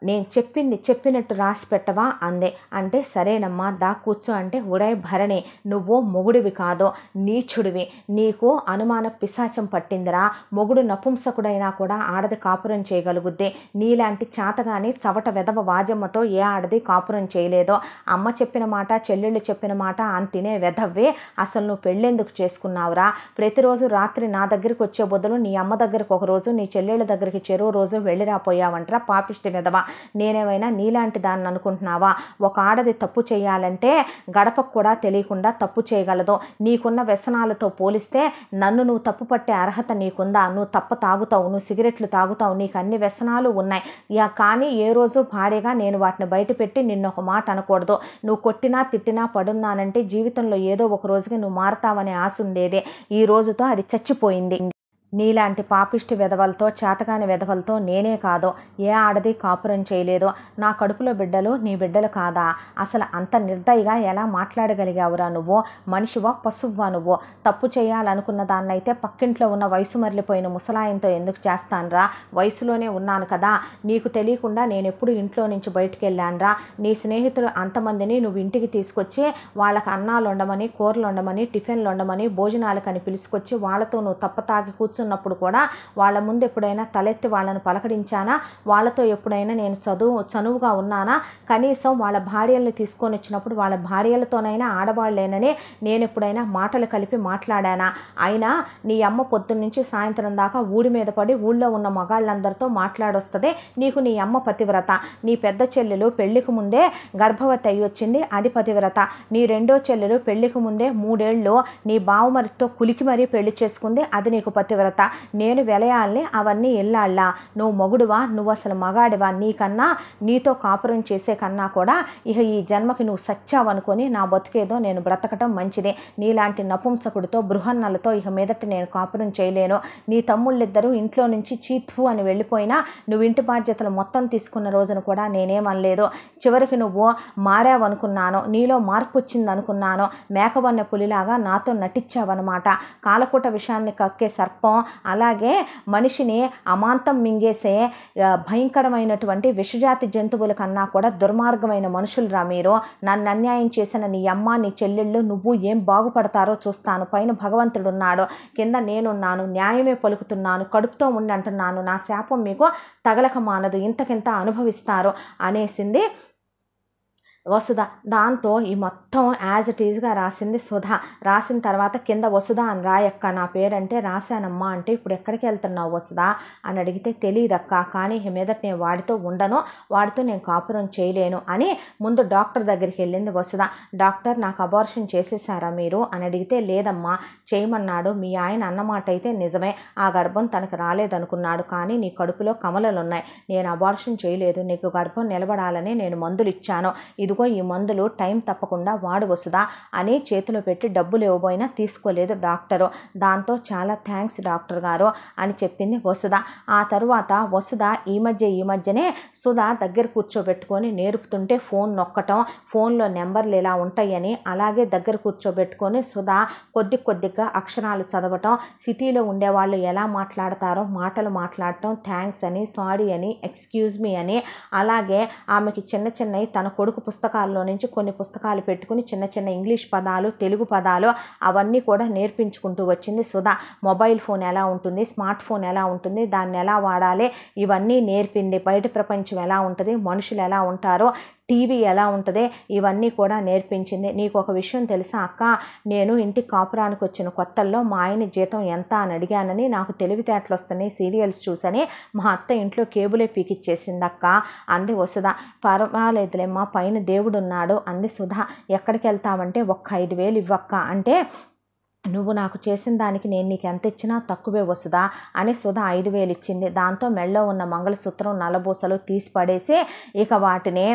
నేను చెప్పింది చెప్పినట్టు రాసి పెట్టవా అందే అంటే సరేనమ్మా దా కూర్చో అంటే ఉడై భరణే నువ్వు మొగుడివి కాదో నీచుడివి నీకు అనుమాన పిశాచం పట్టిందిరా మొగుడు నపుంసకుడైనా కూడా ఆడది కాపురం చేయగలుగుద్ది నీలాంటి చాతగాని చవట వెదవ వాజమ్మతో ఏ ఆడది కాపురం చేయలేదో అమ్మ చెప్పిన మాట చెల్లెళ్ళు చెప్పిన మాట అని తినే వెధవ్వే అసలు నువ్వు పెళ్ళెందుకు చేసుకున్నావురా ప్రతిరోజు రాత్రి నా దగ్గరికి వచ్చే బదులు నీ అమ్మ దగ్గరికి ఒక రోజు నీ చెల్లెళ్ళ దగ్గరికి చెరువు రోజు వెళ్ళిరాపోయావంటరా పాపిష్టి వెధవా నేనేమైనా నీలాంటి దాన్ని అనుకుంటున్నావా ఒక ఆడది తప్పు చేయాలంటే గడపకు కూడా తెలియకుండా తప్పు చేయగలదు నీకున్న వ్యసనాలతో పోలిస్తే నన్ను నువ్వు తప్పు పట్టే అర్హత నీకుందా నువ్వు తప్ప తాగుతావు నువ్వు సిగరెట్లు తాగుతావు నీకు అన్ని వ్యసనాలు ఉన్నాయి కానీ ఏ రోజు భారీగా నేను వాటిని బయటపెట్టి నిన్న ఒక మాట అనకూడదు నువ్వు కొట్టినా తిట్టినా పడున్నానంటే జీవితంలో ఏదో ఒక రోజుకి నువ్వు మారతావనే ఆశ ఉండేదే ఈ రోజుతో అది చచ్చిపోయింది నీలాంటి పాపిష్టి విధవలతో చేతకాని విధవలతో నేనే కాదో ఏ ఆడది కాపురం చేయలేదో నా కడుపులో బిడ్డలు నీ బిడ్డలు కాదా అసలు అంత నిర్దయగా ఎలా మాట్లాడగలిగావురా నువ్వు మనిషివా పశువువా నువ్వు తప్పు చేయాలనుకున్న దాన్నైతే పక్కింట్లో ఉన్న వయసు మరలిపోయిన ముసలాయంతో ఎందుకు చేస్తానరా వయసులోనే ఉన్నాను కదా నీకు తెలియకుండా నేను ఎప్పుడు ఇంట్లో నుంచి బయటికి వెళ్ళానురా నీ స్నేహితులు అంతమందిని నువ్వు ఇంటికి తీసుకొచ్చి వాళ్ళకి అన్నాలు ఉండమని కూరలు ఉండమని టిఫిన్లు ఉండమని భోజనాలకని పిలుచుకొచ్చి వాళ్ళతో నువ్వు తప్పతాగి కూర్చు కూర్చున్నప్పుడు కూడా వాళ్ళ ముందు ఎప్పుడైనా తలెత్తి వాళ్ళను పలకరించానా వాళ్ళతో ఎప్పుడైనా నేను చదువు చనువుగా ఉన్నానా కనీసం వాళ్ళ భార్యలను తీసుకొని వచ్చినప్పుడు వాళ్ళ భార్యలతోనైనా ఆడవాళ్ళేనని నేను ఎప్పుడైనా మాటలు కలిపి మాట్లాడానా అయినా నీ అమ్మ పొద్దున్నుంచి సాయంత్రం దాకా ఊడి మీద పడి ఊళ్ళో ఉన్న మగాళ్ళందరితో మాట్లాడొస్తుంది నీకు నీ అమ్మ పతివ్రత నీ పెద్ద చెల్లెలు పెళ్లికి ముందే గర్భవతి అయ్యి వచ్చింది అది పతివ్రత నీ రెండో చెల్లెలు పెళ్లికి ముందే మూడేళ్ళు నీ బావమరితో కులికి మరీ పెళ్లి చేసుకుంది అది నీకు పతివ్రత తర్వాత నేను వెలయాలని అవన్నీ ఇల్లాళ్ళ నువ్వు మొగుడువా నువ్వు అసలు మగాడివా నీకన్నా నీతో కాపురం చేసే కన్నా కూడా ఇక ఈ జన్మకి నువ్వు సచ్చావనుకొని నా బతుకేదో నేను బ్రతకటం మంచిదే నీలాంటి నపుంసకుడితో బృహన్నలతో ఇక మీదట నేను కాపురం చేయలేను నీ తమ్ముళ్ళిద్దరూ ఇంట్లో నుంచి చీత్వు అని వెళ్ళిపోయినా నువ్వు ఇంటి బాధ్యతలు మొత్తం తీసుకున్న రోజున కూడా నేనేమనలేదు చివరికి నువ్వు మారావనుకున్నాను నీలో మార్పు వచ్చిందనుకున్నాను మేకవన్న పులిలాగా నాతో నటించావన్నమాట కాలకూట విషయాన్ని కక్కే సర్పం అలాగే మనిషిని అమాంతం మింగేసే భయంకరమైనటువంటి విషజాతి జంతువుల కన్నా కూడా దుర్మార్గమైన రా మీరు నన్ను అన్యాయం చేసిన నీ అమ్మ నీ చెల్లెళ్ళు నువ్వు ఏం బాగుపడతారో చూస్తాను పైన ఉన్నాడు కింద నేనున్నాను న్యాయమే పలుకుతున్నాను కడుపుతో ఉండి అంటున్నాను నా శాపం మీకు తగలక మానదు ఇంతకింత అనుభవిస్తారు అనేసింది వసుధ దాంతో ఈ మొత్తం యాజ్ ఇట్ ఈజ్గా రాసింది సుధ రాసిన తర్వాత కింద వసుధ అని రాయక్క నా పేరంటే రాశానమ్మా అంటే ఇప్పుడు ఎక్కడికి వెళ్తున్నావు వసుధ అని అడిగితే తెలియదక్క కానీ మీదట నేను వాడితో ఉండను వాడితో నేను కాపురం చేయలేను అని ముందు డాక్టర్ దగ్గరికి వెళ్ళింది వసుధ డాక్టర్ నాకు అబార్షన్ చేసేసారా మీరు అని అడిగితే లేదమ్మా చేయమన్నాడు మీ ఆయన అన్నమాట అయితే నిజమే ఆ గర్భం తనకు రాలేదనుకున్నాడు కానీ నీ కడుపులో కమలలున్నాయి నేను అబార్షన్ చేయలేదు నీకు గర్భం నిలబడాలని నేను మందులు ఇచ్చాను ఇదిగో ఈ మందులు టైం తప్పకుండా వాడవసుదా అని చేతిలో పెట్టి డబ్బులు ఇవ్వబోయినా తీసుకోలేదు డాక్టరు దాంతో చాలా థ్యాంక్స్ డాక్టర్ గారు అని చెప్పింది వసుధ ఆ తరువాత వసుధ ఈ మధ్య ఈ మధ్యనే సుధ దగ్గర కూర్చోబెట్టుకొని నేర్పుతుంటే ఫోన్ నొక్కటం ఫోన్లో నెంబర్లు ఇలా ఉంటాయని అలాగే దగ్గర కూర్చోబెట్టుకొని సుధ కొద్ది కొద్దిగా అక్షరాలు చదవటం సిటీలో ఉండేవాళ్ళు ఎలా మాట్లాడతారో మాటలు మాట్లాడటం థ్యాంక్స్ అని సారీ అని ఎక్స్క్యూజ్ మీ అని అలాగే ఆమెకి చిన్న చిన్నవి తన కొడుకు పుస్తకం పుస్తకాల్లో నుంచి కొన్ని పుస్తకాలు పెట్టుకుని చిన్న చిన్న ఇంగ్లీష్ పదాలు తెలుగు పదాలు అవన్నీ కూడా నేర్పించుకుంటూ వచ్చింది సుధా మొబైల్ ఫోన్ ఎలా ఉంటుంది స్మార్ట్ ఫోన్ ఎలా ఉంటుంది దాన్ని ఎలా వాడాలి ఇవన్నీ నేర్పింది బయట ప్రపంచం ఎలా ఉంటుంది మనుషులు ఎలా ఉంటారో టీవీ ఎలా ఉంటుంది ఇవన్నీ కూడా నేర్పించింది నీకు ఒక విషయం తెలుసా అక్క నేను ఇంటి కాపురానికి వచ్చిన కొత్తల్లో మా ఆయన జీతం ఎంత అని అడిగానని నాకు తెలివితేటలు వస్తున్నాయి సీరియల్స్ చూసని మా అత్త ఇంట్లో కేబులే పీకిచ్చేసింది అక్క అంది వసుధ పర్వాలేదులేమ్మా పైన దేవుడున్నాడు అంది సుధ ఎక్కడికి వెళ్తామంటే ఒక్క ఐదు వేలు ఇవ్వక్క అంటే నువ్వు నాకు చేసిన దానికి నేను నీకు ఎంత ఇచ్చినా తక్కువే వస్తుందా అని సుధా ఐదు వేలు ఇచ్చింది దాంతో మెళ్ళో ఉన్న మంగళసూత్రం నలబూసలు తీసి పడేసి ఇక వాటిని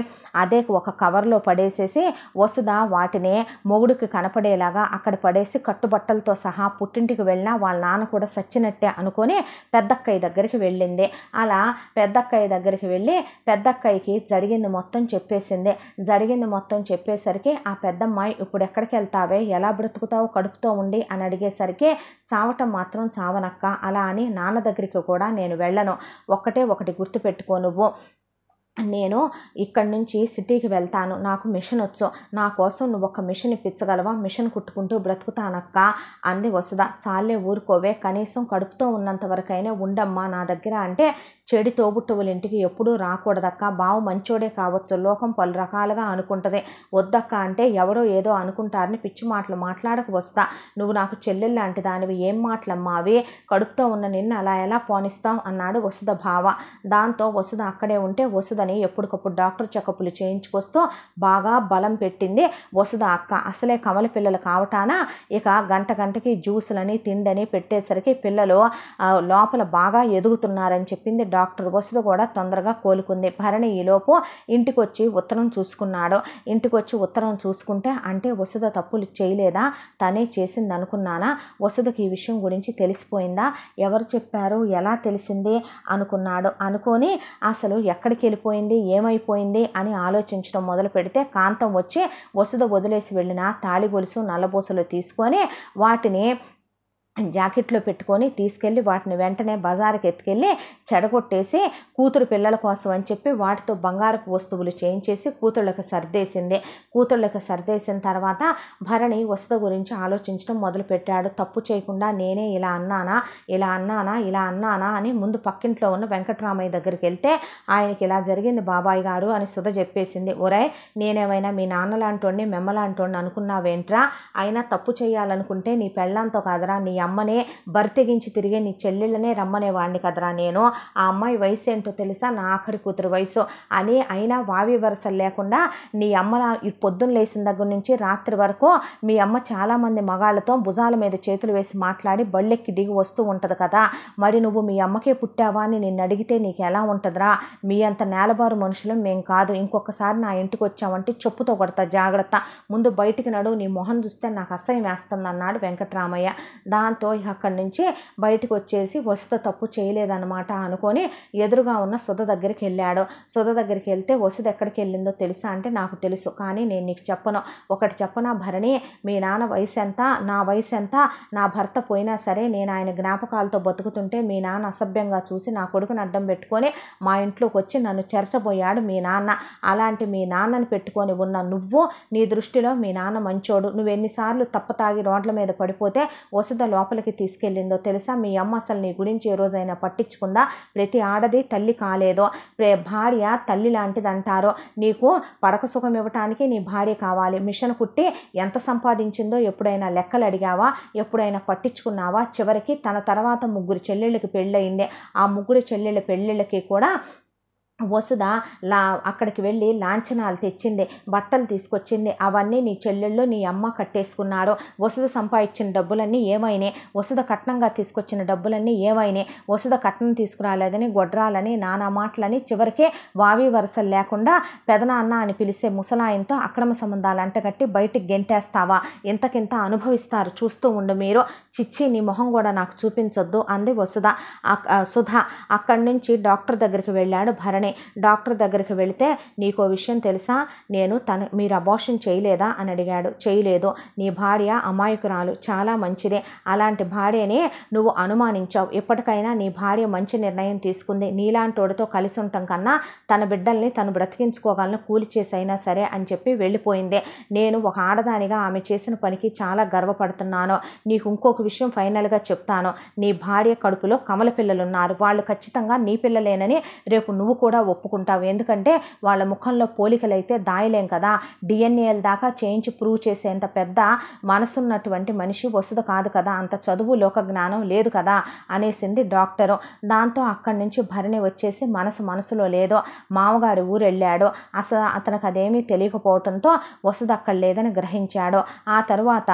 అదే ఒక కవర్లో పడేసేసి వసుధ వాటిని మొగుడికి కనపడేలాగా అక్కడ పడేసి కట్టుబట్టలతో సహా పుట్టింటికి వెళ్ళినా వాళ్ళ నాన్న కూడా సచ్చినట్టే అనుకొని పెద్దక్కయ్య దగ్గరికి వెళ్ళింది అలా పెద్దక్కయ్య దగ్గరికి వెళ్ళి పెద్దక్కయ్యకి జరిగింది మొత్తం చెప్పేసింది జరిగింది మొత్తం చెప్పేసరికి ఆ పెద్దమ్మాయి ఇప్పుడు ఎక్కడికి వెళ్తావే ఎలా బ్రతుకుతావు కడుపుతో ఉండి ఏమైంది అని అడిగేసరికి చావటం మాత్రం చావనక్క అలా అని నాన్న దగ్గరికి కూడా నేను వెళ్ళను ఒక్కటే ఒకటి గుర్తుపెట్టుకో నువ్వు నేను ఇక్కడి నుంచి సిటీకి వెళ్తాను నాకు మిషన్ వచ్చు నా కోసం నువ్వు ఒక మిషన్ ఇప్పించగలవా మిషన్ కుట్టుకుంటూ బ్రతుకుతానక్క అంది వసుధ చాలే ఊరుకోవే కనీసం కడుపుతో ఉన్నంత వరకైనా ఉండమ్మా నా దగ్గర అంటే చెడి తోబుట్టువులు ఇంటికి ఎప్పుడూ రాకూడదక్క బావు మంచోడే కావచ్చు లోకం పలు రకాలుగా అనుకుంటదే వద్దక్క అంటే ఎవడో ఏదో అనుకుంటారని పిచ్చి మాటలు మాట్లాడక వస్తా నువ్వు నాకు చెల్లెలు లాంటి దానివి ఏం మాటలమ్మా అవి కడుపుతో ఉన్న నిన్ను అలా ఎలా పోనిస్తాం అన్నాడు వసుధ భావ దాంతో వసుధ అక్కడే ఉంటే వసుధని ఎప్పటికప్పుడు డాక్టర్ చెకప్లు చేయించుకొస్తూ బాగా బలం పెట్టింది వసుధ అక్క అసలే కమల పిల్లలు కావటాన ఇక గంట గంటకి జ్యూసులని తిండని పెట్టేసరికి పిల్లలు లోపల బాగా ఎదుగుతున్నారని చెప్పింది డాక్టర్ వసులు కూడా తొందరగా కోలుకుంది భరణి ఈలోపు ఇంటికొచ్చి ఉత్తరం చూసుకున్నాడు ఇంటికొచ్చి ఉత్తరం చూసుకుంటే అంటే వసుధ తప్పులు చేయలేదా తనే చేసింది అనుకున్నానా వసుధకి ఈ విషయం గురించి తెలిసిపోయిందా ఎవరు చెప్పారు ఎలా తెలిసింది అనుకున్నాడు అనుకొని అసలు ఎక్కడికి వెళ్ళిపోయింది ఏమైపోయింది అని ఆలోచించడం మొదలు పెడితే కాంతం వచ్చి వసుధ వదిలేసి వెళ్ళిన తాళి గొలుసు నల్లబోసలు తీసుకొని వాటిని జాకెట్లో పెట్టుకొని తీసుకెళ్ళి వాటిని వెంటనే బజార్కి ఎత్తుకెళ్ళి చెడగొట్టేసి కూతురు పిల్లల కోసం అని చెప్పి వాటితో బంగారపు వస్తువులు చేయించేసి కూతుళ్ళకి సర్దేసింది కూతుళ్ళకి సర్దేసిన తర్వాత భరణి వసతి గురించి ఆలోచించడం మొదలుపెట్టాడు తప్పు చేయకుండా నేనే ఇలా అన్నానా ఇలా అన్నానా ఇలా అన్నానా అని ముందు పక్కింట్లో ఉన్న వెంకటరామయ్య దగ్గరికి వెళ్తే ఆయనకి ఇలా జరిగింది బాబాయ్ గారు అని సుధ చెప్పేసింది ఒరే నేనేమైనా మీ నాన్న నాన్నలాంటోడిని మెమ్మలాంటోడిని అనుకున్నావేంట్రా అయినా తప్పు చేయాలనుకుంటే నీ పెళ్ళంతో కాదరా నీ అమ్మనే బర్తెగించి తిరిగే నీ చెల్లెళ్ళనే రమ్మనే వాడిని కదరా నేను ఆ అమ్మాయి వయసు ఏంటో తెలుసా నా ఆఖరి కూతురు వయసు అని అయినా వావి వరసలు లేకుండా నీ అమ్మ పొద్దున్న లేచిన దగ్గర నుంచి రాత్రి వరకు మీ అమ్మ చాలామంది మగాళ్ళతో భుజాల మీద చేతులు వేసి మాట్లాడి బళ్ళెక్కి దిగి వస్తూ ఉంటుంది కదా మరి నువ్వు మీ అమ్మకే పుట్టావా అని నిన్ను అడిగితే నీకు ఎలా ఉంటుందిరా మీ అంత నేలబారు మనుషులు మేం కాదు ఇంకొకసారి నా ఇంటికి వచ్చావంటే చెప్పుతో కొడతా జాగ్రత్త ముందు బయటికి నడు నీ మొహం చూస్తే నాకు అసహ్యం వేస్తుంది అన్నాడు వెంకటరామయ్య దాంతో దాంతో అక్కడి నుంచి బయటకు వచ్చేసి వసత తప్పు చేయలేదన్నమాట అనుకొని ఎదురుగా ఉన్న సుధ దగ్గరికి వెళ్ళాడు సుధ దగ్గరికి వెళ్తే వసత ఎక్కడికి వెళ్ళిందో తెలుసా అంటే నాకు తెలుసు కానీ నేను నీకు చెప్పను ఒకటి చెప్పన భరణి మీ నాన్న వయసు ఎంత నా వయసు ఎంత నా భర్త పోయినా సరే నేను ఆయన జ్ఞాపకాలతో బతుకుతుంటే మీ నాన్న అసభ్యంగా చూసి నా కొడుకుని అడ్డం పెట్టుకొని మా ఇంట్లోకి వచ్చి నన్ను చెరచబోయాడు మీ నాన్న అలాంటి మీ నాన్నని పెట్టుకొని ఉన్న నువ్వు నీ దృష్టిలో మీ నాన్న మంచోడు నువ్వు ఎన్నిసార్లు తప్పతాగి రోడ్ల మీద పడిపోతే వసుధ లోపల లోపలికి తీసుకెళ్ళిందో తెలుసా మీ అమ్మ అసలు నీ గురించి ఏ రోజైనా పట్టించుకుందా ప్రతి ఆడది తల్లి కాలేదో భార్య తల్లి లాంటిది అంటారు నీకు పడక సుఖం ఇవ్వటానికి నీ భార్య కావాలి మిషన్ కుట్టి ఎంత సంపాదించిందో ఎప్పుడైనా లెక్కలు అడిగావా ఎప్పుడైనా పట్టించుకున్నావా చివరికి తన తర్వాత ముగ్గురు చెల్లెళ్ళకి పెళ్ళయింది ఆ ముగ్గురు చెల్లెళ్ళ పెళ్ళిళ్ళకి కూడా వసుధ లా అక్కడికి వెళ్ళి లాంఛనాలు తెచ్చింది బట్టలు తీసుకొచ్చింది అవన్నీ నీ చెల్లెళ్ళు నీ అమ్మ కట్టేసుకున్నారు వసుధ సంపాదించిన డబ్బులన్నీ ఏమైనాయి వసుధ కట్నంగా తీసుకొచ్చిన డబ్బులన్నీ ఏమైనాయి వసుధ కట్నం తీసుకురాలేదని గొడ్రాలని నానా మాటలని చివరికే వావి వరసలు లేకుండా పెదనాన్న అని పిలిచే ముసలాయంతో అక్రమ సంబంధాలు అంటగట్టి బయటికి గెంటేస్తావా ఇంతకింత అనుభవిస్తారు చూస్తూ ఉండు మీరు చిచ్చి నీ మొహం కూడా నాకు చూపించొద్దు అంది వసుధ సుధ అక్కడి నుంచి డాక్టర్ దగ్గరికి వెళ్ళాడు భరణి వెంటనే డాక్టర్ దగ్గరికి వెళితే నీకో విషయం తెలుసా నేను తను మీరు అబోషన్ చేయలేదా అని అడిగాడు చేయలేదు నీ భార్య అమాయకురాలు చాలా మంచిదే అలాంటి భార్యనే నువ్వు అనుమానించావు ఎప్పటికైనా నీ భార్య మంచి నిర్ణయం తీసుకుంది వాడితో కలిసి ఉండటం కన్నా తన బిడ్డల్ని తను బ్రతికించుకోగలను కూలి చేసైనా సరే అని చెప్పి వెళ్ళిపోయింది నేను ఒక ఆడదానిగా ఆమె చేసిన పనికి చాలా గర్వపడుతున్నాను నీకు ఇంకొక విషయం ఫైనల్గా చెప్తాను నీ భార్య కడుపులో కమల పిల్లలున్నారు వాళ్ళు ఖచ్చితంగా నీ పిల్లలేనని రేపు నువ్వు కూడా కూడా ఒప్పుకుంటావు ఎందుకంటే వాళ్ళ ముఖంలో పోలికలైతే దాయలేం కదా డిఎన్ఏల దాకా చేయించి ప్రూవ్ చేసేంత పెద్ద మనసున్నటువంటి మనిషి వసతి కాదు కదా అంత చదువు లోక జ్ఞానం లేదు కదా అనేసింది డాక్టరు దాంతో అక్కడి నుంచి భరణి వచ్చేసి మనసు మనసులో లేదో మామగారి ఊరు వెళ్ళాడు అసలు అతనికి అదేమీ తెలియకపోవడంతో వసతి అక్కడ లేదని గ్రహించాడు ఆ తర్వాత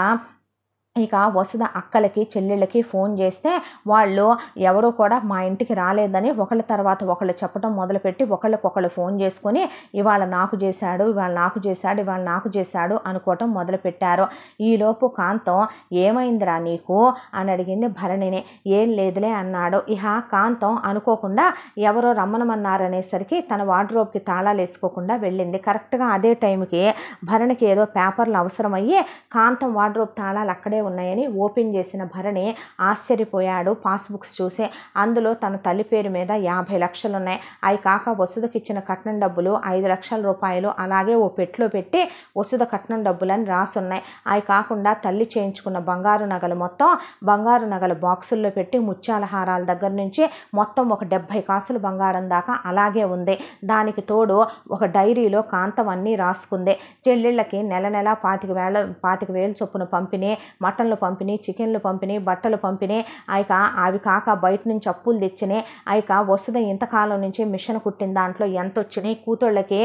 ఇక వసుధ అక్కలకి చెల్లెళ్ళకి ఫోన్ చేస్తే వాళ్ళు ఎవరూ కూడా మా ఇంటికి రాలేదని ఒకళ్ళ తర్వాత ఒకళ్ళు చెప్పడం మొదలుపెట్టి ఒకళ్ళకొకళ్ళు ఫోన్ చేసుకొని ఇవాళ నాకు చేశాడు ఇవాళ నాకు చేశాడు ఇవాళ నాకు చేశాడు అనుకోవటం మొదలుపెట్టారు ఈలోపు కాంతం ఏమైందిరా నీకు అని అడిగింది భరణిని ఏం లేదులే అన్నాడు ఇహ కాంతం అనుకోకుండా ఎవరో రమ్మనమన్నారనేసరికి తన వార్డ్రోబ్కి తాళాలు వేసుకోకుండా వెళ్ళింది కరెక్ట్గా అదే టైంకి భరణికి ఏదో పేపర్లు అవసరమయ్యి కాంతం వార్డ్రోబ్ తాళాలు అక్కడే ఉన్నాయని ఓపెన్ చేసిన భరణి ఆశ్చర్యపోయాడు పాస్బుక్స్ చూసి అందులో తన తల్లి పేరు మీద యాభై లక్షలు ఉన్నాయి అవి కాక వసతికి ఇచ్చిన కట్నం డబ్బులు ఐదు లక్షల రూపాయలు అలాగే ఓ పెట్లో పెట్టి వసతి కట్నం డబ్బులని రాసున్నాయి అవి కాకుండా తల్లి చేయించుకున్న బంగారు నగలు మొత్తం బంగారు నగల బాక్సుల్లో పెట్టి ముత్యాల హారాల దగ్గర నుంచి మొత్తం ఒక డెబ్భై కాసులు బంగారం దాకా అలాగే ఉంది దానికి తోడు ఒక డైరీలో కాంతం అన్నీ రాసుకుంది చెల్లెళ్ళకి నెల నెల పాతిక వేల పాతిక వేలు చొప్పున పంపిణీ మటన్లు పంపిణీ చికెన్లు పంపిణీ బట్టలు పంపిణీ ఆ యొక్క అవి కాక బయట నుంచి అప్పులు తెచ్చినాయి ఆ యొక్క వసుధ ఇంతకాలం నుంచి మిషన్ కుట్టిన దాంట్లో ఎంత వచ్చినాయి కూతుళ్ళకి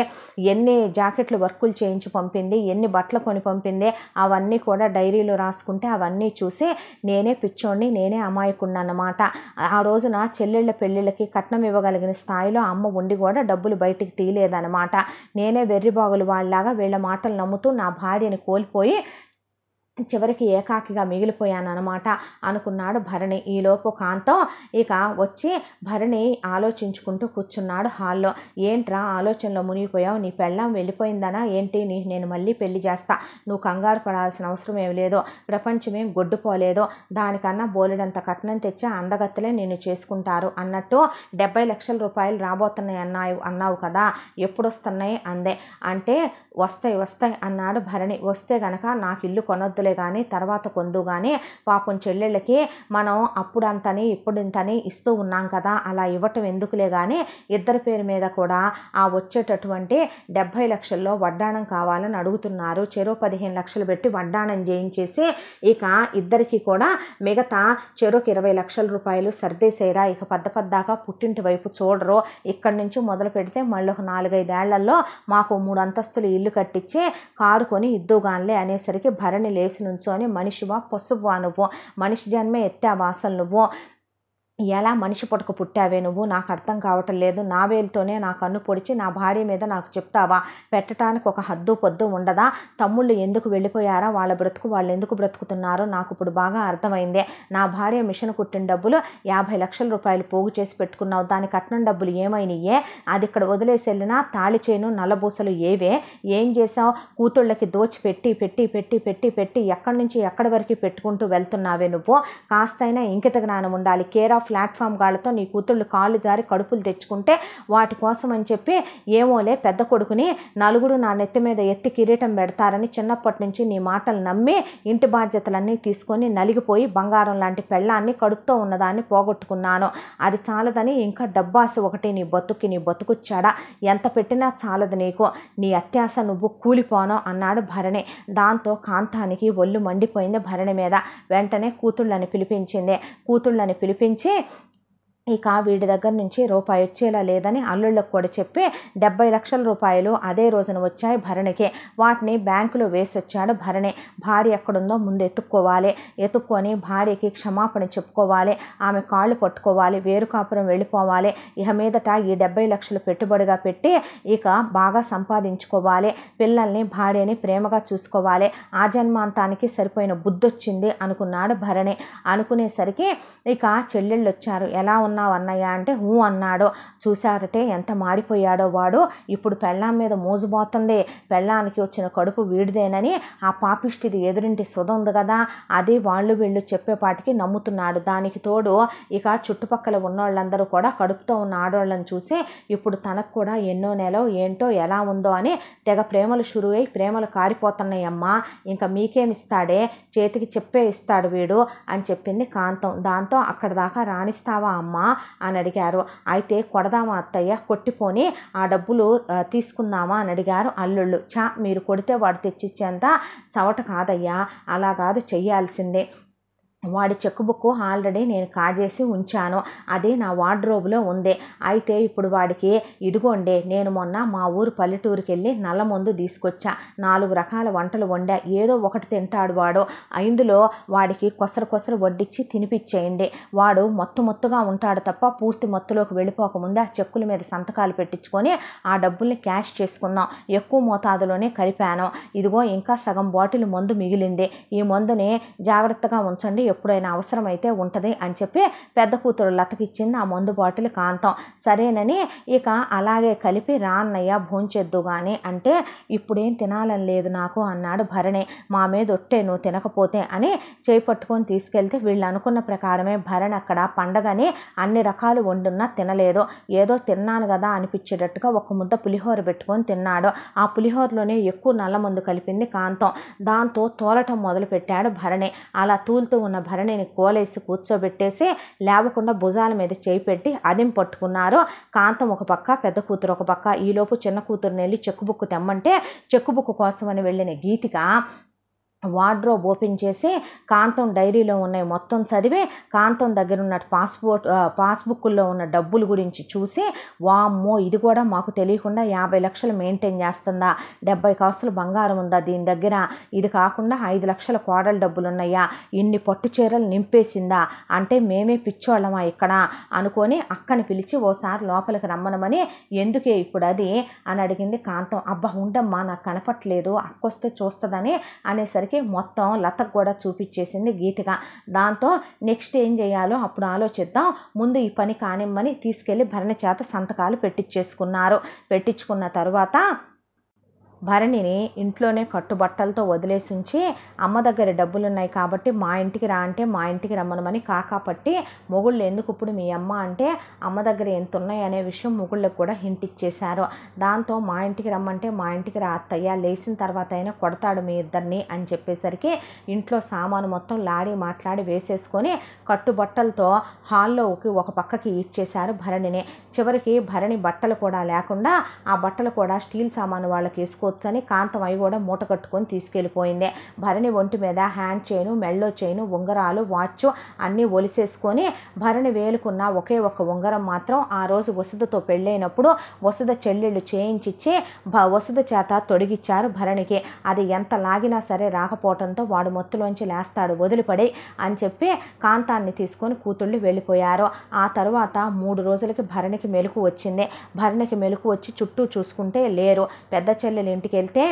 ఎన్ని జాకెట్లు వర్కులు చేయించి పంపింది ఎన్ని బట్టలు కొని పంపింది అవన్నీ కూడా డైరీలో రాసుకుంటే అవన్నీ చూసి నేనే పిచ్చోడిని నేనే అమాయకుండా అన్నమాట ఆ రోజున చెల్లెళ్ళ పెళ్ళిళ్ళకి కట్నం ఇవ్వగలిగిన స్థాయిలో అమ్మ ఉండి కూడా డబ్బులు బయటికి తీయలేదనమాట నేనే వెర్రిబాగులు వాళ్ళలాగా వీళ్ళ మాటలు నమ్ముతూ నా భార్యని కోల్పోయి చివరికి ఏకాకిగా మిగిలిపోయానన్నమాట అనుకున్నాడు భరణి ఈలోపు కాంతం ఇక వచ్చి భరణి ఆలోచించుకుంటూ కూర్చున్నాడు హాల్లో ఏంట్రా ఆలోచనలో మునిగిపోయావు నీ పెళ్ళం వెళ్ళిపోయిందనా ఏంటి నీ నేను మళ్ళీ పెళ్లి చేస్తా నువ్వు కంగారు పడాల్సిన అవసరం ఏమి లేదో ప్రపంచమే గొడ్డుపోలేదు దానికన్నా బోలెడంత కట్నం తెచ్చి అందగత్తలే నిన్ను చేసుకుంటారు అన్నట్టు డెబ్బై లక్షల రూపాయలు రాబోతున్నాయి అన్నావు అన్నావు కదా ఎప్పుడొస్తున్నాయి అందే అంటే వస్తాయి వస్తాయి అన్నాడు భరణి వస్తే గనక నాకు ఇల్లు కొనొద్దులే కానీ తర్వాత కొందు కానీ పాపం చెల్లెళ్ళకి మనం అప్పుడు అంతని ఇప్పుడు ఇంతని ఇస్తూ ఉన్నాం కదా అలా ఇవ్వటం ఎందుకులే కానీ ఇద్దరి పేరు మీద కూడా ఆ వచ్చేటటువంటి డెబ్భై లక్షల్లో వడ్డాణం కావాలని అడుగుతున్నారు చెరో పదిహేను లక్షలు పెట్టి వడ్డాణం చేయించేసి ఇక ఇద్దరికి కూడా మిగతా చెరోకి ఇరవై లక్షల రూపాయలు సర్దేసేరా ఇక పెద్ద పెద్దగా పుట్టింటి వైపు చూడరు ఇక్కడి నుంచి మొదలు పెడితే మళ్ళీ ఒక నాలుగైదేళ్లలో మాకు మూడు అంతస్తులు ఇల్లు ఇల్లు కట్టించి కారు కొని ఇద్దుగాన్లే అనేసరికి భరణి లేచి నుంచొని మనిషివా పొసవ్వా నువ్వు మనిషి జన్మే ఎత్తే వాసలు నువ్వు ఎలా మనిషి పుట్టక పుట్టావే నువ్వు నాకు అర్థం కావటం లేదు నా వేలుతోనే నా కన్ను పొడిచి నా భార్య మీద నాకు చెప్తావా పెట్టడానికి ఒక హద్దు పొద్దు ఉండదా తమ్ముళ్ళు ఎందుకు వెళ్ళిపోయారా వాళ్ళ బ్రతుకు వాళ్ళు ఎందుకు బ్రతుకుతున్నారో నాకు ఇప్పుడు బాగా అర్థమైంది నా భార్య మిషన్ కుట్టిన డబ్బులు యాభై లక్షల రూపాయలు పోగు చేసి పెట్టుకున్నావు దాని కట్నం డబ్బులు ఏమైనాయే అది ఇక్కడ వదిలేసి వెళ్ళినా తాళి చేను నల్లబూసలు ఏవే ఏం చేసావు కూతుళ్ళకి దోచి పెట్టి పెట్టి పెట్టి పెట్టి పెట్టి ఎక్కడి నుంచి ఎక్కడి వరకు పెట్టుకుంటూ వెళ్తున్నావే నువ్వు కాస్తైనా ఇంకిత జ్ఞానం ఉండాలి కేర్ ఆఫ్ ప్లాట్ఫామ్ గాళ్ళతో నీ కూతుళ్ళు కాళ్ళు జారి కడుపులు తెచ్చుకుంటే వాటి కోసం అని చెప్పి ఏమోలే పెద్ద కొడుకుని నలుగురు నా నెత్తి మీద ఎత్తి కిరీటం పెడతారని చిన్నప్పటి నుంచి నీ మాటలు నమ్మి ఇంటి బాధ్యతలన్నీ తీసుకొని నలిగిపోయి బంగారం లాంటి పెళ్ళాన్ని కడుపుతో ఉన్నదాన్ని పోగొట్టుకున్నాను అది చాలదని ఇంకా డబ్బాసు ఒకటి నీ బతుక్కి నీ బతుకొచ్చాడా ఎంత పెట్టినా చాలదు నీకు నీ అత్యాశ నువ్వు కూలిపోను అన్నాడు భరణి దాంతో కాంతానికి ఒళ్ళు మండిపోయింది భరణి మీద వెంటనే కూతుళ్ళని పిలిపించింది కూతుళ్ళని పిలిపించి して ఇక వీడి దగ్గర నుంచి రూపాయి వచ్చేలా లేదని అల్లుళ్ళకు కూడా చెప్పి డెబ్బై లక్షల రూపాయలు అదే రోజున వచ్చాయి భరణికి వాటిని బ్యాంకులో వేసొచ్చాడు భరణి భార్య ఎక్కడుందో ముందు ఎత్తుక్కోవాలి ఎత్తుక్కొని భార్యకి క్షమాపణ చెప్పుకోవాలి ఆమె కాళ్ళు పట్టుకోవాలి వేరుకాపురం వెళ్ళిపోవాలి ఇక మీదట ఈ డెబ్బై లక్షలు పెట్టుబడిగా పెట్టి ఇక బాగా సంపాదించుకోవాలి పిల్లల్ని భార్యని ప్రేమగా చూసుకోవాలి ఆ జన్మాంతానికి సరిపోయిన బుద్ధొచ్చింది అనుకున్నాడు భరణి అనుకునేసరికి ఇక చెల్లెళ్ళు వచ్చారు ఎలా ఉన్న ఉన్నావు అన్నయ్య అంటే హూ అన్నాడు చూశారటే ఎంత మాడిపోయాడో వాడు ఇప్పుడు పెళ్ళాం మీద మోజుపోతుంది పెళ్ళానికి వచ్చిన కడుపు వీడిదేనని ఆ పాపిష్టిది ఎదురింటి సుధ ఉంది కదా అది వాళ్ళు వీళ్ళు చెప్పేపాటికి నమ్ముతున్నాడు దానికి తోడు ఇక చుట్టుపక్కల ఉన్నోళ్ళందరూ కూడా కడుపుతో ఉన్న ఆడవాళ్ళని చూసి ఇప్పుడు తనకు కూడా ఎన్నో నెల ఏంటో ఎలా ఉందో అని తెగ ప్రేమలు షురు అయి ప్రేమలు కారిపోతున్నాయమ్మా ఇంకా మీకేమిస్తాడే చేతికి చెప్పే ఇస్తాడు వీడు అని చెప్పింది కాంతం దాంతో అక్కడ దాకా రాణిస్తావా అమ్మా అని అడిగారు అయితే కొడదామా అత్తయ్య కొట్టిపోని ఆ డబ్బులు తీసుకుందామా అని అడిగారు అల్లుళ్ళు చా మీరు కొడితే వాడు తెచ్చిచ్చేంత చవట కాదయ్యా అలా కాదు చెయ్యాల్సిందే వాడి చెక్ బుక్ ఆల్రెడీ నేను కాజేసి ఉంచాను అది నా వార్డ్రోబ్లో ఉంది అయితే ఇప్పుడు వాడికి ఇదిగోండి నేను మొన్న మా ఊరు పల్లెటూరుకి వెళ్ళి నల్ల మందు తీసుకొచ్చా నాలుగు రకాల వంటలు వండా ఏదో ఒకటి తింటాడు వాడు ఇందులో వాడికి కొసర కొసర వడ్డిచ్చి తినిపించేయండి వాడు మొత్తు మొత్తుగా ఉంటాడు తప్ప పూర్తి మొత్తులోకి వెళ్ళిపోకముందే ఆ చెక్కుల మీద సంతకాలు పెట్టించుకొని ఆ డబ్బుల్ని క్యాష్ చేసుకుందాం ఎక్కువ మోతాదులోనే కలిపాను ఇదిగో ఇంకా సగం బాటిల్ మందు మిగిలింది ఈ మందుని జాగ్రత్తగా ఉంచండి ఎప్పుడైనా అవసరమైతే ఉంటుంది అని చెప్పి పెద్ద కూతురు లతకిచ్చింది ఆ మందు బాటిల్ కాంతం సరేనని ఇక అలాగే కలిపి రాన్నయ్య భోంచెద్దు కానీ అంటే ఇప్పుడేం తినాలని లేదు నాకు అన్నాడు భరణి మా మీద ఒట్టే నువ్వు తినకపోతే అని చేయి పట్టుకొని తీసుకెళ్తే వీళ్ళు అనుకున్న ప్రకారమే భరణ్ అక్కడ పండగని అన్ని రకాలు వండున్నా తినలేదు ఏదో తిన్నాను కదా అనిపించేటట్టుగా ఒక ముద్ద పులిహోర పెట్టుకొని తిన్నాడు ఆ పులిహోరలోనే ఎక్కువ నల్ల మందు కలిపింది కాంతం దాంతో తోలటం మొదలుపెట్టాడు భరణి అలా తూలుతూ ఉన్న ఉన్న భరణిని కోలేసి కూర్చోబెట్టేసి లేవకుండా భుజాల మీద చేయి పెట్టి అదిం పట్టుకున్నారు కాంతం ఒక పక్క పెద్ద కూతురు ఒక పక్క ఈలోపు చిన్న కూతురుని వెళ్ళి చెక్కుబుక్కు బుక్ తెమ్మంటే చెక్కు బుక్ కోసం అని వెళ్ళిన గీతిక వార్డ్రోబ్ ఓపెన్ చేసి కాంతం డైరీలో ఉన్నాయి మొత్తం చదివి కాంతం దగ్గర ఉన్న పాస్పోర్ట్ పాస్బుక్లో ఉన్న డబ్బుల గురించి చూసి వామ్మో ఇది కూడా మాకు తెలియకుండా యాభై లక్షలు మెయింటైన్ చేస్తుందా డెబ్బై కాసులు బంగారం ఉందా దీని దగ్గర ఇది కాకుండా ఐదు లక్షల కోడల డబ్బులు ఉన్నాయా ఇన్ని పట్టు చీరలు నింపేసిందా అంటే మేమే పిచ్చోళ్ళమా ఇక్కడ అనుకొని అక్కని పిలిచి ఓసారి లోపలికి రమ్మనమని ఎందుకే ఇప్పుడు అది అని అడిగింది కాంతం అబ్బా ఉండమ్మా నాకు కనపట్లేదు అక్కొస్తే చూస్తుందని అనేసరికి వచ్చేసరికి మొత్తం లతకు కూడా చూపించేసింది గీతగా దాంతో నెక్స్ట్ ఏం చేయాలో అప్పుడు ఆలోచిద్దాం ముందు ఈ పని కానిమ్మని తీసుకెళ్ళి భరణ చేత సంతకాలు పెట్టించేసుకున్నారు పెట్టించుకున్న తర్వాత భరణిని ఇంట్లోనే కట్టుబట్టలతో వదిలేసి ఉంచి అమ్మ దగ్గర డబ్బులున్నాయి కాబట్టి మా ఇంటికి రా అంటే మా ఇంటికి రమ్మనమని కాకా పట్టి మొగుళ్ళు ఎందుకు ఇప్పుడు మీ అమ్మ అంటే అమ్మ దగ్గర ఎంత ఉన్నాయనే విషయం మొగుళ్ళకు కూడా హింట్ ఇచ్చేశారు దాంతో మా ఇంటికి రమ్మంటే మా ఇంటికి రా అత్తయ్య లేచిన తర్వాత అయినా కొడతాడు మీ ఇద్దరిని అని చెప్పేసరికి ఇంట్లో సామాను మొత్తం లాడి మాట్లాడి వేసేసుకొని కట్టుబట్టలతో హాల్లోకి ఒక పక్కకి ఇచ్చేశారు భరణిని చివరికి భరణి బట్టలు కూడా లేకుండా ఆ బట్టలు కూడా స్టీల్ సామాను వాళ్ళకి వేసుకొని తీసుకోవచ్చు కాంతం అవి కూడా మూట కట్టుకొని తీసుకెళ్ళిపోయింది భరణి ఒంటి మీద హ్యాండ్ చైను మెళ్ళో చైను ఉంగరాలు వాచ్ అన్నీ ఒలిసేసుకొని భరణి వేలుకున్న ఒకే ఒక ఉంగరం మాత్రం ఆ రోజు వసుదతో పెళ్ళైనప్పుడు వసుద చెల్లెళ్ళు చేయించిచ్చి వసుద చేత తొడిగిచ్చారు భరణికి అది ఎంత లాగినా సరే రాకపోవడంతో వాడు మొత్తులోంచి లేస్తాడు వదిలిపడి అని చెప్పి కాంతాన్ని తీసుకొని కూతుళ్ళు వెళ్ళిపోయారు ఆ తర్వాత మూడు రోజులకి భరణికి మెలకు వచ్చింది భరణికి మెలకు వచ్చి చుట్టూ చూసుకుంటే లేరు పెద్ద చెల్లెలు ఇంటికి వెళ్తే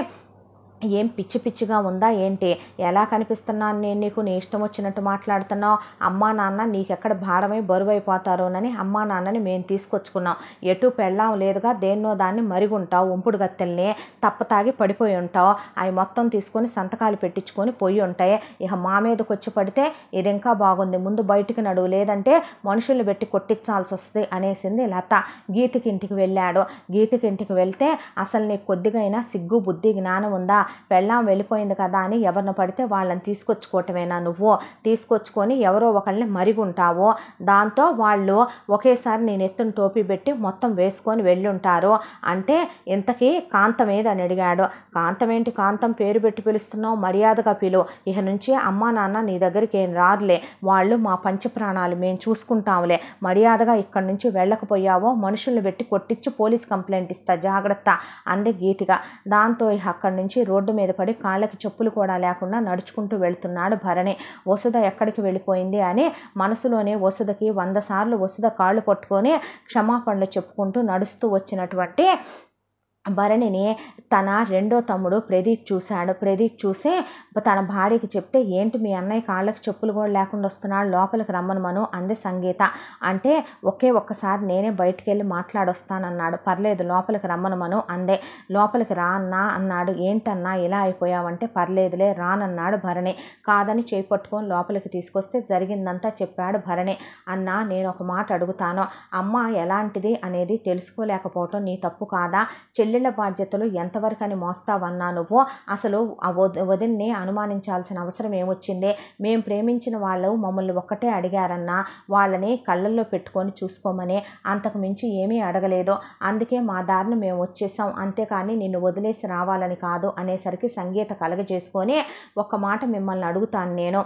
ఏం పిచ్చి పిచ్చిగా ఉందా ఏంటి ఎలా కనిపిస్తున్నాను నేను నీకు నీ ఇష్టం వచ్చినట్టు మాట్లాడుతున్నావు అమ్మా నాన్న నీకెక్కడ భారమై బరువైపోతారోనని అమ్మా నాన్నని మేము తీసుకొచ్చుకున్నాం ఎటు పెళ్ళాం లేదుగా దేన్నో దాన్ని మరిగుంటావు ఉంపుడు గత్తెల్ని తప్పతాగి పడిపోయి ఉంటావు అవి మొత్తం తీసుకొని సంతకాలు పెట్టించుకొని పోయి ఉంటాయి ఇక మా మీదకి వచ్చి పడితే ఇది ఇంకా బాగుంది ముందు బయటికి నడువు లేదంటే మనుషుల్ని పెట్టి కొట్టించాల్సి వస్తుంది అనేసింది లత గీతకి ఇంటికి వెళ్ళాడు గీతకి ఇంటికి వెళ్తే అసలు నీకు కొద్దిగైనా సిగ్గు బుద్ధి జ్ఞానం ఉందా వెళ్ళాం వెళ్ళిపోయింది కదా అని ఎవరిని పడితే వాళ్ళని తీసుకొచ్చుకోవటమేనా నువ్వు తీసుకొచ్చుకొని ఎవరో ఒకళ్ళని మరిగుంటావు దాంతో వాళ్ళు ఒకేసారి నేను ఎత్తున టోపీ పెట్టి మొత్తం వేసుకొని వెళ్ళుంటారు అంటే ఇంతకీ కాంతం ఏదని అడిగాడు కాంతం ఏంటి కాంతం పేరు పెట్టి పిలుస్తున్నావు మర్యాదగా పిలు ఇక నుంచి అమ్మా నాన్న నీ దగ్గరికి ఏం రాదులే వాళ్ళు మా పంచప్రాణాలు మేము చూసుకుంటాంలే మర్యాదగా ఇక్కడి నుంచి వెళ్ళకపోయావో మనుషుల్ని పెట్టి కొట్టించి పోలీస్ కంప్లైంట్ ఇస్తా జాగ్రత్త అంది గీతిగా దాంతో ఇక అక్కడి నుంచి రోడ్డు మీద పడి కాళ్ళకి చెప్పులు కూడా లేకుండా నడుచుకుంటూ వెళ్తున్నాడు భరణి వసుధ ఎక్కడికి వెళ్ళిపోయింది అని మనసులోనే వసుధకి వంద సార్లు వసుధ కాళ్ళు పట్టుకొని క్షమాపణలు చెప్పుకుంటూ నడుస్తూ వచ్చినటువంటి భరణిని తన రెండో తమ్ముడు ప్రదీప్ చూశాడు ప్రదీప్ చూసే తన భార్యకి చెప్తే ఏంటి మీ అన్నయ్య కాళ్ళకి చెప్పులు కూడా లేకుండా వస్తున్నాడు లోపలికి రమ్మను అంది సంగీత అంటే ఒకే ఒక్కసారి నేనే బయటికి వెళ్ళి మాట్లాడొస్తానన్నాడు పర్లేదు లోపలికి రమ్మను అందే లోపలికి రా అన్నా అన్నాడు ఏంటన్నా ఇలా అయిపోయావంటే పర్లేదులే రానన్నాడు భరణి కాదని చేపట్టుకొని లోపలికి తీసుకొస్తే జరిగిందంతా చెప్పాడు భరణి అన్నా నేను ఒక మాట అడుగుతాను అమ్మ ఎలాంటిది అనేది తెలుసుకోలేకపోవటం నీ తప్పు కాదా చెల్లి చెల్లెళ్ళ బాధ్యతలు ఎంతవరకు అని మోస్తావన్నా నువ్వు అసలు ఆ వదిన్ని అనుమానించాల్సిన అవసరం ఏమొచ్చింది మేము ప్రేమించిన వాళ్ళు మమ్మల్ని ఒక్కటే అడిగారన్నా వాళ్ళని కళ్ళల్లో పెట్టుకొని చూసుకోమని అంతకు మించి ఏమీ అడగలేదు అందుకే మా దారిని మేము వచ్చేసాం అంతేకాని నిన్ను వదిలేసి రావాలని కాదు అనేసరికి సంగీత కలగజేసుకొని ఒక మాట మిమ్మల్ని అడుగుతాను నేను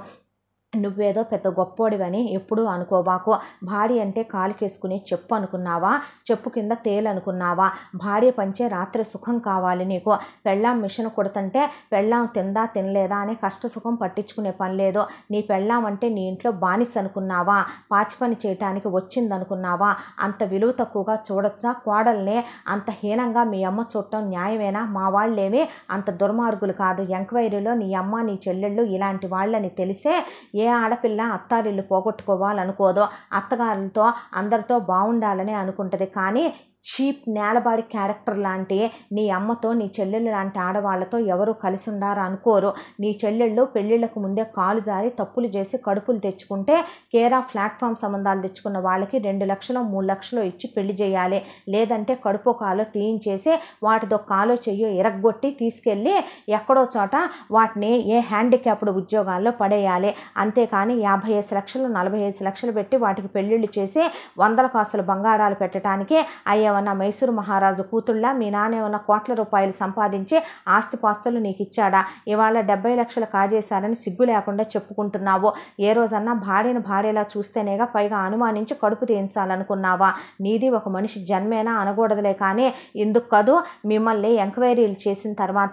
నువ్వేదో పెద్ద గొప్పోడివని ఎప్పుడూ అనుకోవాకు భార్య అంటే కాలుకేసుకుని చెప్పు అనుకున్నావా చెప్పు కింద తేలనుకున్నావా భార్య పంచే రాత్రి సుఖం కావాలి నీకు పెళ్ళాం మిషన్ కొడుతుంటే పెళ్ళాం తిందా తినలేదా అనే కష్ట సుఖం పట్టించుకునే పని లేదు నీ పెళ్ళాం అంటే నీ ఇంట్లో బానిస అనుకున్నావా పాచి పని చేయటానికి వచ్చిందనుకున్నావా అంత విలువ తక్కువగా చూడొచ్చా కోడల్నే అంత హీనంగా మీ అమ్మ చూడటం న్యాయమేనా మా వాళ్ళేమి అంత దుర్మార్గులు కాదు ఎంక్వైరీలో నీ అమ్మ నీ చెల్లెళ్ళు ఇలాంటి వాళ్ళని తెలిసే ఏ ఆడపిల్ల అత్తారిల్లు పోగొట్టుకోవాలనుకోదో అత్తగారులతో అందరితో బాగుండాలని అనుకుంటుంది కానీ చీప్ నేలబాడి క్యారెక్టర్ లాంటి నీ అమ్మతో నీ చెల్లెళ్ళు లాంటి ఆడవాళ్లతో ఎవరు కలిసి ఉండారు అనుకోరు నీ చెల్లెళ్ళు పెళ్ళిళ్ళకు ముందే కాలు జారి తప్పులు చేసి కడుపులు తెచ్చుకుంటే కేరా ప్లాట్ఫామ్ సంబంధాలు తెచ్చుకున్న వాళ్ళకి రెండు లక్షలు మూడు లక్షలు ఇచ్చి పెళ్లి చేయాలి లేదంటే కడుపు కాలో తీయించేసి వాటితో కాలో చెయ్యో ఎరగొట్టి తీసుకెళ్ళి ఎక్కడో చోట వాటిని ఏ హ్యాండిక్యాప్డ్ ఉద్యోగాల్లో పడేయాలి అంతేకాని యాభై ఐదు లక్షలు నలభై ఐదు లక్షలు పెట్టి వాటికి పెళ్ళిళ్ళు చేసి వందల కాసులు బంగారాలు పెట్టడానికి అయ్యే ఏమన్నా మైసూరు మహారాజు కూతుళ్ళ మీ నాన్న ఏమన్నా కోట్ల రూపాయలు సంపాదించి ఆస్తిపాస్తులు నీకు ఇచ్చాడా ఇవాళ డెబ్బై లక్షలు కాజేశారని సిగ్గు లేకుండా చెప్పుకుంటున్నావు ఏ రోజన్నా భార్యను భార్యలా చూస్తేనేగా పైగా అనుమానించి కడుపు తీయించాలనుకున్నావా నీది ఒక మనిషి జన్మేనా అనకూడదులే కానీ ఎందుకు కాదు మిమ్మల్ని ఎంక్వైరీలు చేసిన తర్వాత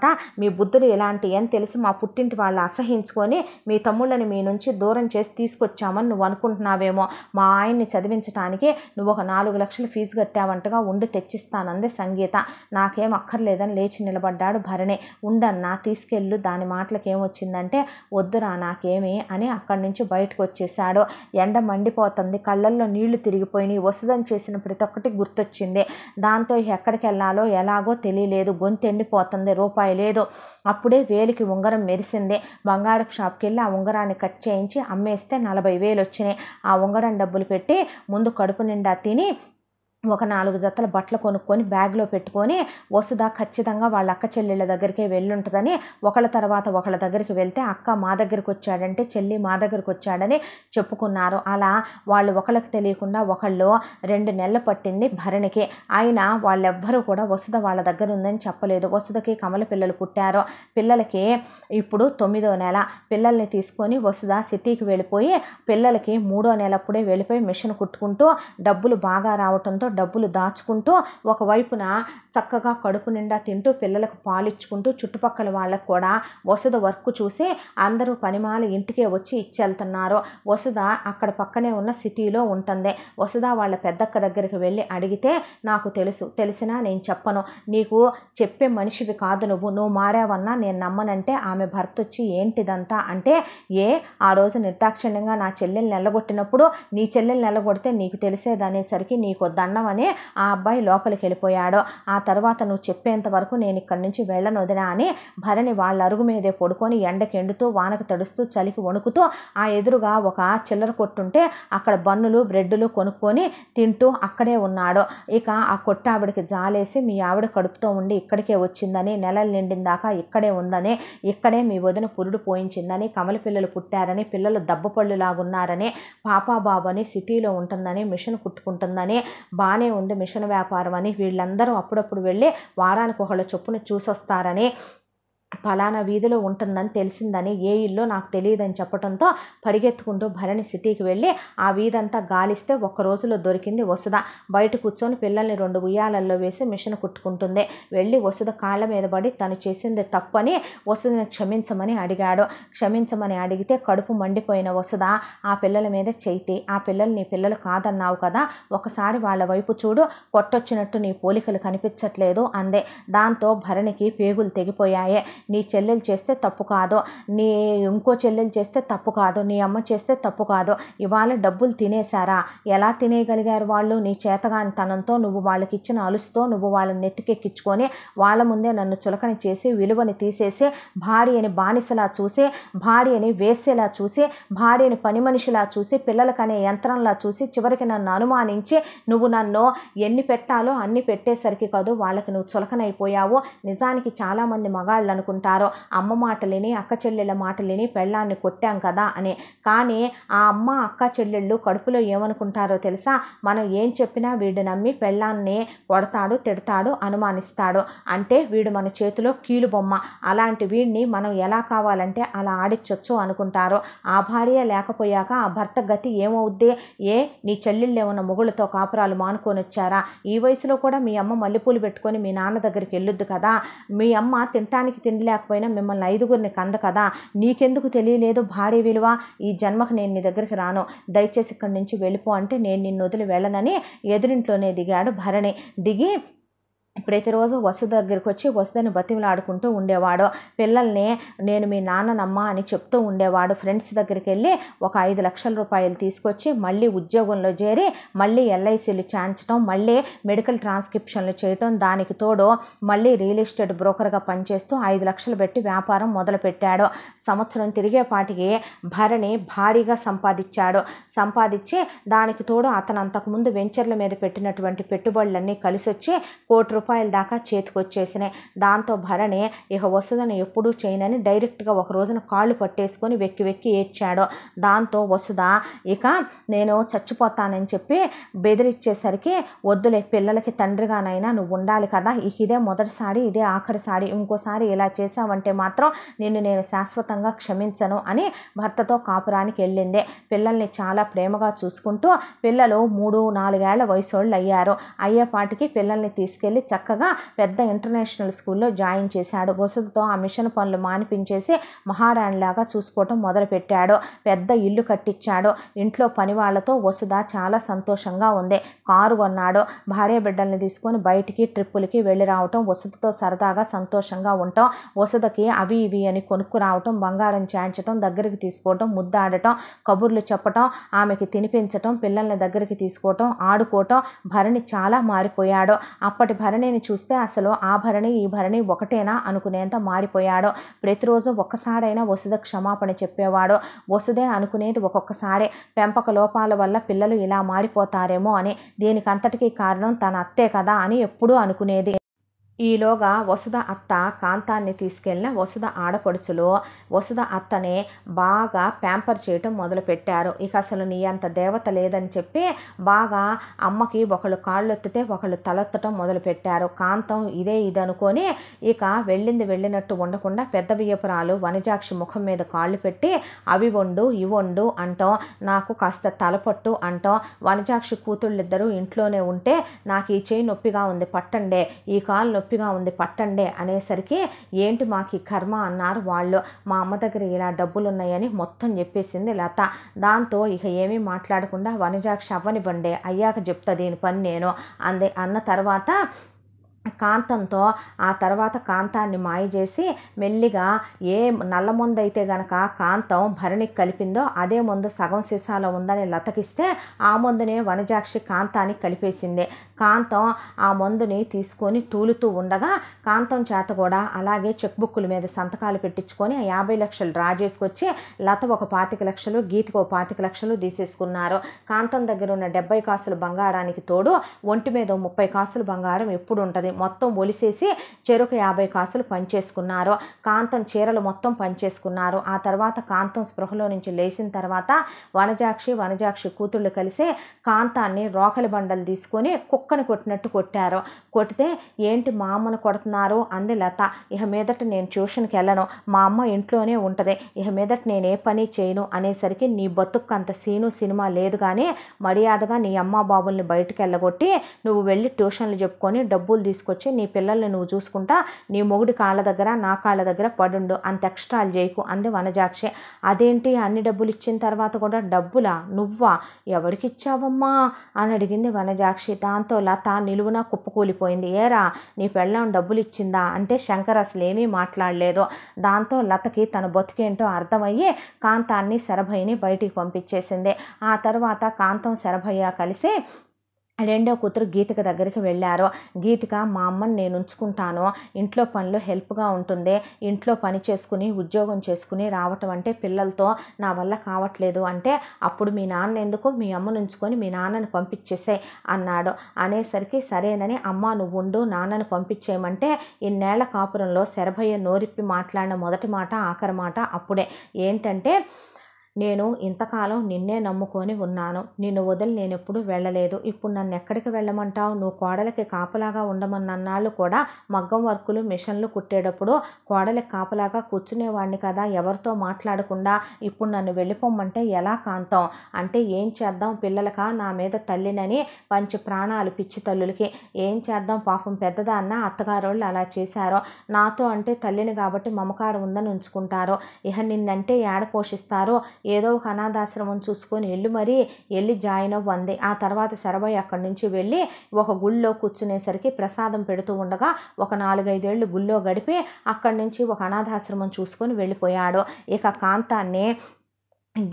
మీ బుద్ధులు ఇలాంటి అని తెలిసి మా పుట్టింటి వాళ్ళు అసహించుకొని మీ తమ్ముళ్ళని మీ నుంచి దూరం చేసి తీసుకొచ్చామని నువ్వు అనుకుంటున్నావేమో మా ఆయన్ని చదివించడానికి నువ్వు ఒక నాలుగు లక్షలు ఫీజు కట్టావంటగా ఉండి తెచ్చిస్తానంది సంగీత నాకేం అక్కర్లేదని లేచి నిలబడ్డాడు భరణే ఉండన్నా తీసుకెళ్ళు దాని మాటలకి ఏమొచ్చిందంటే వద్దురా నాకేమి అని అక్కడి నుంచి బయటకు వచ్చేశాడు ఎండ మండిపోతుంది కళ్ళల్లో నీళ్లు తిరిగిపోయినాయి వసదం చేసిన ప్రతి ఒక్కటి గుర్తొచ్చింది దాంతో ఎక్కడికి వెళ్ళాలో ఎలాగో తెలియలేదు గొంతు ఎండిపోతుంది రూపాయి లేదు అప్పుడే వేలికి ఉంగరం మెరిసింది బంగారపు షాప్కి వెళ్ళి ఆ ఉంగరాన్ని కట్ చేయించి అమ్మేస్తే నలభై వేలు వచ్చినాయి ఆ ఉంగరం డబ్బులు పెట్టి ముందు కడుపు నిండా తిని ఒక నాలుగు జతల బట్టలు కొనుక్కొని బ్యాగ్లో పెట్టుకొని వసుదా ఖచ్చితంగా వాళ్ళ అక్క చెల్లెళ్ళ దగ్గరికే వెళ్ళుంటుందని ఒకళ్ళ తర్వాత ఒకళ్ళ దగ్గరికి వెళ్తే అక్క మా దగ్గరికి వచ్చాడంటే చెల్లి మా దగ్గరికి వచ్చాడని చెప్పుకున్నారు అలా వాళ్ళు ఒకళ్ళకి తెలియకుండా ఒకళ్ళు రెండు నెలలు పట్టింది భరణికి అయినా వాళ్ళెవ్వరూ కూడా వసుద వాళ్ళ దగ్గర ఉందని చెప్పలేదు వసుదకి కమల పిల్లలు పుట్టారు పిల్లలకి ఇప్పుడు తొమ్మిదో నెల పిల్లల్ని తీసుకొని వసుద సిటీకి వెళ్ళిపోయి పిల్లలకి మూడో నెలప్పుడే వెళ్ళిపోయి మిషన్ కుట్టుకుంటూ డబ్బులు బాగా రావడంతో డబ్బులు దాచుకుంటూ ఒకవైపున చక్కగా కడుపు నిండా తింటూ పిల్లలకు పాలిచ్చుకుంటూ చుట్టుపక్కల వాళ్ళకు కూడా వసుధ వర్క్ చూసి అందరూ పనిమాలు ఇంటికే వచ్చి ఇచ్చేళ్తున్నారు వసుధ అక్కడ పక్కనే ఉన్న సిటీలో ఉంటుంది వసుధ వాళ్ళ పెద్దక్క దగ్గరికి వెళ్ళి అడిగితే నాకు తెలుసు తెలిసినా నేను చెప్పను నీకు చెప్పే మనిషివి కాదు నువ్వు నువ్వు మారావన్నా నేను నమ్మనంటే ఆమె భర్త వచ్చి ఏంటిదంతా అంటే ఏ ఆ రోజు నిర్దాక్షిణ్యంగా నా చెల్లెల్ని నెలగొట్టినప్పుడు నీ చెల్లెల్ని నెలగొడితే నీకు తెలిసేదనేసరికి నీకు దండం అని ఆ అబ్బాయి లోపలికి వెళ్ళిపోయాడు ఆ తర్వాత నువ్వు చెప్పేంత వరకు నేను ఇక్కడి నుంచి వెళ్ళను వదినా అని భరణి వాళ్ళ అరుగు మీదే పడుకొని ఎండకి ఎండుతూ వానకు తడుస్తూ చలికి వణుకుతూ ఆ ఎదురుగా ఒక చిల్లర కొట్టుంటే అక్కడ బన్నులు బ్రెడ్లు కొనుక్కొని తింటూ అక్కడే ఉన్నాడు ఇక ఆ కొట్టావిడికి జాలేసి మీ ఆవిడ కడుపుతో ఉండి ఇక్కడికే వచ్చిందని నెలలు నిండిందాకా ఇక్కడే ఉందని ఇక్కడే మీ వదిన పురుడు పోయించిందని కమల పిల్లలు పుట్టారని పిల్లలు దబ్బపళ్ళులాగున్నారని పాపా బాబు అని సిటీలో ఉంటుందని మిషన్ కుట్టుకుంటుందని బా బాగానే ఉంది మిషన్ వ్యాపారం అని వీళ్ళందరూ అప్పుడప్పుడు వెళ్ళి వారానికి ఒకళ్ళ చొప్పున చూసొస్తారని పలానా వీధిలో ఉంటుందని తెలిసిందని ఏ ఇల్లు నాకు తెలియదని చెప్పడంతో పరిగెత్తుకుంటూ భరణి సిటీకి వెళ్ళి ఆ వీధంతా గాలిస్తే ఒక్క రోజులో దొరికింది వసుధ బయట కూర్చొని పిల్లల్ని రెండు ఉయ్యాలల్లో వేసి మిషన్ కుట్టుకుంటుంది వెళ్ళి వసుధ కాళ్ళ మీద పడి తను చేసింది తప్పని వసుధని క్షమించమని అడిగాడు క్షమించమని అడిగితే కడుపు మండిపోయిన వసుధ ఆ పిల్లల మీద చేతి ఆ పిల్లలు నీ పిల్లలు కాదన్నావు కదా ఒకసారి వాళ్ళ వైపు చూడు కొట్టొచ్చినట్టు నీ పోలికలు కనిపించట్లేదు అందే దాంతో భరణికి పేగులు తెగిపోయాయి నీ చెల్లెలు చేస్తే తప్పు కాదు నీ ఇంకో చెల్లెలు చేస్తే తప్పు కాదు నీ అమ్మ చేస్తే తప్పు కాదు ఇవాళ డబ్బులు తినేశారా ఎలా తినేయగలిగారు వాళ్ళు నీ చేతగాని తనంతో నువ్వు వాళ్ళకి ఇచ్చిన అలుస్తో నువ్వు వాళ్ళని నెత్తికెక్కించుకొని వాళ్ళ ముందే నన్ను చులకన చేసి విలువని తీసేసి భార్యని బానిసలా చూసి భార్యని వేసేలా చూసి భార్యని పని మనిషిలా చూసి పిల్లలకనే యంత్రంలా చూసి చివరికి నన్ను అనుమానించి నువ్వు నన్ను ఎన్ని పెట్టాలో అన్ని పెట్టేసరికి కాదు వాళ్ళకి నువ్వు చులకనైపోయావు నిజానికి చాలామంది మగాళ్ళు అనుకుంటారో అమ్మ మాటలేని అక్క చెల్లెళ్ళ మాటలేని పెళ్ళాన్ని కొట్టాం కదా అని కానీ ఆ అమ్మ అక్క చెల్లెళ్ళు కడుపులో ఏమనుకుంటారో తెలుసా మనం ఏం చెప్పినా వీడు నమ్మి పెళ్ళాన్ని కొడతాడు తిడతాడు అనుమానిస్తాడు అంటే వీడు మన చేతిలో కీలు బొమ్మ అలాంటి వీడిని మనం ఎలా కావాలంటే అలా ఆడించవచ్చు అనుకుంటారు ఆ భార్య లేకపోయాక ఆ భర్త గతి ఏమవుద్ది ఏ నీ చెల్లెళ్ళు ఏమన్న మొగుళ్ళతో కాపురాలు మానుకొని వచ్చారా ఈ వయసులో కూడా మీ అమ్మ మల్లెపూలు పెట్టుకొని మీ నాన్న దగ్గరికి వెళ్ళొద్దు కదా మీ అమ్మ తినటానికి తినే లేకపోయినా మిమ్మల్ని ఐదుగురిని కంద కదా నీకెందుకు తెలియలేదు భారీ విలువ ఈ జన్మకు నేను నీ దగ్గరికి రాను దయచేసి ఇక్కడి నుంచి వెళ్ళిపో అంటే నేను నిన్ను వదిలి వెళ్ళనని ఎదురింట్లోనే దిగాడు భరణి దిగి ప్రతిరోజు రోజు వసు దగ్గరికి వచ్చి వసుదని బతిమలాడుకుంటూ ఉండేవాడు పిల్లల్ని నేను మీ నాన్ననమ్మ అని చెప్తూ ఉండేవాడు ఫ్రెండ్స్ దగ్గరికి వెళ్ళి ఒక ఐదు లక్షల రూపాయలు తీసుకొచ్చి మళ్ళీ ఉద్యోగంలో చేరి మళ్ళీ ఎల్ఐసీలు చేయించడం మళ్ళీ మెడికల్ ట్రాన్స్క్రిప్షన్లు చేయటం దానికి తోడు మళ్ళీ రియల్ ఎస్టేట్ బ్రోకర్గా పనిచేస్తూ ఐదు లక్షలు పెట్టి వ్యాపారం మొదలుపెట్టాడు సంవత్సరం తిరిగేపాటికి భరణి భారీగా సంపాదించాడు సంపాదించి దానికి తోడు అతను అంతకుముందు వెంచర్ల మీద పెట్టినటువంటి పెట్టుబడులన్నీ కలిసి వచ్చి కోటి రూపాయల దాకా చేతికొచ్చేసినాయి దాంతో భరణి ఇక వసుధను ఎప్పుడూ చేయనని డైరెక్ట్గా ఒక రోజున కాళ్ళు పట్టేసుకొని వెక్కి వెక్కి ఏడ్చాడు దాంతో వసుధ ఇక నేను చచ్చిపోతానని చెప్పి బెదిరిచ్చేసరికి వద్దులే పిల్లలకి తండ్రిగానైనా నువ్వు ఉండాలి కదా ఇక ఇదే మొదటిసారి ఇదే ఆఖరిసారి ఇంకోసారి ఇలా చేశావంటే మాత్రం నిన్ను నేను శాశ్వతంగా క్షమించను అని భర్తతో కాపురానికి వెళ్ళింది పిల్లల్ని చాలా ప్రేమగా చూసుకుంటూ పిల్లలు మూడు నాలుగేళ్ల వయసు అయ్యారు అయ్యేపాటికి పిల్లల్ని తీసుకెళ్ళి చక్కగా పెద్ద ఇంటర్నేషనల్ స్కూల్లో జాయిన్ చేశాడు వసతితో ఆ మిషన్ పనులు మానిపించేసి మహారాణిలాగా చూసుకోవటం మొదలుపెట్టాడు పెద్ద ఇల్లు కట్టించాడు ఇంట్లో పని వాళ్లతో వసుధ చాలా సంతోషంగా ఉంది కారు కొన్నాడు భార్య బిడ్డల్ని తీసుకొని బయటికి ట్రిప్పులకి వెళ్ళి రావటం వసతితో సరదాగా సంతోషంగా ఉండటం వసుధకి అవి ఇవి అని కొనుక్కు రావటం బంగారం చేయించటం దగ్గరికి తీసుకోవటం ముద్దాడటం కబుర్లు చెప్పటం ఆమెకి తినిపించటం పిల్లల్ని దగ్గరికి తీసుకోవటం ఆడుకోవటం భరణి చాలా మారిపోయాడు అప్పటి భరణి భరణిని చూస్తే అసలు ఆ భరణి ఈ భరణి ఒకటేనా అనుకునేంత మారిపోయాడో ప్రతిరోజు ఒక్కసారైనా వసుధ క్షమాపణ చెప్పేవాడో వసుదే అనుకునేది ఒక్కొక్కసారి పెంపక లోపాల వల్ల పిల్లలు ఇలా మారిపోతారేమో అని దీనికంతటికీ కారణం తన అత్తే కదా అని ఎప్పుడూ అనుకునేది ఈలోగా వసుధ అత్త కాంతాన్ని తీసుకెళ్ళిన వసుధ ఆడపడుచులు వసుధ అత్తని బాగా ప్యాంపర్ చేయటం మొదలుపెట్టారు ఇక అసలు నీ అంత దేవత లేదని చెప్పి బాగా అమ్మకి ఒకళ్ళు కాళ్ళొత్తితే ఒకళ్ళు తలెత్తటం మొదలుపెట్టారు కాంతం ఇదే ఇది అనుకొని ఇక వెళ్ళింది వెళ్ళినట్టు ఉండకుండా పెద్ద వియపురాలు వనజాక్షి ముఖం మీద కాళ్ళు పెట్టి అవి వండు ఇవ్వండు అంటాం నాకు కాస్త తలపట్టు అంటాం వనజాక్షి కూతుళ్ళిద్దరూ ఇంట్లోనే ఉంటే నాకు ఈ చేయి నొప్పిగా ఉంది పట్టండే ఈ కాలు నొప్పిగా ఉంది పట్టండే అనేసరికి ఏంటి మాకు కర్మ అన్నారు వాళ్ళు మా అమ్మ దగ్గర ఇలా డబ్బులు ఉన్నాయని మొత్తం చెప్పేసింది లత దాంతో ఇక ఏమీ మాట్లాడకుండా వనజాక్ష అవ్వనివ్వండి అయ్యాక చెప్తా దీని పని నేను అంది అన్న తర్వాత కాంతంతో ఆ తర్వాత కాంతాన్ని మాయ చేసి మెల్లిగా ఏ నల్ల మందు అయితే గనక కాంతం భరణికి కలిపిందో అదే మందు సగం సీసాలో ఉందని లతకిస్తే ఆ ముందునే వనజాక్షి కాంతానికి కలిపేసింది కాంతం ఆ మందుని తీసుకొని తూలుతూ ఉండగా కాంతం చేత కూడా అలాగే చెక్ బుక్కుల మీద సంతకాలు పెట్టించుకొని యాభై లక్షలు డ్రా చేసుకొచ్చి లత ఒక పాతిక లక్షలు గీతకు ఒక పాతిక లక్షలు తీసేసుకున్నారు కాంతం దగ్గర ఉన్న డెబ్బై కాసులు బంగారానికి తోడు ఒంటి మీద ముప్పై కాసులు బంగారం ఎప్పుడు ఉంటుంది మొత్తం ఒలిసేసి చెరుకు యాభై కాసులు పంచేసుకున్నారు కాంతం చీరలు మొత్తం పంచేసుకున్నారు ఆ తర్వాత కాంతం స్పృహలో నుంచి లేచిన తర్వాత వనజాక్షి వనజాక్షి కూతుళ్ళు కలిసి కాంతాన్ని రోకలి బండలు తీసుకొని కుక్కని కొట్టినట్టు కొట్టారు కొట్టితే ఏంటి మా అమ్మను కొడుతున్నారు అంది లత ఇక మీదట నేను ట్యూషన్కి వెళ్ళను మా అమ్మ ఇంట్లోనే ఉంటుంది ఇక మీదట నేను ఏ పని చేయను అనేసరికి నీ బతుకు అంత సీను సినిమా లేదు కానీ మర్యాదగా నీ అమ్మ బాబుల్ని బయటకు వెళ్ళగొట్టి నువ్వు వెళ్ళి ట్యూషన్లు చెప్పుకొని డబ్బులు తీసుకు తీసుకొచ్చి నీ పిల్లల్ని నువ్వు చూసుకుంటా నీ మొగుడి కాళ్ళ దగ్గర నా కాళ్ళ దగ్గర పడుండు అంత ఎక్స్ట్రాలు చేయకు అంది వనజాక్షి అదేంటి అన్ని డబ్బులు ఇచ్చిన తర్వాత కూడా డబ్బులా నువ్వా ఎవరికి ఇచ్చావమ్మా అని అడిగింది వనజాక్షి దాంతో లత నిలువున కుప్పకూలిపోయింది ఏరా నీ పెళ్ళం డబ్బులు ఇచ్చిందా అంటే శంకర్ అసలు ఏమీ మాట్లాడలేదు దాంతో లతకి తన బతికేంటో అర్థమయ్యి కాంతాన్ని శరభయ్యని బయటికి పంపించేసింది ఆ తర్వాత కాంతం శరభయ్య కలిసి రెండో కూతురు గీతిక దగ్గరికి వెళ్ళారు గీతిక మా అమ్మని నేను ఉంచుకుంటాను ఇంట్లో పనిలో హెల్ప్గా ఉంటుంది ఇంట్లో పని చేసుకుని ఉద్యోగం చేసుకుని రావటం అంటే పిల్లలతో నా వల్ల కావట్లేదు అంటే అప్పుడు మీ నాన్న ఎందుకు మీ అమ్మను ఉంచుకొని మీ నాన్నని పంపించేసే అన్నాడు అనేసరికి సరేనని అమ్మ నువ్వు ఉండు నాన్నను పంపించేయమంటే ఇన్నేళ్ల కాపురంలో శరభయ్య నోరిప్పి మాట్లాడిన మొదటి మాట ఆఖరి మాట అప్పుడే ఏంటంటే నేను ఇంతకాలం నిన్నే నమ్ముకొని ఉన్నాను నిన్ను వదిలి నేనెప్పుడు వెళ్ళలేదు ఇప్పుడు నన్ను ఎక్కడికి వెళ్ళమంటావు నువ్వు కోడలికి కాపలాగా ఉండమని కూడా మగ్గం వర్కులు మిషన్లు కుట్టేటప్పుడు కోడలికి కాపలాగా కూర్చునేవాడిని కదా ఎవరితో మాట్లాడకుండా ఇప్పుడు నన్ను వెళ్ళిపోమ్మంటే ఎలా కాంతం అంటే ఏం చేద్దాం పిల్లలక నా మీద తల్లినని పంచి ప్రాణాలు పిచ్చి తల్లులకి ఏం చేద్దాం పాపం పెద్దదా అన్న అత్తగారోళ్ళు అలా చేశారో నాతో అంటే తల్లిని కాబట్టి మమకారం ఉందని ఉంచుకుంటారు ఇహ నిన్నంటే ఏడ పోషిస్తారో ఏదో ఒక అనాథాశ్రమం చూసుకొని వెళ్ళి మరీ వెళ్ళి జాయిన్ అవ్వంది ఆ తర్వాత శరభయ్య అక్కడి నుంచి వెళ్ళి ఒక గుళ్ళో కూర్చునేసరికి ప్రసాదం పెడుతూ ఉండగా ఒక నాలుగైదేళ్ళు గుళ్ళో గడిపి అక్కడి నుంచి ఒక అనాథాశ్రమం చూసుకొని వెళ్ళిపోయాడు ఇక కాంతాన్ని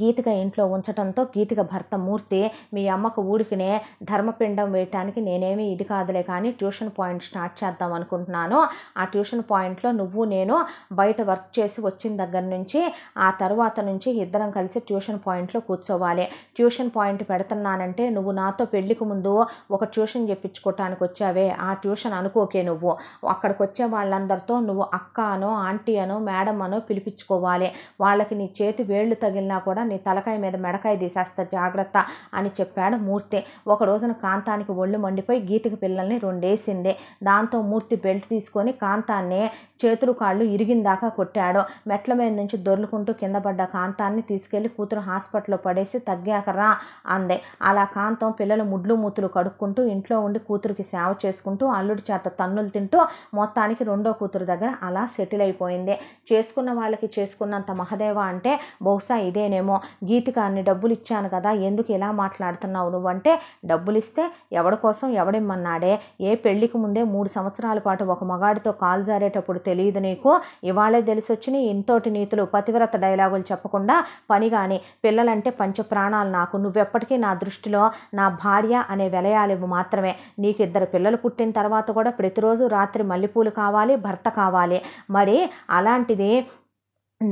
గీతిక ఇంట్లో ఉంచటంతో గీతిక భర్త మూర్తి మీ అమ్మకు ఊడికినే ధర్మపిండం వేయటానికి నేనేమి ఇది కాదులే కానీ ట్యూషన్ పాయింట్ స్టార్ట్ చేద్దాం అనుకుంటున్నాను ఆ ట్యూషన్ పాయింట్లో నువ్వు నేను బయట వర్క్ చేసి వచ్చిన దగ్గర నుంచి ఆ తర్వాత నుంచి ఇద్దరం కలిసి ట్యూషన్ పాయింట్లో కూర్చోవాలి ట్యూషన్ పాయింట్ పెడుతున్నానంటే నువ్వు నాతో పెళ్లికి ముందు ఒక ట్యూషన్ చెప్పించుకోవటానికి వచ్చావే ఆ ట్యూషన్ అనుకోకే నువ్వు అక్కడికి వచ్చే వాళ్ళందరితో నువ్వు అక్క అనో ఆంటీ అనో మేడం అనో పిలిపించుకోవాలి వాళ్ళకి నీ చేతి వేళ్ళు తగిలినా కూడా కూడా నీ తలకాయ మీద మెడకాయ తీసేస్తా జాగ్రత్త అని చెప్పాడు మూర్తి ఒక రోజున కాంతానికి ఒళ్ళు మండిపోయి గీతకి పిల్లల్ని రెండేసింది దాంతో మూర్తి బెల్ట్ తీసుకొని కాంతాన్ని చేతులు కాళ్ళు ఇరిగిందాకా కొట్టాడు మెట్ల మీద నుంచి దొర్లుకుంటూ కింద పడ్డ కాంతాన్ని తీసుకెళ్లి కూతురు హాస్పిటల్లో పడేసి తగ్గాకరా అంది అలా కాంతం పిల్లలు ముడ్లు మూతులు కడుక్కుంటూ ఇంట్లో ఉండి కూతురికి సేవ చేసుకుంటూ అల్లుడి చేత తన్నులు తింటూ మొత్తానికి రెండో కూతురు దగ్గర అలా సెటిల్ అయిపోయింది చేసుకున్న వాళ్ళకి చేసుకున్నంత మహదేవ అంటే బహుశా ఇదేనేమో ఏమో గీతిక అన్ని డబ్బులు ఇచ్చాను కదా ఎందుకు ఇలా మాట్లాడుతున్నావు అంటే డబ్బులు ఇస్తే ఎవడి కోసం ఎవడిమ్మన్నాడే ఏ పెళ్లికి ముందే మూడు సంవత్సరాల పాటు ఒక మగాడితో కాలు జారేటప్పుడు తెలియదు నీకు ఇవాళే తెలిసొచ్చిన ఇంతోటి నీతులు పతివ్రత డైలాగులు చెప్పకుండా పని కానీ పిల్లలంటే పంచ ప్రాణాలు నాకు నువ్వెప్పటికీ నా దృష్టిలో నా భార్య అనే వెలయాలివి మాత్రమే నీకు ఇద్దరు పిల్లలు పుట్టిన తర్వాత కూడా ప్రతిరోజు రాత్రి మల్లెపూలు కావాలి భర్త కావాలి మరి అలాంటిది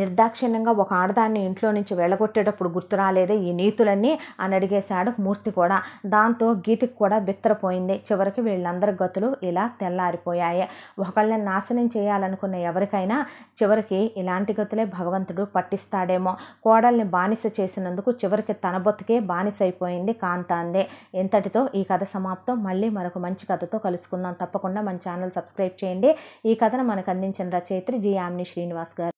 నిర్దాక్షిణ్యంగా ఒక ఆడదాన్ని ఇంట్లో నుంచి వెళ్ళగొట్టేటప్పుడు గుర్తు రాలేదే ఈ నీతులన్నీ అని అడిగేశాడు మూర్తి కూడా దాంతో గీతికి కూడా బిత్తరపోయింది చివరికి వీళ్ళందరి గతులు ఇలా తెల్లారిపోయాయి ఒకళ్ళని నాశనం చేయాలనుకున్న ఎవరికైనా చివరికి ఇలాంటి గతులే భగవంతుడు పట్టిస్తాడేమో కోడల్ని బానిస చేసినందుకు చివరికి తన బొత్తుకే బానిస అయిపోయింది కాంతాందే ఇంతటితో ఈ కథ సమాప్తం మళ్ళీ మరొక మంచి కథతో కలుసుకుందాం తప్పకుండా మన ఛానల్ సబ్స్క్రైబ్ చేయండి ఈ కథను మనకు అందించిన రచయిత్రి జి ఆమ్ని శ్రీనివాస్ గారు